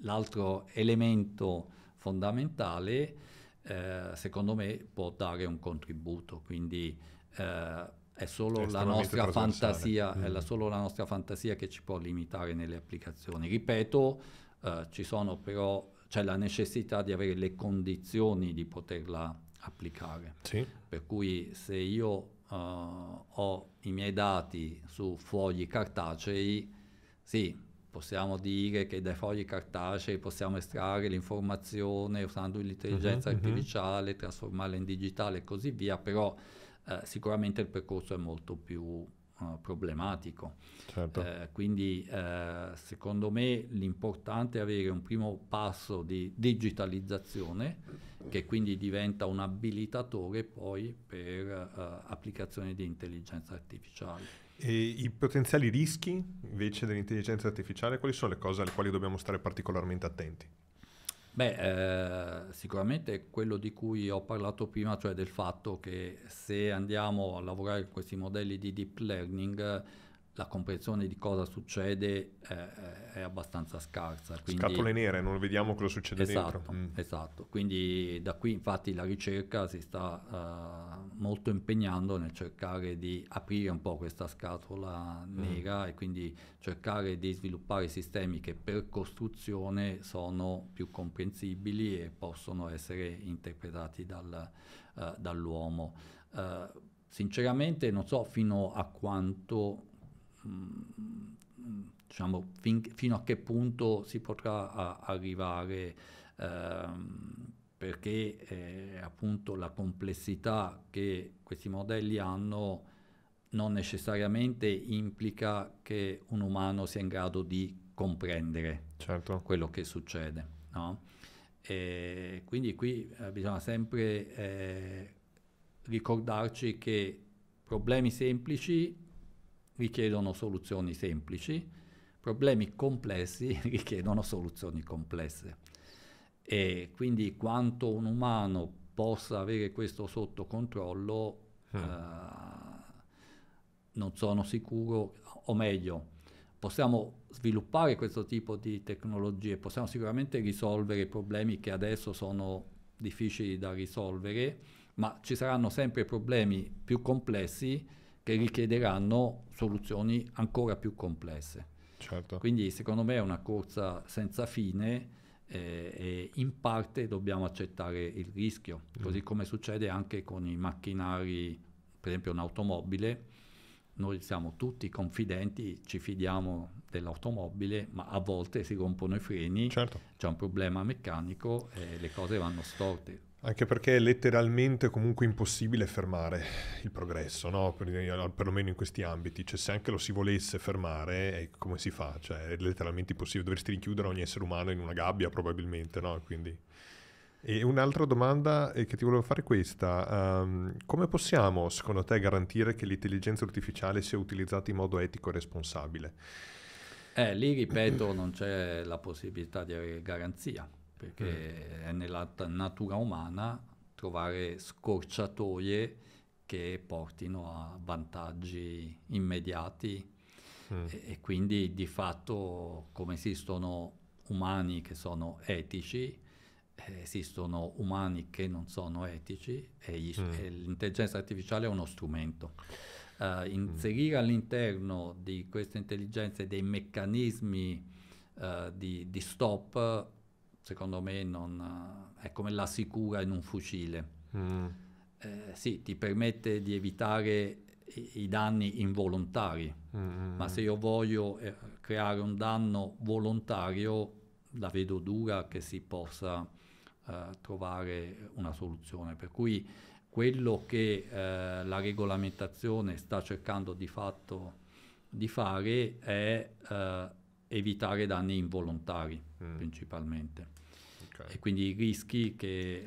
l'altro elemento fondamentale, eh, secondo me può dare un contributo. Quindi eh, è, solo la, fantasia, mm. è la, mm. solo la nostra fantasia, che ci può limitare nelle applicazioni. Ripeto, eh, ci sono però c'è la necessità di avere le condizioni di poterla applicare. Sì. Per cui se io eh, ho i miei dati su fogli cartacei, sì, possiamo dire che dai fogli cartacei possiamo estrarre l'informazione usando l'intelligenza uh-huh, artificiale, uh-huh. trasformarla in digitale e così via, però eh, sicuramente il percorso è molto più eh, problematico. Certo. Eh, quindi eh, secondo me l'importante è avere un primo passo di digitalizzazione che quindi diventa un abilitatore poi per eh, applicazioni di intelligenza artificiale. E I potenziali rischi invece dell'intelligenza artificiale, quali sono le cose alle quali dobbiamo stare particolarmente attenti? Beh, eh, sicuramente quello di cui ho parlato prima, cioè del fatto che se andiamo a lavorare con questi modelli di deep learning, la comprensione di cosa succede eh, eh, è abbastanza scarsa. Quindi... Scatole nere, non vediamo cosa succede esatto, dentro. Mm. Esatto, quindi da qui infatti la ricerca si sta uh, molto impegnando nel cercare di aprire un po' questa scatola mm. nera mm. e quindi cercare di sviluppare sistemi che per costruzione sono più comprensibili e possono essere interpretati dal, uh, dall'uomo. Uh, sinceramente non so fino a quanto diciamo, fin, fino a che punto si potrà a, arrivare, ehm, perché eh, appunto la complessità che questi modelli hanno non necessariamente implica che un umano sia in grado di comprendere certo. quello che succede. No? quindi qui eh, bisogna sempre eh, ricordarci che problemi semplici richiedono soluzioni semplici, problemi complessi richiedono soluzioni complesse. E quindi quanto un umano possa avere questo sotto controllo, mm. eh, non sono sicuro, o meglio, possiamo sviluppare questo tipo di tecnologie, possiamo sicuramente risolvere problemi che adesso sono difficili da risolvere, ma ci saranno sempre problemi più complessi che richiederanno soluzioni ancora più complesse. Certo. Quindi secondo me è una corsa senza fine eh, e in parte dobbiamo accettare il rischio, mm. così come succede anche con i macchinari, per esempio un'automobile, noi siamo tutti confidenti, ci fidiamo dell'automobile, ma a volte si rompono i freni, certo. c'è un problema meccanico e le cose vanno storte. Anche perché è letteralmente comunque impossibile fermare il progresso, no? per, perlomeno in questi ambiti. Cioè, se anche lo si volesse fermare, come si fa? Cioè, è letteralmente impossibile. Dovresti rinchiudere ogni essere umano in una gabbia, probabilmente, no? Quindi... E un'altra domanda eh, che ti volevo fare è questa. Um, come possiamo, secondo te, garantire che l'intelligenza artificiale sia utilizzata in modo etico e responsabile? Eh, lì ripeto, non c'è la possibilità di avere garanzia perché mm. è nella t- natura umana trovare scorciatoie che portino a vantaggi immediati mm. e, e quindi di fatto come esistono umani che sono etici, eh, esistono umani che non sono etici e, gli, mm. e l'intelligenza artificiale è uno strumento. Uh, inserire mm. all'interno di queste intelligenze dei meccanismi uh, di, di, stop secondo me non, eh, è come la sicura in un fucile. Mm. Eh, sì, ti permette di evitare i, danni involontari, mm. ma se io voglio eh, creare un danno volontario, la vedo dura che si possa eh, trovare una soluzione. Per cui quello che eh, la regolamentazione sta cercando di, fatto, di fare è eh, evitare danni involontari mm. principalmente. Okay. E quindi i rischi che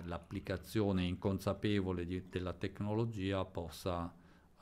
eh, l'applicazione inconsapevole di, della tecnologia possa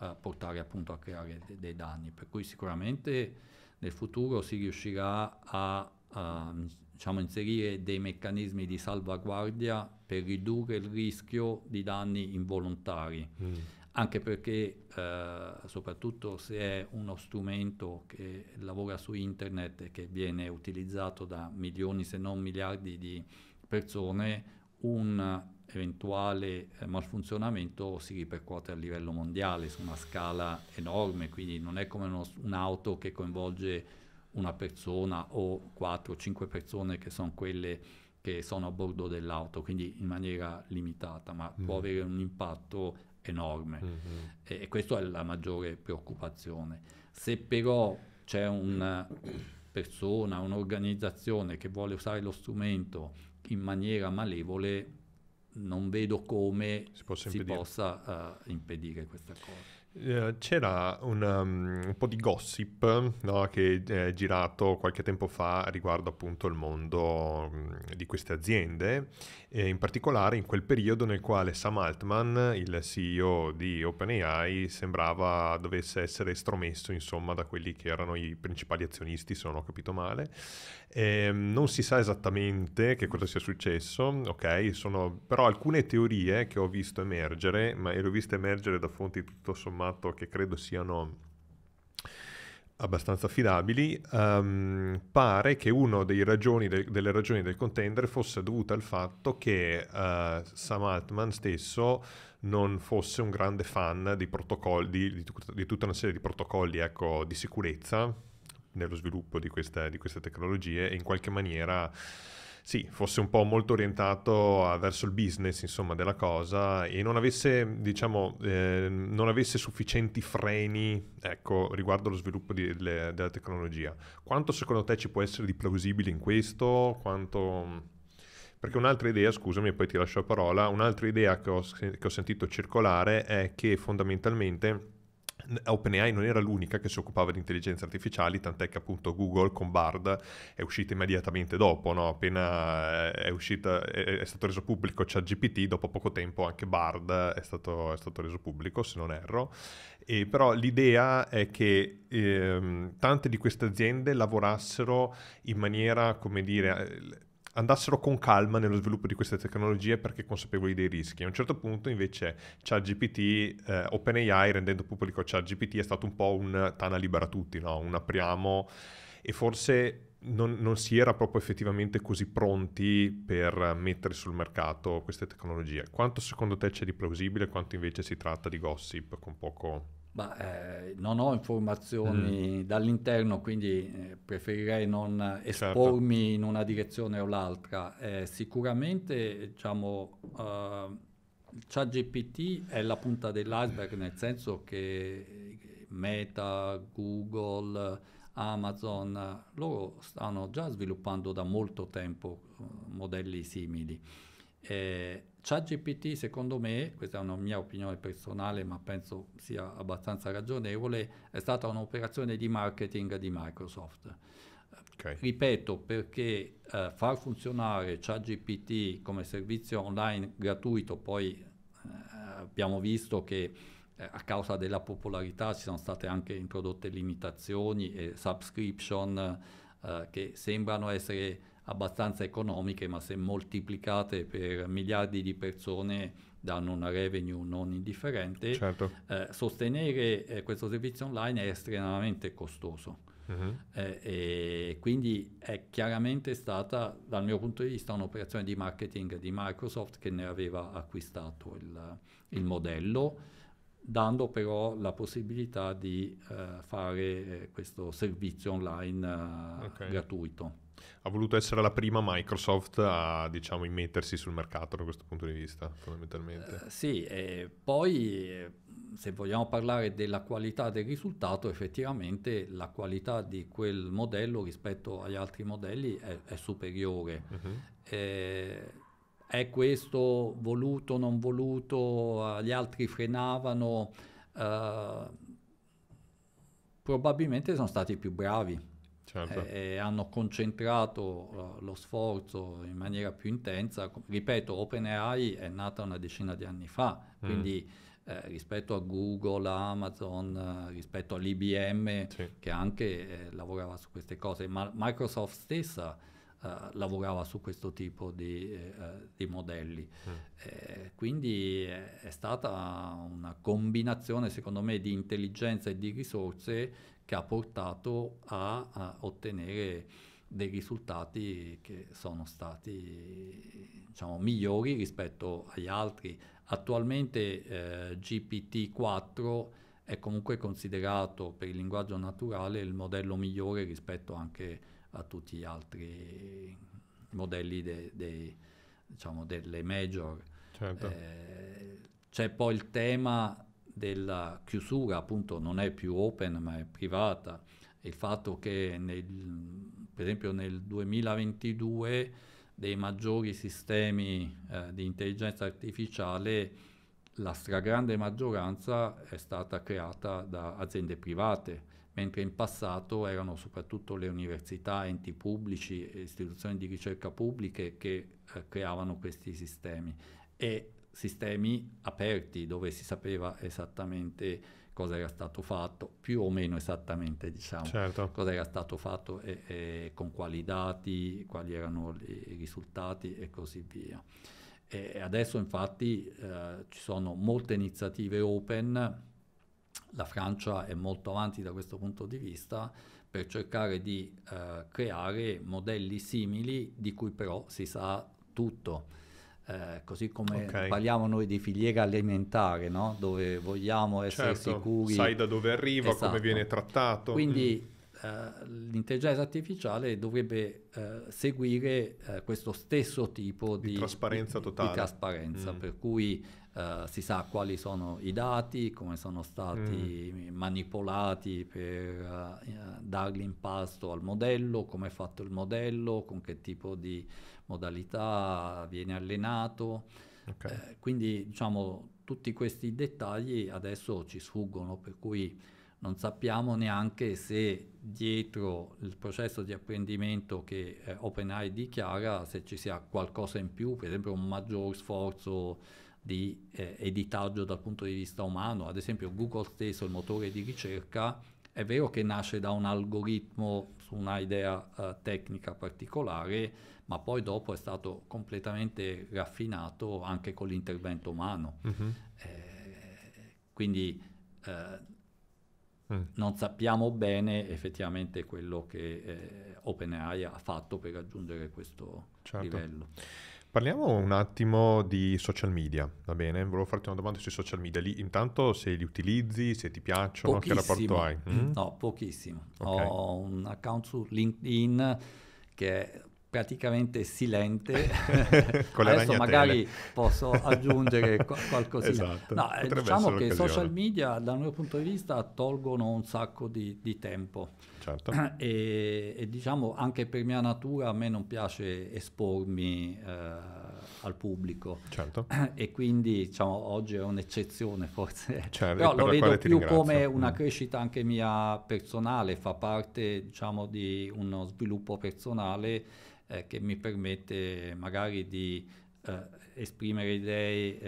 eh, portare appunto a creare de- dei danni. Per cui sicuramente nel futuro si riuscirà a, a diciamo, inserire dei meccanismi di salvaguardia per ridurre il rischio di danni involontari. Mm anche perché eh, soprattutto se è uno strumento che lavora su internet e che viene utilizzato da milioni se non miliardi di persone, un eventuale eh, malfunzionamento si ripercuote a livello mondiale su una scala enorme, quindi non è come uno, un'auto che coinvolge una persona o 4 o 5 persone che sono quelle che sono a bordo dell'auto, quindi in maniera limitata, ma mm. può avere un impatto enorme mm-hmm. e, questa è la maggiore preoccupazione. Se però c'è una persona, un'organizzazione che vuole usare lo strumento in maniera malevole, non vedo come si, possa si possa, uh, impedire questa cosa. Eh, c'era un, um, un, po' di gossip no, che è eh, girato qualche tempo fa riguardo appunto il mondo um, di queste aziende, e in particolare in quel periodo nel quale Sam Altman, il CEO di OpenAI, sembrava dovesse essere estromesso insomma, da quelli che erano i principali azionisti, se non ho capito male. E, um, non si sa esattamente che cosa sia successo, ok? Sono però alcune teorie che ho visto emergere, ma le ho viste emergere da fonti tutto sommato sommato che credo siano abbastanza affidabili, um, pare che una de- delle ragioni del contender fosse dovuta al fatto che uh, Sam Altman stesso non fosse un grande fan di, protocolli, di, tut- di tutta una serie di protocolli ecco, di sicurezza nello sviluppo di, questa, di queste tecnologie e in qualche maniera sì, fosse un po' molto orientato a, verso il business, insomma, della cosa e non avesse, diciamo, eh, non avesse sufficienti freni, ecco, riguardo allo sviluppo di, delle, della tecnologia. Quanto secondo te ci può essere di plausibile in questo? Quanto... Perché un'altra idea, scusami, poi ti lascio la parola, un'altra idea che ho, che ho sentito circolare è che fondamentalmente OpenAI non era l'unica che si occupava di intelligenze artificiali, tant'è che appunto Google con Bard è uscita immediatamente dopo, no? appena eh, è, uscita, è, è stato reso pubblico ChatGPT, dopo poco tempo anche Bard è stato, è stato reso pubblico, se non erro. E però l'idea è che ehm, tante di queste aziende lavorassero in maniera, come dire, eh, andassero con calma nello sviluppo di queste tecnologie perché consapevoli dei rischi. A un certo punto invece ChatGPT, eh, OpenAI rendendo pubblico ChatGPT è stato un po' un tana libera tutti, no? un apriamo e forse non, non, si era proprio effettivamente così pronti per mettere sul mercato queste tecnologie. Quanto secondo te c'è di plausibile, quanto invece si tratta di gossip con poco ma eh, non ho informazioni mm. dall'interno, quindi eh, preferirei non certo. espormi certo. in una direzione o l'altra. Eh, sicuramente, diciamo, uh, ChatGPT è la punta dell'iceberg, nel senso che eh, Meta, Google, Amazon, loro stanno già sviluppando da molto tempo eh, modelli simili. Eh, ChatGPT, secondo me, questa è una mia opinione personale, ma penso sia abbastanza ragionevole, è stata un'operazione di marketing di Microsoft. Okay. Ripeto, perché eh, far funzionare ChatGPT come servizio online gratuito, poi eh, abbiamo visto che eh, a causa della popolarità ci sono state anche introdotte limitazioni e subscription eh, che sembrano essere abbastanza economiche, ma se moltiplicate per miliardi di persone danno una revenue non indifferente, certo. eh, sostenere eh, questo servizio online è estremamente costoso. Uh-huh. Eh, e quindi è chiaramente stata, dal mio punto di vista, un'operazione di marketing di Microsoft che ne aveva acquistato il, il modello, dando però la possibilità di eh, fare eh, questo servizio online eh, okay. gratuito ha voluto essere la prima Microsoft a diciamo immettersi sul mercato da questo punto di vista fondamentalmente. Uh, sì, e poi eh, se vogliamo parlare della qualità del risultato, effettivamente la qualità di quel modello rispetto agli altri modelli è, è superiore. Uh-huh. Eh, è questo voluto, non voluto, gli altri frenavano, eh, probabilmente sono stati più bravi certo. Eh, eh, hanno concentrato uh, lo sforzo in maniera più intensa. Ripeto, OpenAI è nata una decina di anni fa, mm. quindi eh, rispetto a Google, a Amazon, eh, rispetto all'IBM sì. che anche eh, lavorava su queste cose, ma Microsoft stessa lavorava su questo tipo di, di modelli. Mm. quindi è stata una combinazione, secondo me, di intelligenza e di risorse che ha portato a, a ottenere dei risultati che sono stati diciamo, migliori rispetto agli altri. Attualmente eh, GPT-4 è comunque considerato per il linguaggio naturale il modello migliore rispetto anche a tutti gli altri modelli de, de, diciamo, delle major. Certo. Eh, c'è poi il tema della chiusura, appunto non è più open ma è privata, il fatto che nel, per esempio nel 2022 dei maggiori sistemi eh, di intelligenza artificiale la stragrande maggioranza è stata creata da aziende private, mentre in passato erano soprattutto le università, enti pubblici, istituzioni di ricerca pubbliche che eh, creavano questi sistemi. E sistemi aperti dove si sapeva esattamente cosa era stato fatto, più o meno esattamente diciamo, certo. cosa era stato fatto e, e, con quali dati, quali erano i risultati e così via. E adesso infatti eh, ci sono molte iniziative open, la Francia è molto avanti da questo punto di vista, per cercare di eh, creare modelli simili di cui però si sa tutto eh, così come okay. parliamo noi di filiera alimentare, no? dove vogliamo essere certo, sicuri. Sai da dove arriva, esatto. come viene trattato. Quindi mm. eh, l'intelligenza artificiale dovrebbe eh, seguire eh, questo stesso tipo di, di trasparenza di, totale. Di trasparenza, mm. per cui eh, si sa quali sono i dati, come sono stati mm. manipolati per eh, darli in pasto al modello, come è fatto il modello, con che tipo di modalità, viene allenato. Okay. Eh, quindi diciamo tutti questi dettagli adesso ci sfuggono, per cui non sappiamo neanche se dietro il processo di apprendimento che eh, OpenAI dichiara se ci sia qualcosa in più, per esempio un maggior sforzo di eh, editaggio dal punto di vista umano, ad esempio Google stesso, il motore di ricerca, è vero che nasce da un algoritmo su un'idea eh, tecnica particolare, ma poi dopo è stato completamente raffinato anche con l'intervento umano. Mm-hmm. Eh, quindi eh, mm. non sappiamo bene effettivamente quello che eh, OpenAI ha fatto per raggiungere questo certo. livello. Parliamo un attimo di social media, va bene? Volevo farti una domanda sui social media. Lì, intanto se li utilizzi, se ti piacciono, pochissimo. che rapporto hai? Mm? No, pochissimo. Okay. Ho un account su LinkedIn che è praticamente silente, adesso magari posso aggiungere co- qualcosina. Esatto, no, eh, diciamo che i social media dal mio punto di vista tolgono un sacco di, di tempo certo. e, e, diciamo anche per mia natura a me non piace espormi eh, al pubblico certo. e quindi diciamo, oggi è un'eccezione forse, cioè, però per lo vedo più come una mm. crescita anche mia personale, fa parte diciamo, di uno sviluppo personale eh, che mi permette magari di eh, esprimere idee,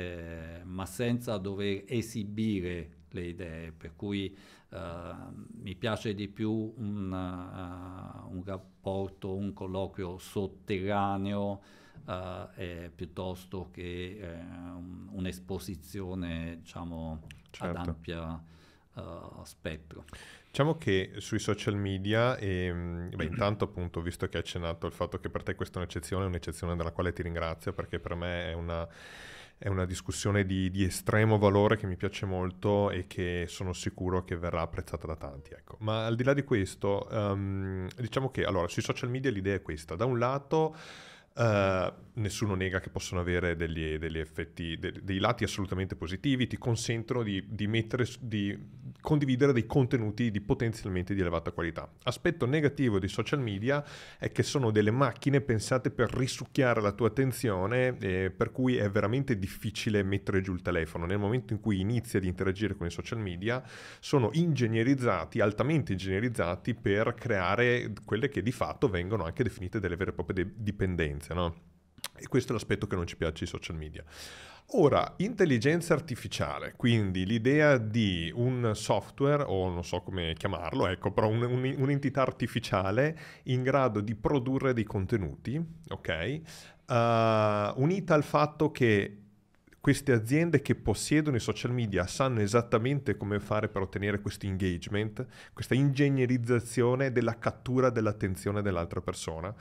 eh, ma senza dover esibire le idee, per cui eh, mi piace di più un, uh, un rapporto, un colloquio sotterraneo. Uh, piuttosto che un, un'esposizione diciamo certo. ad ampio uh, spettro. Diciamo che sui social media, e, ehm, beh, intanto appunto, visto che hai accennato il fatto che per te questa è un'eccezione, è un'eccezione della quale ti ringrazio perché per me è una, è una discussione di, di, estremo valore che mi piace molto e che sono sicuro che verrà apprezzata da tanti. Ecco. Ma al di là di questo, um, diciamo che allora, sui social media l'idea è questa. Da un lato... Uh, nessuno nega che possono avere degli, degli effetti, de, dei lati assolutamente positivi, ti consentono di, di, mettere, di condividere dei contenuti di potenzialmente di elevata qualità. Aspetto negativo di social media è che sono delle macchine pensate per risucchiare la tua attenzione, eh, per cui è veramente difficile mettere giù il telefono. Nel momento in cui inizi ad interagire con i social media, sono ingegnerizzati, altamente ingegnerizzati per creare quelle che di fatto vengono anche definite delle vere e proprie de- dipendenze. No? E questo è l'aspetto che non ci piace i social media. Ora, intelligenza artificiale, quindi l'idea di un software, o non so come chiamarlo, ecco, però un, un, un'entità artificiale in grado di produrre dei contenuti, ok? Uh, unita al fatto che queste aziende che possiedono i social media sanno esattamente come fare per ottenere questo engagement, questa ingegnerizzazione della cattura dell'attenzione dell'altra persona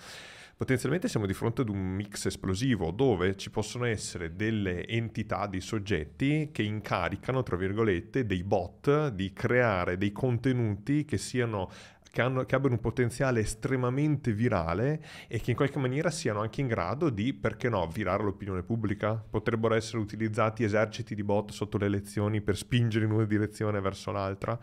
Potenzialmente siamo di fronte ad un mix esplosivo dove ci possono essere delle entità, dei soggetti che incaricano, tra virgolette, dei bot di creare dei contenuti che siano che, hanno, che, abbiano un potenziale estremamente virale e che in qualche maniera siano anche in grado di, perché no, virare l'opinione pubblica. Potrebbero essere utilizzati eserciti di bot sotto le elezioni per spingere in una direzione verso l'altra.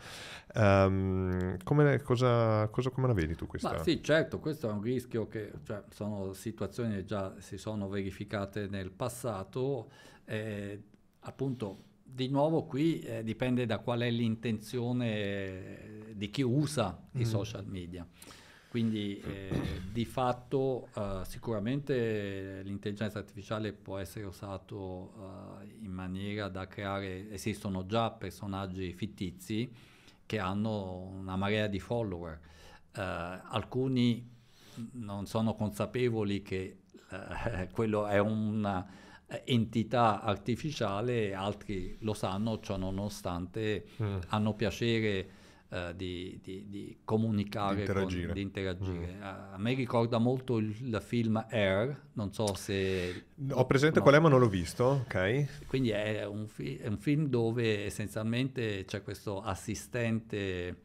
Um, come, cosa, cosa, come la vedi tu questa? Ma sì, certo, questo è un rischio che cioè, sono situazioni che già si sono verificate nel passato. Eh, appunto di nuovo qui eh, dipende da qual è l'intenzione eh, di chi usa mm. i social media. Quindi eh, di fatto uh, sicuramente l'intelligenza artificiale può essere usata uh, eh, in maniera da creare, esistono già personaggi fittizi che hanno una marea di follower. Uh, alcuni non sono consapevoli che quello è una, eh, entità artificiale altri lo sanno, ciò nonostante mm. hanno piacere eh, di, di, di, comunicare, di interagire. Con, di interagire. Mm. A, eh, a me ricorda molto il, il, film Air, non so se... Ho presente no, qual è ma non l'ho visto, ok? Quindi è un, fi- è un film dove essenzialmente c'è questo assistente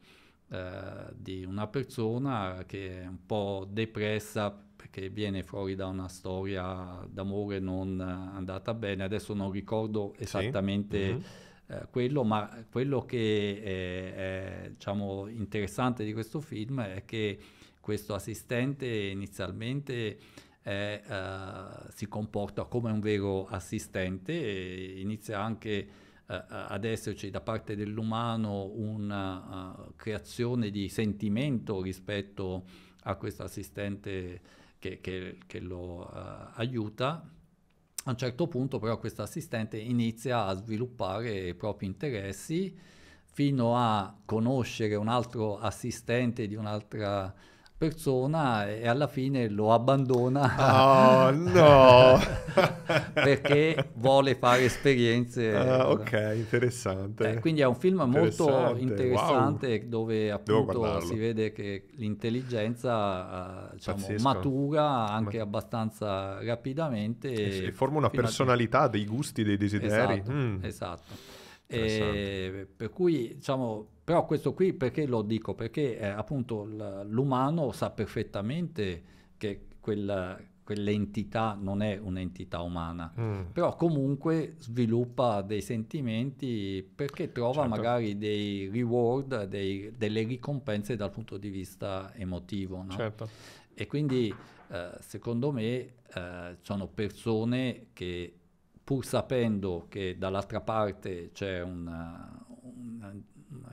eh, di una persona che è un po' depressa che viene fuori da una storia d'amore non eh, andata bene. Adesso non ricordo esattamente sì. mm-hmm. eh, quello, ma quello che è, eh, è diciamo, interessante di questo film è che questo assistente inizialmente è, uh, si comporta come un vero assistente e inizia anche ad esserci da parte dell'umano una uh, creazione di sentimento rispetto a questo assistente che, che, che lo uh, aiuta. A un certo punto però questo assistente inizia a sviluppare i propri interessi fino a conoscere un altro assistente di un'altra persona e alla fine lo abbandona oh, no. perché vuole fare esperienze ah, ok interessante eh, quindi è un film molto interessante wow. dove appunto si vede che l'intelligenza ah, diciamo, matura anche Ma... abbastanza rapidamente e, e forma una personalità a... dei gusti dei desideri esatto, mm. esatto. per cui diciamo però questo qui perché lo dico? Perché eh, appunto l'umano sa perfettamente che quella, quell'entità non è un'entità umana, mm. però comunque sviluppa dei sentimenti perché trova certo. magari dei reward, dei, delle ricompense dal punto di vista emotivo. No? Certo. E quindi eh, secondo me eh, sono persone che pur sapendo che dall'altra parte c'è una, una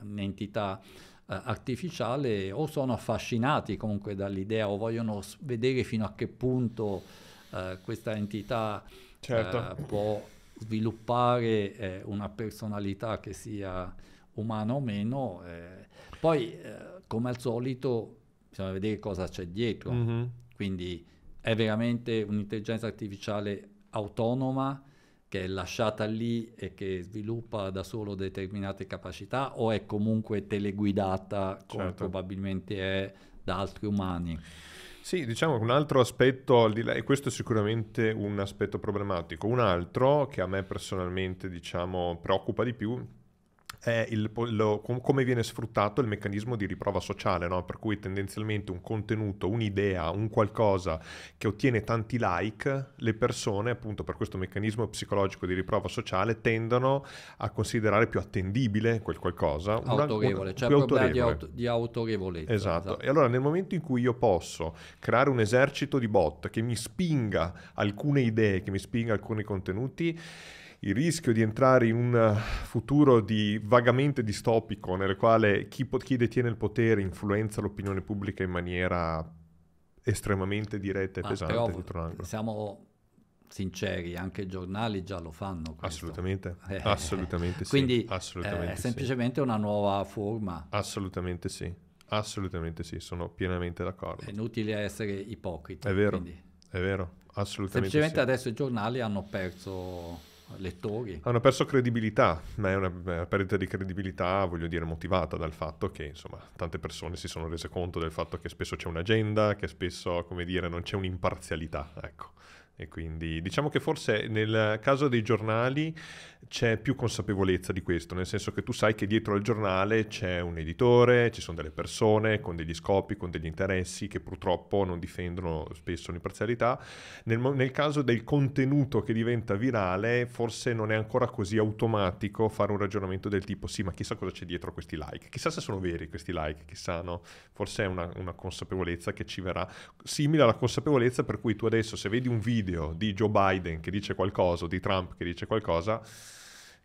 un'entità eh, artificiale o sono affascinati comunque dall'idea o vogliono vedere fino a che punto eh, questa entità certo. eh, può sviluppare eh, una personalità che sia umana o meno. Eh. Poi, eh, come al solito, bisogna vedere cosa c'è dietro. Mm-hmm. Quindi è veramente un'intelligenza artificiale autonoma che è lasciata lì e che sviluppa da solo determinate capacità o è comunque teleguidata come certo. probabilmente è da altri umani? Sì, diciamo che un altro aspetto, e questo è sicuramente un aspetto problematico, un altro che a me personalmente diciamo, preoccupa di più è il, lo, com, come viene sfruttato il meccanismo di riprova sociale, no? per cui tendenzialmente un contenuto, un'idea, un qualcosa che ottiene tanti like, le persone appunto per questo meccanismo psicologico di riprova sociale tendono a considerare più attendibile quel qualcosa. Autorevole, una, una, cioè più autorevole. Di, auto, di autorevolezza. Esatto. esatto, e allora nel momento in cui io posso creare un esercito di bot che mi spinga alcune idee, che mi spinga alcuni contenuti, il rischio di entrare in un futuro di vagamente distopico nel quale chi, po- chi detiene il potere influenza l'opinione pubblica in maniera estremamente diretta e Ma pesante però, Siamo sinceri, anche i giornali già lo fanno. Questo. Assolutamente, eh, assolutamente sì. Quindi assolutamente è eh, semplicemente una nuova forma. Assolutamente sì, assolutamente sì, sono pienamente d'accordo. È inutile essere ipocriti. È vero, quindi. è vero, assolutamente Semplicemente sì. adesso i giornali hanno perso lettori. Hanno perso credibilità, ma è una perdita di credibilità, voglio dire, motivata dal fatto che, insomma, tante persone si sono rese conto del fatto che spesso c'è un'agenda, che spesso, come dire, non c'è un'imparzialità, ecco. E quindi diciamo che forse nel caso dei giornali c'è più consapevolezza di questo, nel senso che tu sai che dietro al giornale c'è un editore, ci sono delle persone con degli scopi, con degli interessi che purtroppo non difendono spesso l'imparzialità. Nel, nel caso del contenuto che diventa virale, forse non è ancora così automatico fare un ragionamento del tipo sì, ma chissà cosa c'è dietro a questi like, chissà se sono veri questi like, chissà no. Forse è una, una consapevolezza che ci verrà simile alla consapevolezza per cui tu adesso se vedi un video video di Joe Biden che dice qualcosa, di Trump che dice qualcosa,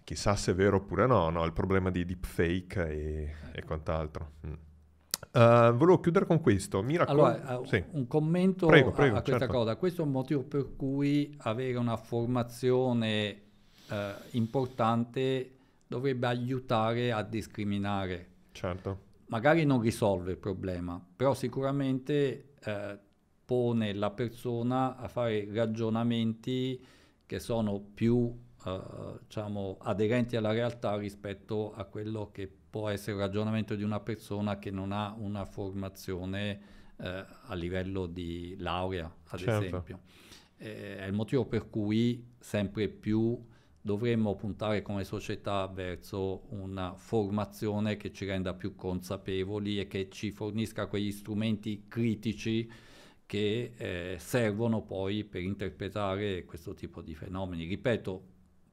chissà se è vero oppure no, no? Il problema di deepfake e, e quant'altro. Mm. Uh, volevo chiudere con questo. Mi raccom- allora, eh, sì. un commento prego, prego, a, a, questa certo. cosa. Questo è un motivo per cui avere una formazione uh, importante dovrebbe aiutare a discriminare. Certo. Magari non risolve il problema, però sicuramente eh, espone la persona a fare ragionamenti che sono più eh, diciamo, aderenti alla realtà rispetto a quello che può essere il ragionamento di una persona che non ha una formazione eh, a livello di laurea, ad certo. esempio. Eh, è il motivo per cui sempre più dovremmo puntare come società verso una formazione che ci renda più consapevoli e che ci fornisca quegli strumenti critici che eh, servono poi per interpretare questo tipo di fenomeni. Ripeto,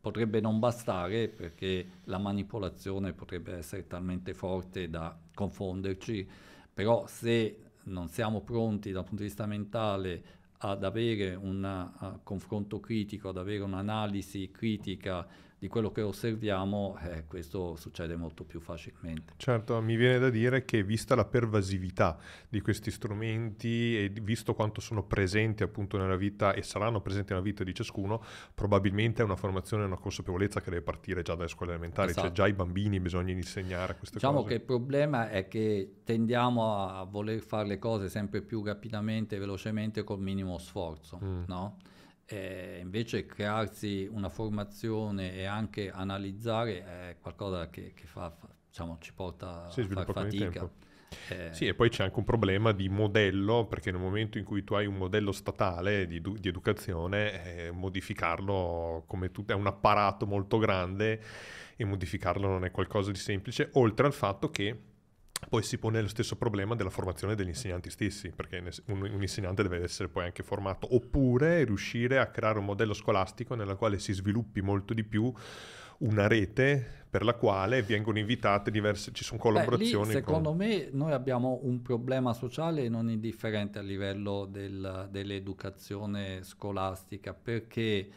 potrebbe non bastare perché la manipolazione potrebbe essere talmente forte da confonderci, però se non siamo pronti dal punto di vista mentale ad avere un confronto critico, ad avere un'analisi critica di quello che osserviamo, eh, questo succede molto più facilmente. Certo, mi viene da dire che vista la pervasività di questi strumenti e visto quanto sono presenti appunto nella vita e saranno presenti nella vita di ciascuno, probabilmente è una formazione, una consapevolezza che deve partire già dalle scuole elementari, cioè, esatto. cioè già i bambini bisogna insegnare queste diciamo cose. Diciamo che il problema è che tendiamo a voler fare le cose sempre più rapidamente velocemente col minimo sforzo, mm. no? eh, invece crearsi una formazione e anche analizzare è qualcosa che, che fa, fa, diciamo, ci porta si a far fatica. Eh. Sì, e poi c'è anche un problema di modello, perché nel momento in cui tu hai un modello statale di, di educazione, eh, modificarlo tu, è un apparato molto grande e modificarlo non è qualcosa di semplice, oltre al fatto che poi si pone lo stesso problema della formazione degli insegnanti stessi, perché un, un, insegnante deve essere poi anche formato, oppure riuscire a creare un modello scolastico nella quale si sviluppi molto di più una rete per la quale vengono invitate diverse, ci sono collaborazioni. Beh, lì, secondo con... me noi abbiamo un problema sociale non indifferente a livello del, dell'educazione scolastica, perché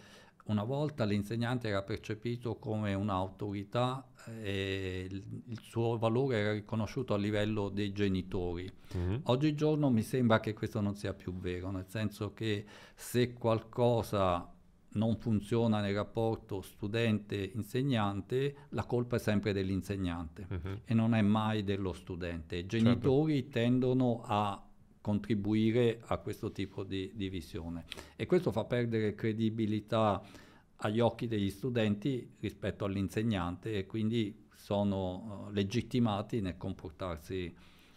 una volta l'insegnante era percepito come un'autorità e eh, il suo valore era riconosciuto a livello dei genitori. Mm-hmm. Oggigiorno mi sembra che questo non sia più vero, nel senso che se qualcosa non funziona nel rapporto studente-insegnante, la colpa è sempre dell'insegnante mm-hmm. e non è mai dello studente. I certo. genitori certo. tendono a contribuire a questo tipo di, di, visione e questo fa perdere credibilità agli occhi degli studenti rispetto all'insegnante e quindi sono eh, legittimati nel comportarsi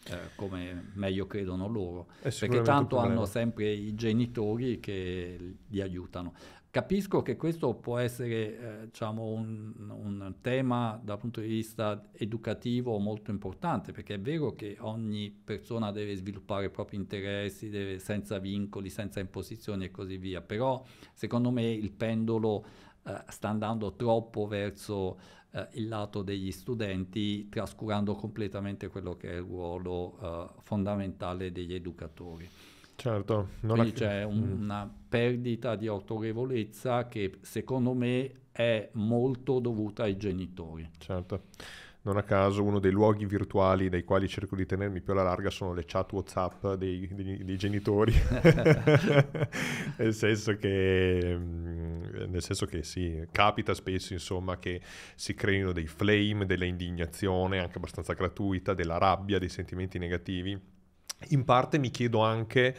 eh, come meglio credono loro, perché tanto hanno sempre i genitori che li aiutano. Capisco che questo può essere eh, diciamo un, un, tema dal punto di vista educativo molto importante, perché è vero che ogni persona deve sviluppare i propri interessi deve, senza vincoli, senza imposizioni e così via, però secondo me il pendolo eh, sta andando troppo verso eh, il lato degli studenti, trascurando completamente quello che è il ruolo eh, fondamentale degli educatori. Certo, non quindi c'è un, mm. una perdita di autorevolezza che secondo me è molto dovuta ai genitori. Certo. Non a caso uno dei luoghi virtuali dai quali cerco di tenermi più alla larga sono le chat WhatsApp dei, dei, dei genitori. nel, senso che, mm, nel senso che sì, capita spesso insomma, che si creino dei flame, dell'indignazione anche abbastanza gratuita, della rabbia, dei sentimenti negativi in parte mi chiedo anche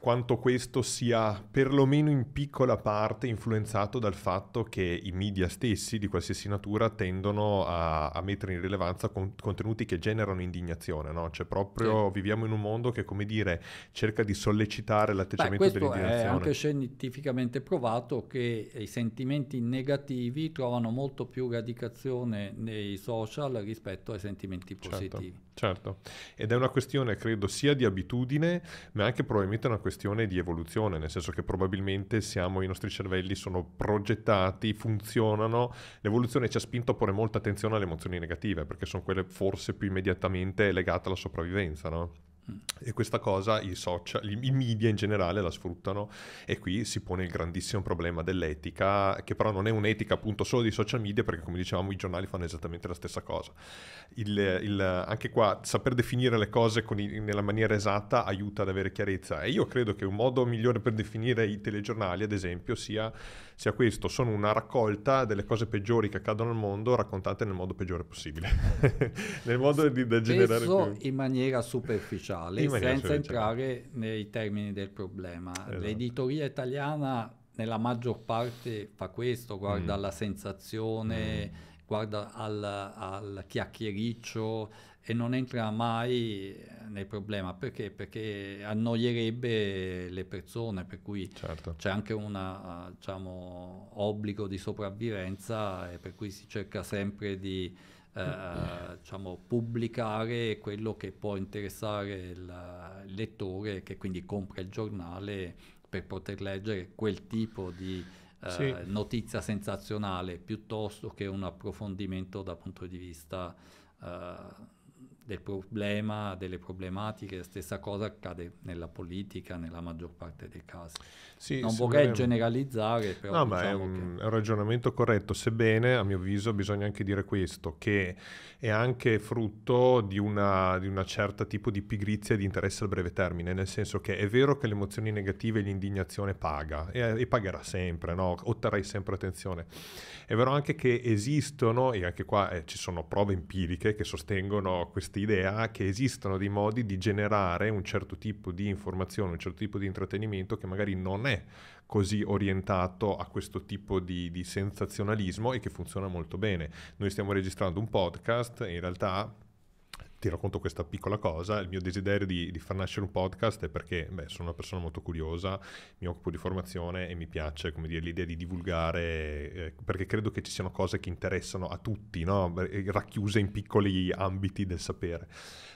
quanto questo sia perlomeno in piccola parte influenzato dal fatto che i media stessi di qualsiasi natura tendono a, a mettere in rilevanza con, contenuti che generano indignazione, no? Cioè proprio sì. viviamo in un mondo che, come dire, cerca di sollecitare l'atteggiamento Beh, dell'indignazione. è anche scientificamente provato che i sentimenti negativi trovano molto più radicazione nei social rispetto ai sentimenti certo. positivi. Certo. Certo, ed è una questione credo sia di abitudine, ma anche probabilmente una questione di evoluzione, nel senso che probabilmente siamo, i nostri cervelli sono progettati, funzionano, l'evoluzione ci ha spinto a porre molta attenzione alle emozioni negative, perché sono quelle forse più immediatamente legate alla sopravvivenza, no? Mm. E questa cosa i social, i media in generale la sfruttano e qui si pone il grandissimo problema dell'etica, che però non è un'etica appunto solo dei social media, perché come dicevamo i giornali fanno esattamente la stessa cosa. Il, il, anche qua saper definire le cose i, nella maniera esatta aiuta ad avere chiarezza e io credo che un modo migliore per definire i telegiornali, ad esempio, sia sia questo, sono una raccolta delle cose peggiori che accadono al mondo raccontate nel modo peggiore possibile, nel modo di degenerare più. in maniera superficiale, in maniera senza superficiale. entrare nei termini del problema. Esatto. L'editoria italiana nella maggior parte fa questo, guarda mm. la sensazione... Mm guarda al, al chiacchiericcio e non entra mai nel problema perché? Perché annoierebbe le persone, per cui certo. c'è anche un diciamo, obbligo di sopravvivenza e per cui si cerca sempre di eh, diciamo, pubblicare quello che può interessare il, il lettore che quindi compra il giornale per poter leggere quel tipo di eh, sì. notizia sensazionale piuttosto che un approfondimento dal punto di vista eh, del problema, delle problematiche. Stessa cosa accade nella politica nella maggior parte dei casi. Sì, non vorrei generalizzare, però... No, diciamo ma è diciamo un, che... è un, ragionamento corretto, sebbene a mio avviso bisogna anche dire questo, che è anche frutto di un di una certa tipo di pigrizia e di interesse al breve termine, nel senso che è vero che le emozioni negative e l'indignazione paga, e, e pagherà sempre, no? otterrai sempre attenzione. È vero anche che esistono, e anche qua eh, ci sono prove empiriche che sostengono questa idea, che esistono dei modi di generare un certo tipo di informazione, un certo tipo di intrattenimento che magari non è è così orientato a questo tipo di, di, sensazionalismo e che funziona molto bene. Noi stiamo registrando un podcast e in realtà ti racconto questa piccola cosa, il mio desiderio di, di far nascere un podcast è perché beh, sono una persona molto curiosa, mi occupo di formazione e mi piace come dire, l'idea di divulgare, eh, perché credo che ci siano cose che interessano a tutti, no? racchiuse in piccoli ambiti del sapere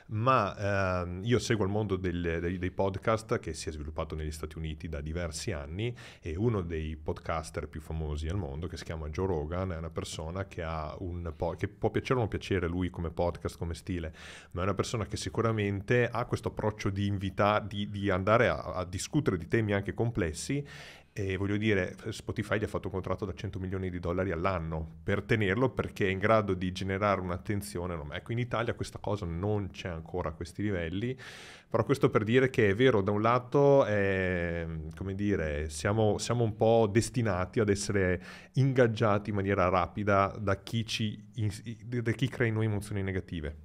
ma ehm, io seguo il mondo del, dei, dei, podcast che si è sviluppato negli Stati Uniti da diversi anni e uno dei podcaster più famosi al mondo che si chiama Joe Rogan è una persona che, un po- che può piacere o non piacere lui come podcast, come stile, ma è una persona che sicuramente ha questo approccio di invitare, di, di, andare a, a discutere di temi anche complessi e voglio dire, Spotify gli ha fatto un contratto da 100 milioni di dollari all'anno per tenerlo perché è in grado di generare un'attenzione. Ecco, in Italia questa cosa non c'è ancora a questi livelli, però questo per dire che è vero, da un lato, è, come dire, siamo, siamo un po' destinati ad essere ingaggiati in maniera rapida da chi, ci, da chi crea in noi emozioni negative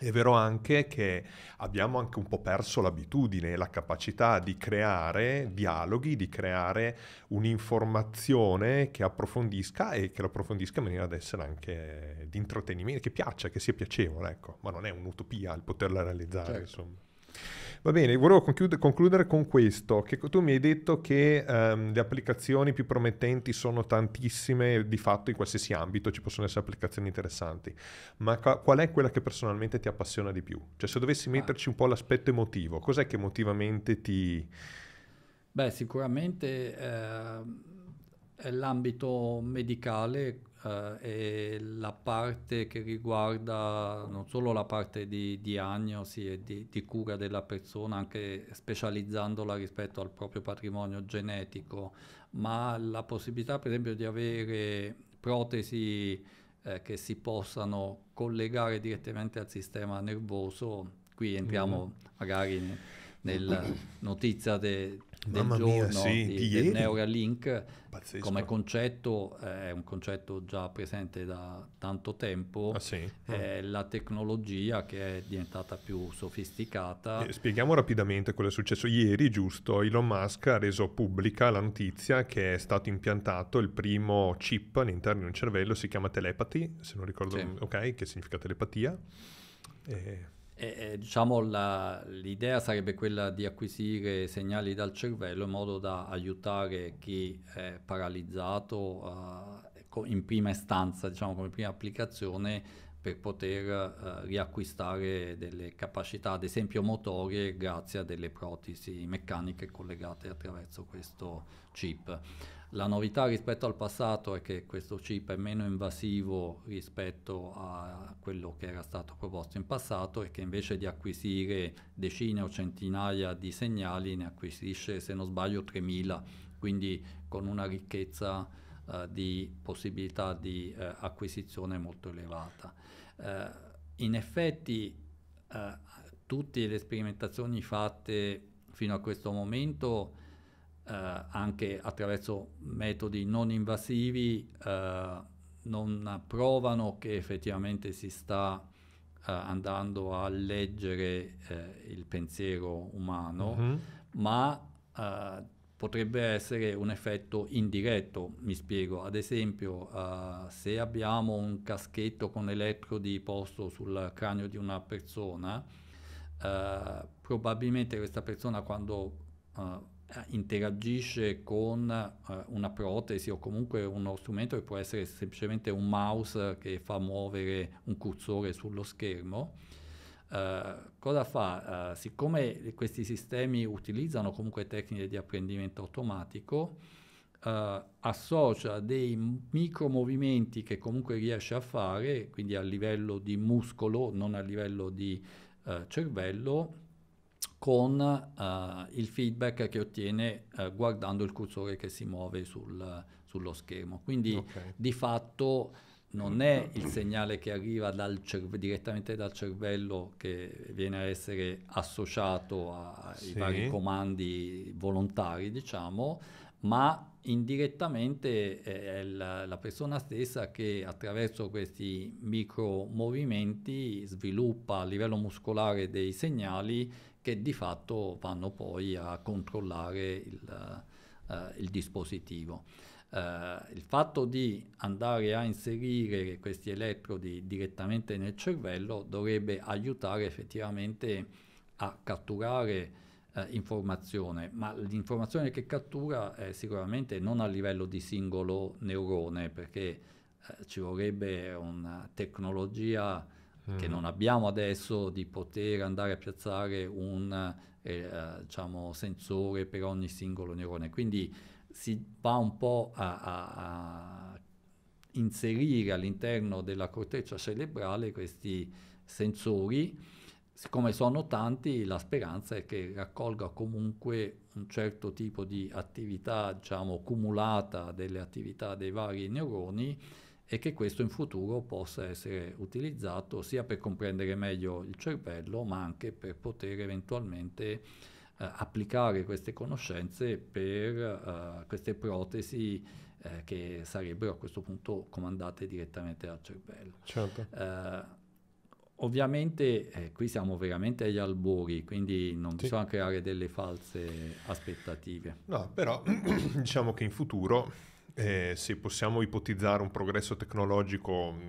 è vero anche che abbiamo anche un po' perso l'abitudine la capacità di creare dialoghi, di creare un'informazione che approfondisca e che lo approfondisca in maniera da essere anche di intrattenimento, che piaccia, che sia piacevole, ecco. Ma non è un'utopia il poterla realizzare, certo. insomma. Va bene, volevo concludere con questo, che tu mi hai detto che um, le applicazioni più promettenti sono tantissime, di fatto in qualsiasi ambito ci possono essere applicazioni interessanti, ma ca- qual è quella che personalmente ti appassiona di più? Cioè se dovessi ah. metterci un po' l'aspetto emotivo, cos'è che emotivamente ti... Beh, sicuramente eh, è l'ambito medicale eh, e la parte che riguarda non solo la parte di diagnosi e di, di cura della persona, anche specializzandola rispetto al proprio patrimonio genetico, ma la possibilità per esempio di avere protesi eh, che si possano collegare direttamente al sistema nervoso, qui entriamo mm. magari... In, nella notizia de, del Mamma giorno mia, sì, di, di del Neuralink Pazzesco. come concetto eh, è un concetto già presente da tanto tempo ah, sì? è ah. la tecnologia che è diventata più sofisticata eh, spieghiamo rapidamente quello che è successo ieri giusto Elon Musk ha reso pubblica la notizia che è stato impiantato il primo chip all'interno di un cervello si chiama telepathy se non ricordo sì. ok che significa telepatia e eh, e, diciamo la, l'idea sarebbe quella di acquisire segnali dal cervello in modo da aiutare chi è paralizzato uh, in prima istanza, diciamo come prima applicazione, per poter uh, riacquistare delle capacità, ad esempio motorie, grazie a delle protesi meccaniche collegate attraverso questo chip. La novità rispetto al passato è che questo chip è meno invasivo rispetto a quello che era stato proposto in passato e che invece di acquisire decine o centinaia di segnali ne acquisisce, se non sbaglio, 3000, quindi con una ricchezza eh, di possibilità di eh, acquisizione molto elevata. Eh, in effetti eh, tutte le sperimentazioni fatte fino a questo momento eh, anche attraverso metodi non invasivi eh, non provano che effettivamente si sta eh, andando a leggere il pensiero umano, uh-huh. ma potrebbe essere un effetto indiretto, mi spiego. Ad esempio, uh, se abbiamo un caschetto con elettrodi posto sul cranio di una persona, uh, probabilmente questa persona quando uh, eh, interagisce con uh, una protesi o comunque uno strumento che può essere semplicemente un mouse che fa muovere un cursore sullo schermo, uh, cosa fa? Uh, siccome questi sistemi utilizzano comunque tecniche di apprendimento automatico, associa dei micromovimenti che comunque riesce a fare, quindi a livello di muscolo, non a livello di cervello, con uh, il feedback che ottiene uh, guardando il cursore che si muove sul, sullo schermo. Quindi okay. di fatto non è il mm. segnale che arriva dal cerve- direttamente dal cervello che viene a essere associato ai sì. vari comandi volontari, diciamo, ma indirettamente eh, è la, la, persona stessa che attraverso questi micro movimenti sviluppa a livello muscolare dei segnali che di fatto vanno poi a controllare il, uh, il dispositivo. Uh, il fatto di andare a inserire questi elettrodi direttamente nel cervello dovrebbe aiutare effettivamente a catturare uh, informazione, ma l'informazione che cattura è sicuramente non a livello di singolo neurone, perché ci vorrebbe una tecnologia che mm. non abbiamo adesso di poter andare a piazzare un eh, eh, diciamo, sensore per ogni singolo neurone. Quindi si va un po' a, a, a inserire all'interno della corteccia cerebrale questi sensori. Siccome sono tanti, la speranza è che raccolga comunque un certo tipo di attività, diciamo, cumulata delle attività dei vari neuroni e che questo in futuro possa essere utilizzato sia per comprendere meglio il cervello, ma anche per poter eventualmente Uh, applicare queste conoscenze per uh, queste protesi uh, che sarebbero a questo punto comandate direttamente dal cervello. Certo. ovviamente eh, qui siamo veramente agli albori, quindi non sì. bisogna creare delle false aspettative. No, però diciamo che in futuro eh, sì, possiamo ipotizzare un progresso tecnologico mm,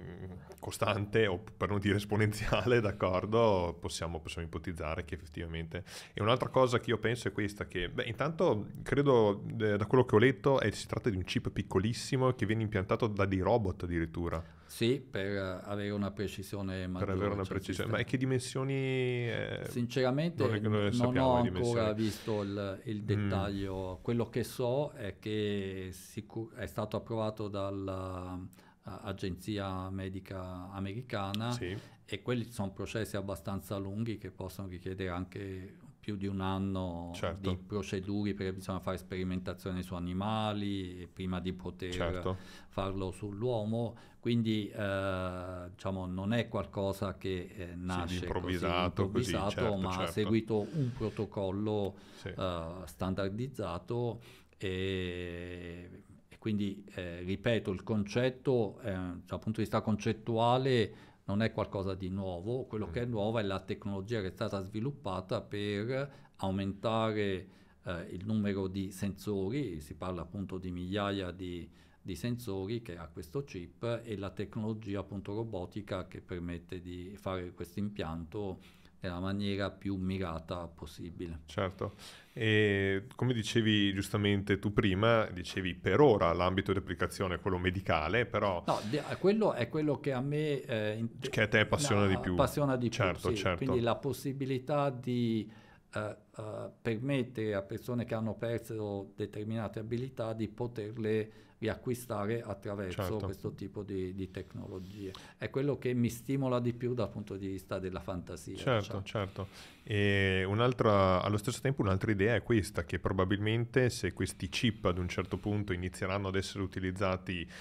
costante o per non dire esponenziale, d'accordo, possiamo, possiamo ipotizzare che effettivamente... E un'altra cosa che io penso è questa, che beh, intanto credo eh, da quello che ho letto è, eh, si tratta di un chip piccolissimo che viene impiantato da dei robot addirittura. Sì, per eh, avere una precisione maggiore. Per avere una cioè precisione. Ma e che dimensioni? È... Eh, Sinceramente non, le, non, non ho ancora visto il, il mm. dettaglio. Mm. Quello che so è che sicur- è stato approvato dall'Agenzia eh, Medica Americana sì. e quelli sono processi abbastanza lunghi che possono richiedere anche più di un anno certo. di procedure perché bisogna fare sperimentazione su animali prima di poter certo. farlo sull'uomo, quindi eh, diciamo, non è qualcosa che eh, nasce sì, improvvisato, così, improvvisato così, certo, ma ha certo. seguito un protocollo sì. uh, standardizzato e, e quindi eh, ripeto il concetto dal punto di vista concettuale non è qualcosa di nuovo, quello mm. che è nuovo è la tecnologia che è stata sviluppata per aumentare eh, il numero di sensori, si parla appunto di migliaia di, di, sensori che ha questo chip e la tecnologia appunto robotica che permette di fare questo impianto nella maniera più mirata possibile. Certo. E come dicevi giustamente tu prima, dicevi per ora l'ambito di applicazione è quello medicale, però... No, quello è quello che a me... Eh, in... Che a te appassiona no, di più. Appassiona di certo, più, sì. certo. Quindi la possibilità di eh, eh, permettere a persone che hanno perso determinate abilità di poterle riacquistare attraverso certo. questo tipo di, di, tecnologie. È quello che mi stimola di più dal punto di vista della fantasia. Certo, diciamo. certo. E allo stesso tempo un'altra idea è questa, che probabilmente se questi chip ad un certo punto inizieranno ad essere utilizzati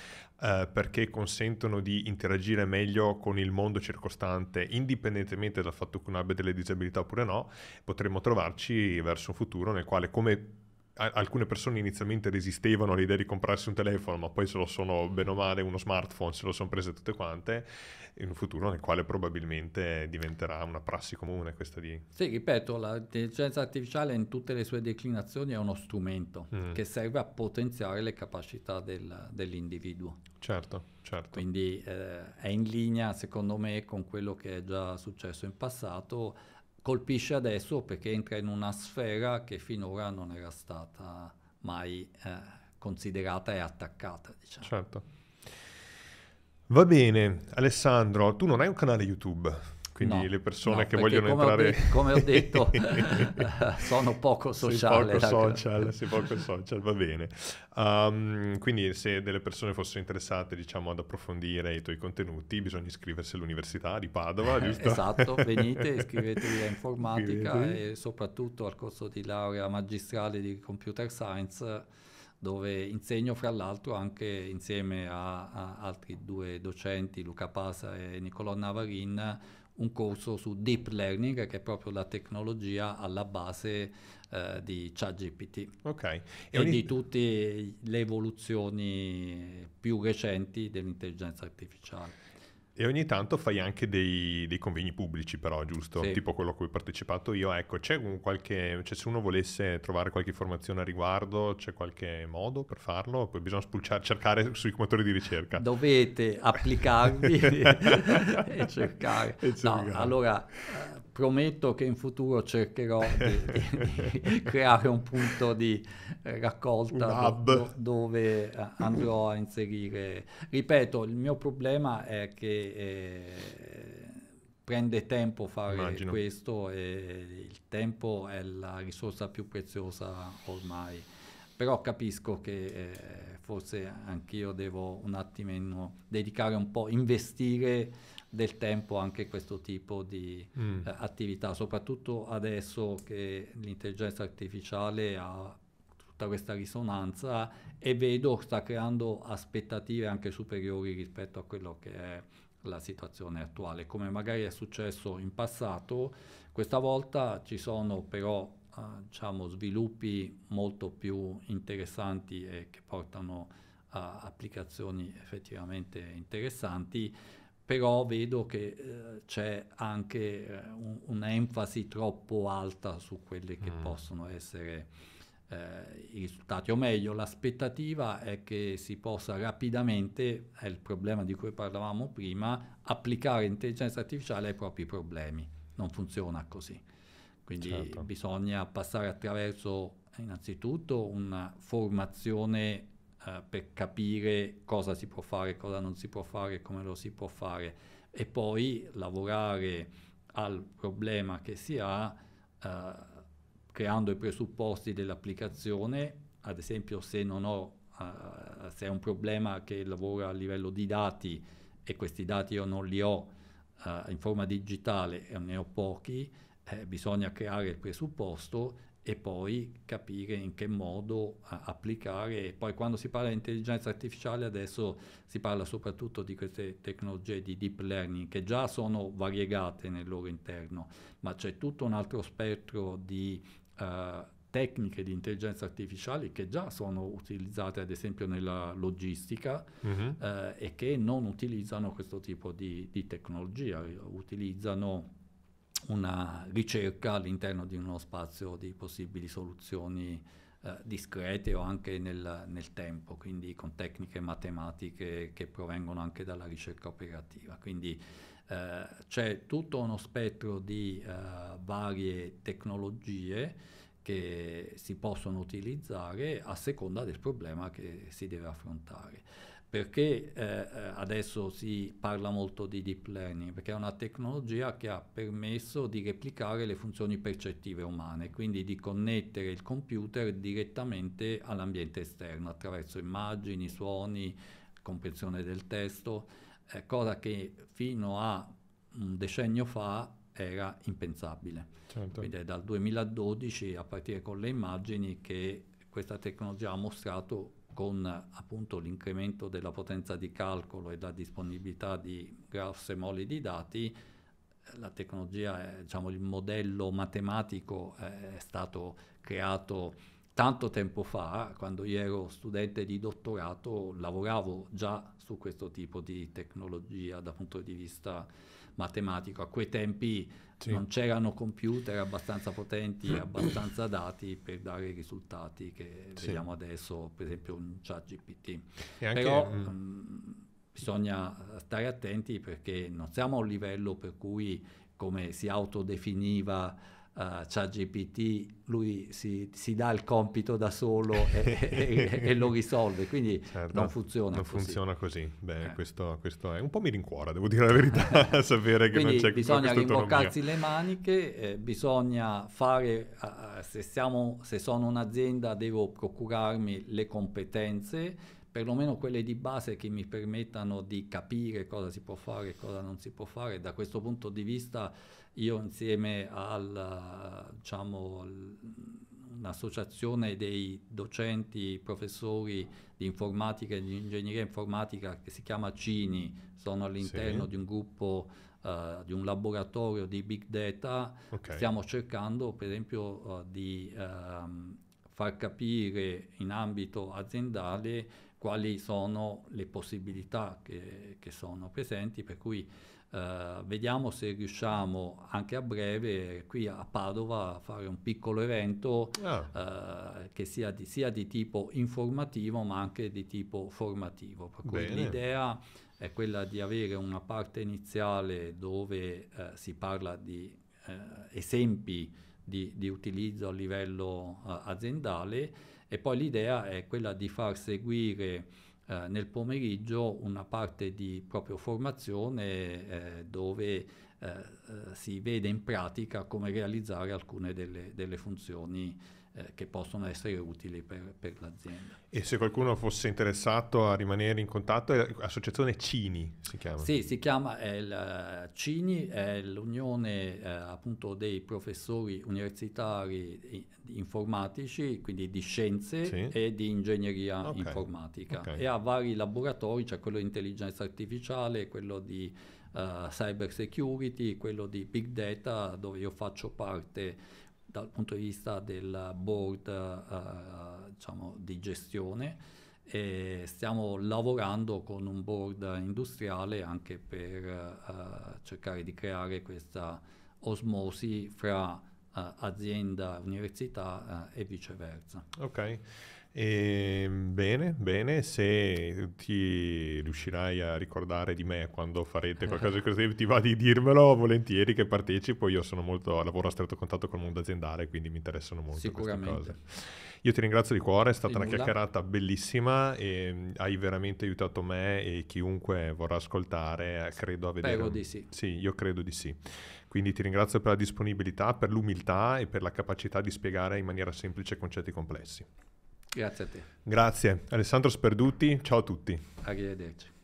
Uh, perché consentono di interagire meglio con il mondo circostante, indipendentemente dal fatto che uno abbia delle disabilità oppure no, potremmo trovarci verso un futuro nel quale come alcune persone inizialmente resistevano all'idea di comprarsi un telefono, ma poi se lo sono bene o male uno smartphone, se lo sono prese tutte quante, in un futuro nel quale probabilmente diventerà una prassi comune questa di... Sì, ripeto, l'intelligenza artificiale in tutte le sue declinazioni è uno strumento mm. che serve a potenziare le capacità del, dell'individuo. Certo, certo. Quindi eh, è in linea, secondo me, con quello che è già successo in passato colpisce adesso perché entra in una sfera che finora non era stata mai eh, considerata e attaccata. Diciamo. Certo. Va bene, Alessandro, tu non hai un canale YouTube. Quindi no, le persone no, che vogliono come entrare... Ho de- come ho detto, sono poco sociale. Sei poco social, sei poco social, va bene. Um, quindi se delle persone fossero interessate, diciamo, ad approfondire i tuoi contenuti, bisogna iscriversi all'Università di Padova, eh, giusto? esatto, venite, iscrivetevi a informatica e soprattutto al corso di laurea magistrale di Computer Science dove insegno fra l'altro anche insieme a, a altri due docenti, Luca Pasa e Nicolò Navarin, un corso su deep learning, che è proprio la tecnologia alla base eh, di ChatGPT Ok. e, e ogni... di tutte le evoluzioni più recenti dell'intelligenza artificiale. E ogni tanto fai anche dei, dei convegni pubblici, però, giusto? Sì. Tipo quello a cui ho partecipato io. Ecco, c'è un qualche. Cioè, se uno volesse trovare qualche informazione a riguardo, c'è qualche modo per farlo? Poi bisogna spulciare, cercare sui motori di ricerca. Dovete applicarvi e cercare. E cercare. No, allora, prometto che in futuro cercherò di, di creare un punto di eh, raccolta do, dove eh, andrò a inserire. Ripeto, il mio problema è che eh, prende tempo fare Immagino. questo e il tempo è la risorsa più preziosa ormai. Però capisco che eh, forse anch'io devo un attimino dedicare un po', investire del tempo anche questo tipo di mm. eh, attività, soprattutto adesso che l'intelligenza artificiale ha tutta questa risonanza e vedo sta creando aspettative anche superiori rispetto a quello che è la situazione attuale, come magari è successo in passato, questa volta ci sono però eh, diciamo, sviluppi molto più interessanti e che portano a applicazioni effettivamente interessanti però vedo che eh, c'è anche eh, un, un'enfasi troppo alta su quelli che mm. possono essere eh, i risultati, o meglio l'aspettativa è che si possa rapidamente, è il problema di cui parlavamo prima, applicare intelligenza artificiale ai propri problemi. Non funziona così. Quindi certo. bisogna passare attraverso innanzitutto una formazione eh, per capire cosa si può fare, cosa non si può fare, come lo si può fare e poi lavorare al problema che si ha eh, creando i presupposti dell'applicazione, ad esempio se non ho Uh, se è un problema che lavora a livello di dati e questi dati io non li ho uh, in forma digitale e ne ho pochi, eh, bisogna creare il presupposto e poi capire in che modo applicare. E poi quando si parla di intelligenza artificiale adesso si parla soprattutto di queste tecnologie di deep learning che già sono variegate nel loro interno, ma c'è tutto un altro spettro di uh, tecniche di intelligenza artificiale che già sono utilizzate ad esempio nella logistica uh-huh. uh, e che non utilizzano questo tipo di, di tecnologia, utilizzano una ricerca all'interno di uno spazio di possibili soluzioni eh, discrete o anche nel, nel, tempo, quindi con tecniche matematiche che provengono anche dalla ricerca operativa. Quindi eh, c'è tutto uno spettro di eh, varie tecnologie che si possono utilizzare a seconda del problema che si deve affrontare. Perché eh, eh, adesso si parla molto di deep learning? Perché è una tecnologia che ha permesso di replicare le funzioni percettive umane, quindi di connettere il computer direttamente all'ambiente esterno attraverso immagini, suoni, comprensione del testo, eh, cosa che fino a un decennio fa era impensabile. Certo. Quindi è dal 2012, a partire con le immagini, che questa tecnologia ha mostrato con appunto l'incremento della potenza di calcolo e la disponibilità di grosse mole di dati, la tecnologia, eh, diciamo, il modello matematico eh, è stato creato tanto tempo fa, quando io ero studente di dottorato, lavoravo già su questo tipo di tecnologia dal punto di vista matematico. A quei tempi sì. non c'erano computer abbastanza potenti, abbastanza dati per dare i risultati che sì. vediamo adesso, per esempio un chat GPT. Però mh, mm, mm, bisogna stare attenti perché non siamo a un livello per cui, come si autodefiniva uh, GPT, lui si, si, dà il compito da solo e, e, e, lo risolve, quindi certo, non funziona non così. funziona così. Beh, eh. questo, questo, è un po' mi rincuora, devo dire la verità, sapere che quindi non c'è bisogna rimboccarsi le maniche, eh, bisogna fare, eh, se, siamo, se sono un'azienda devo procurarmi le competenze, perlomeno quelle di base che mi permettano di capire cosa si può fare e cosa non si può fare. Da questo punto di vista io insieme alla, diciamo, un'associazione dei docenti, professori di informatica e di ingegneria informatica che si chiama CINI, sono all'interno sì. di un gruppo, uh, di un laboratorio di big data, okay. stiamo cercando per esempio uh, di uh, far capire in ambito aziendale quali sono le possibilità che, che sono presenti, per cui eh, vediamo se riusciamo anche a breve qui a Padova a fare un piccolo evento ah. uh, che sia di, sia di, tipo informativo ma anche di tipo formativo. Per cui l'idea è quella di avere una parte iniziale dove uh, si parla di esempi di, di, utilizzo a livello aziendale e poi l'idea è quella di far seguire eh, nel pomeriggio una parte di proprio formazione eh, dove eh, eh, si vede in pratica come realizzare alcune delle, delle funzioni eh, che possono essere utili per, per, l'azienda. E se qualcuno fosse interessato a rimanere in contatto, è l'associazione Cini si chiama? Sì, si chiama è il, Cini, è l'unione eh, appunto dei professori universitari informatici, quindi di scienze sì. e di ingegneria okay. informatica okay. e ha vari laboratori, c'è cioè quello di intelligenza artificiale, quello di uh, cyber security, quello di big data dove io faccio parte dal punto di vista del board uh, diciamo, di gestione e stiamo lavorando con un board industriale anche per uh, cercare di creare questa osmosi fra uh, azienda, università e viceversa. Ok. E ehm, bene, bene, se ti riuscirai a ricordare di me quando farete qualcosa di così, ti va di dirmelo volentieri che partecipo, io sono molto, lavoro a stretto contatto col mondo aziendale, quindi mi interessano molto queste cose. Io ti ringrazio di cuore, è stata una chiacchierata bellissima e mm, hai veramente aiutato me e chiunque vorrà ascoltare, eh, credo a vedere. Spero di sì. Sì, io credo di sì. Quindi ti ringrazio per la disponibilità, per l'umiltà e per la capacità di spiegare in maniera semplice concetti complessi. Grazie a te. Grazie. Alessandro Sperduti, ciao a tutti. Arrivederci.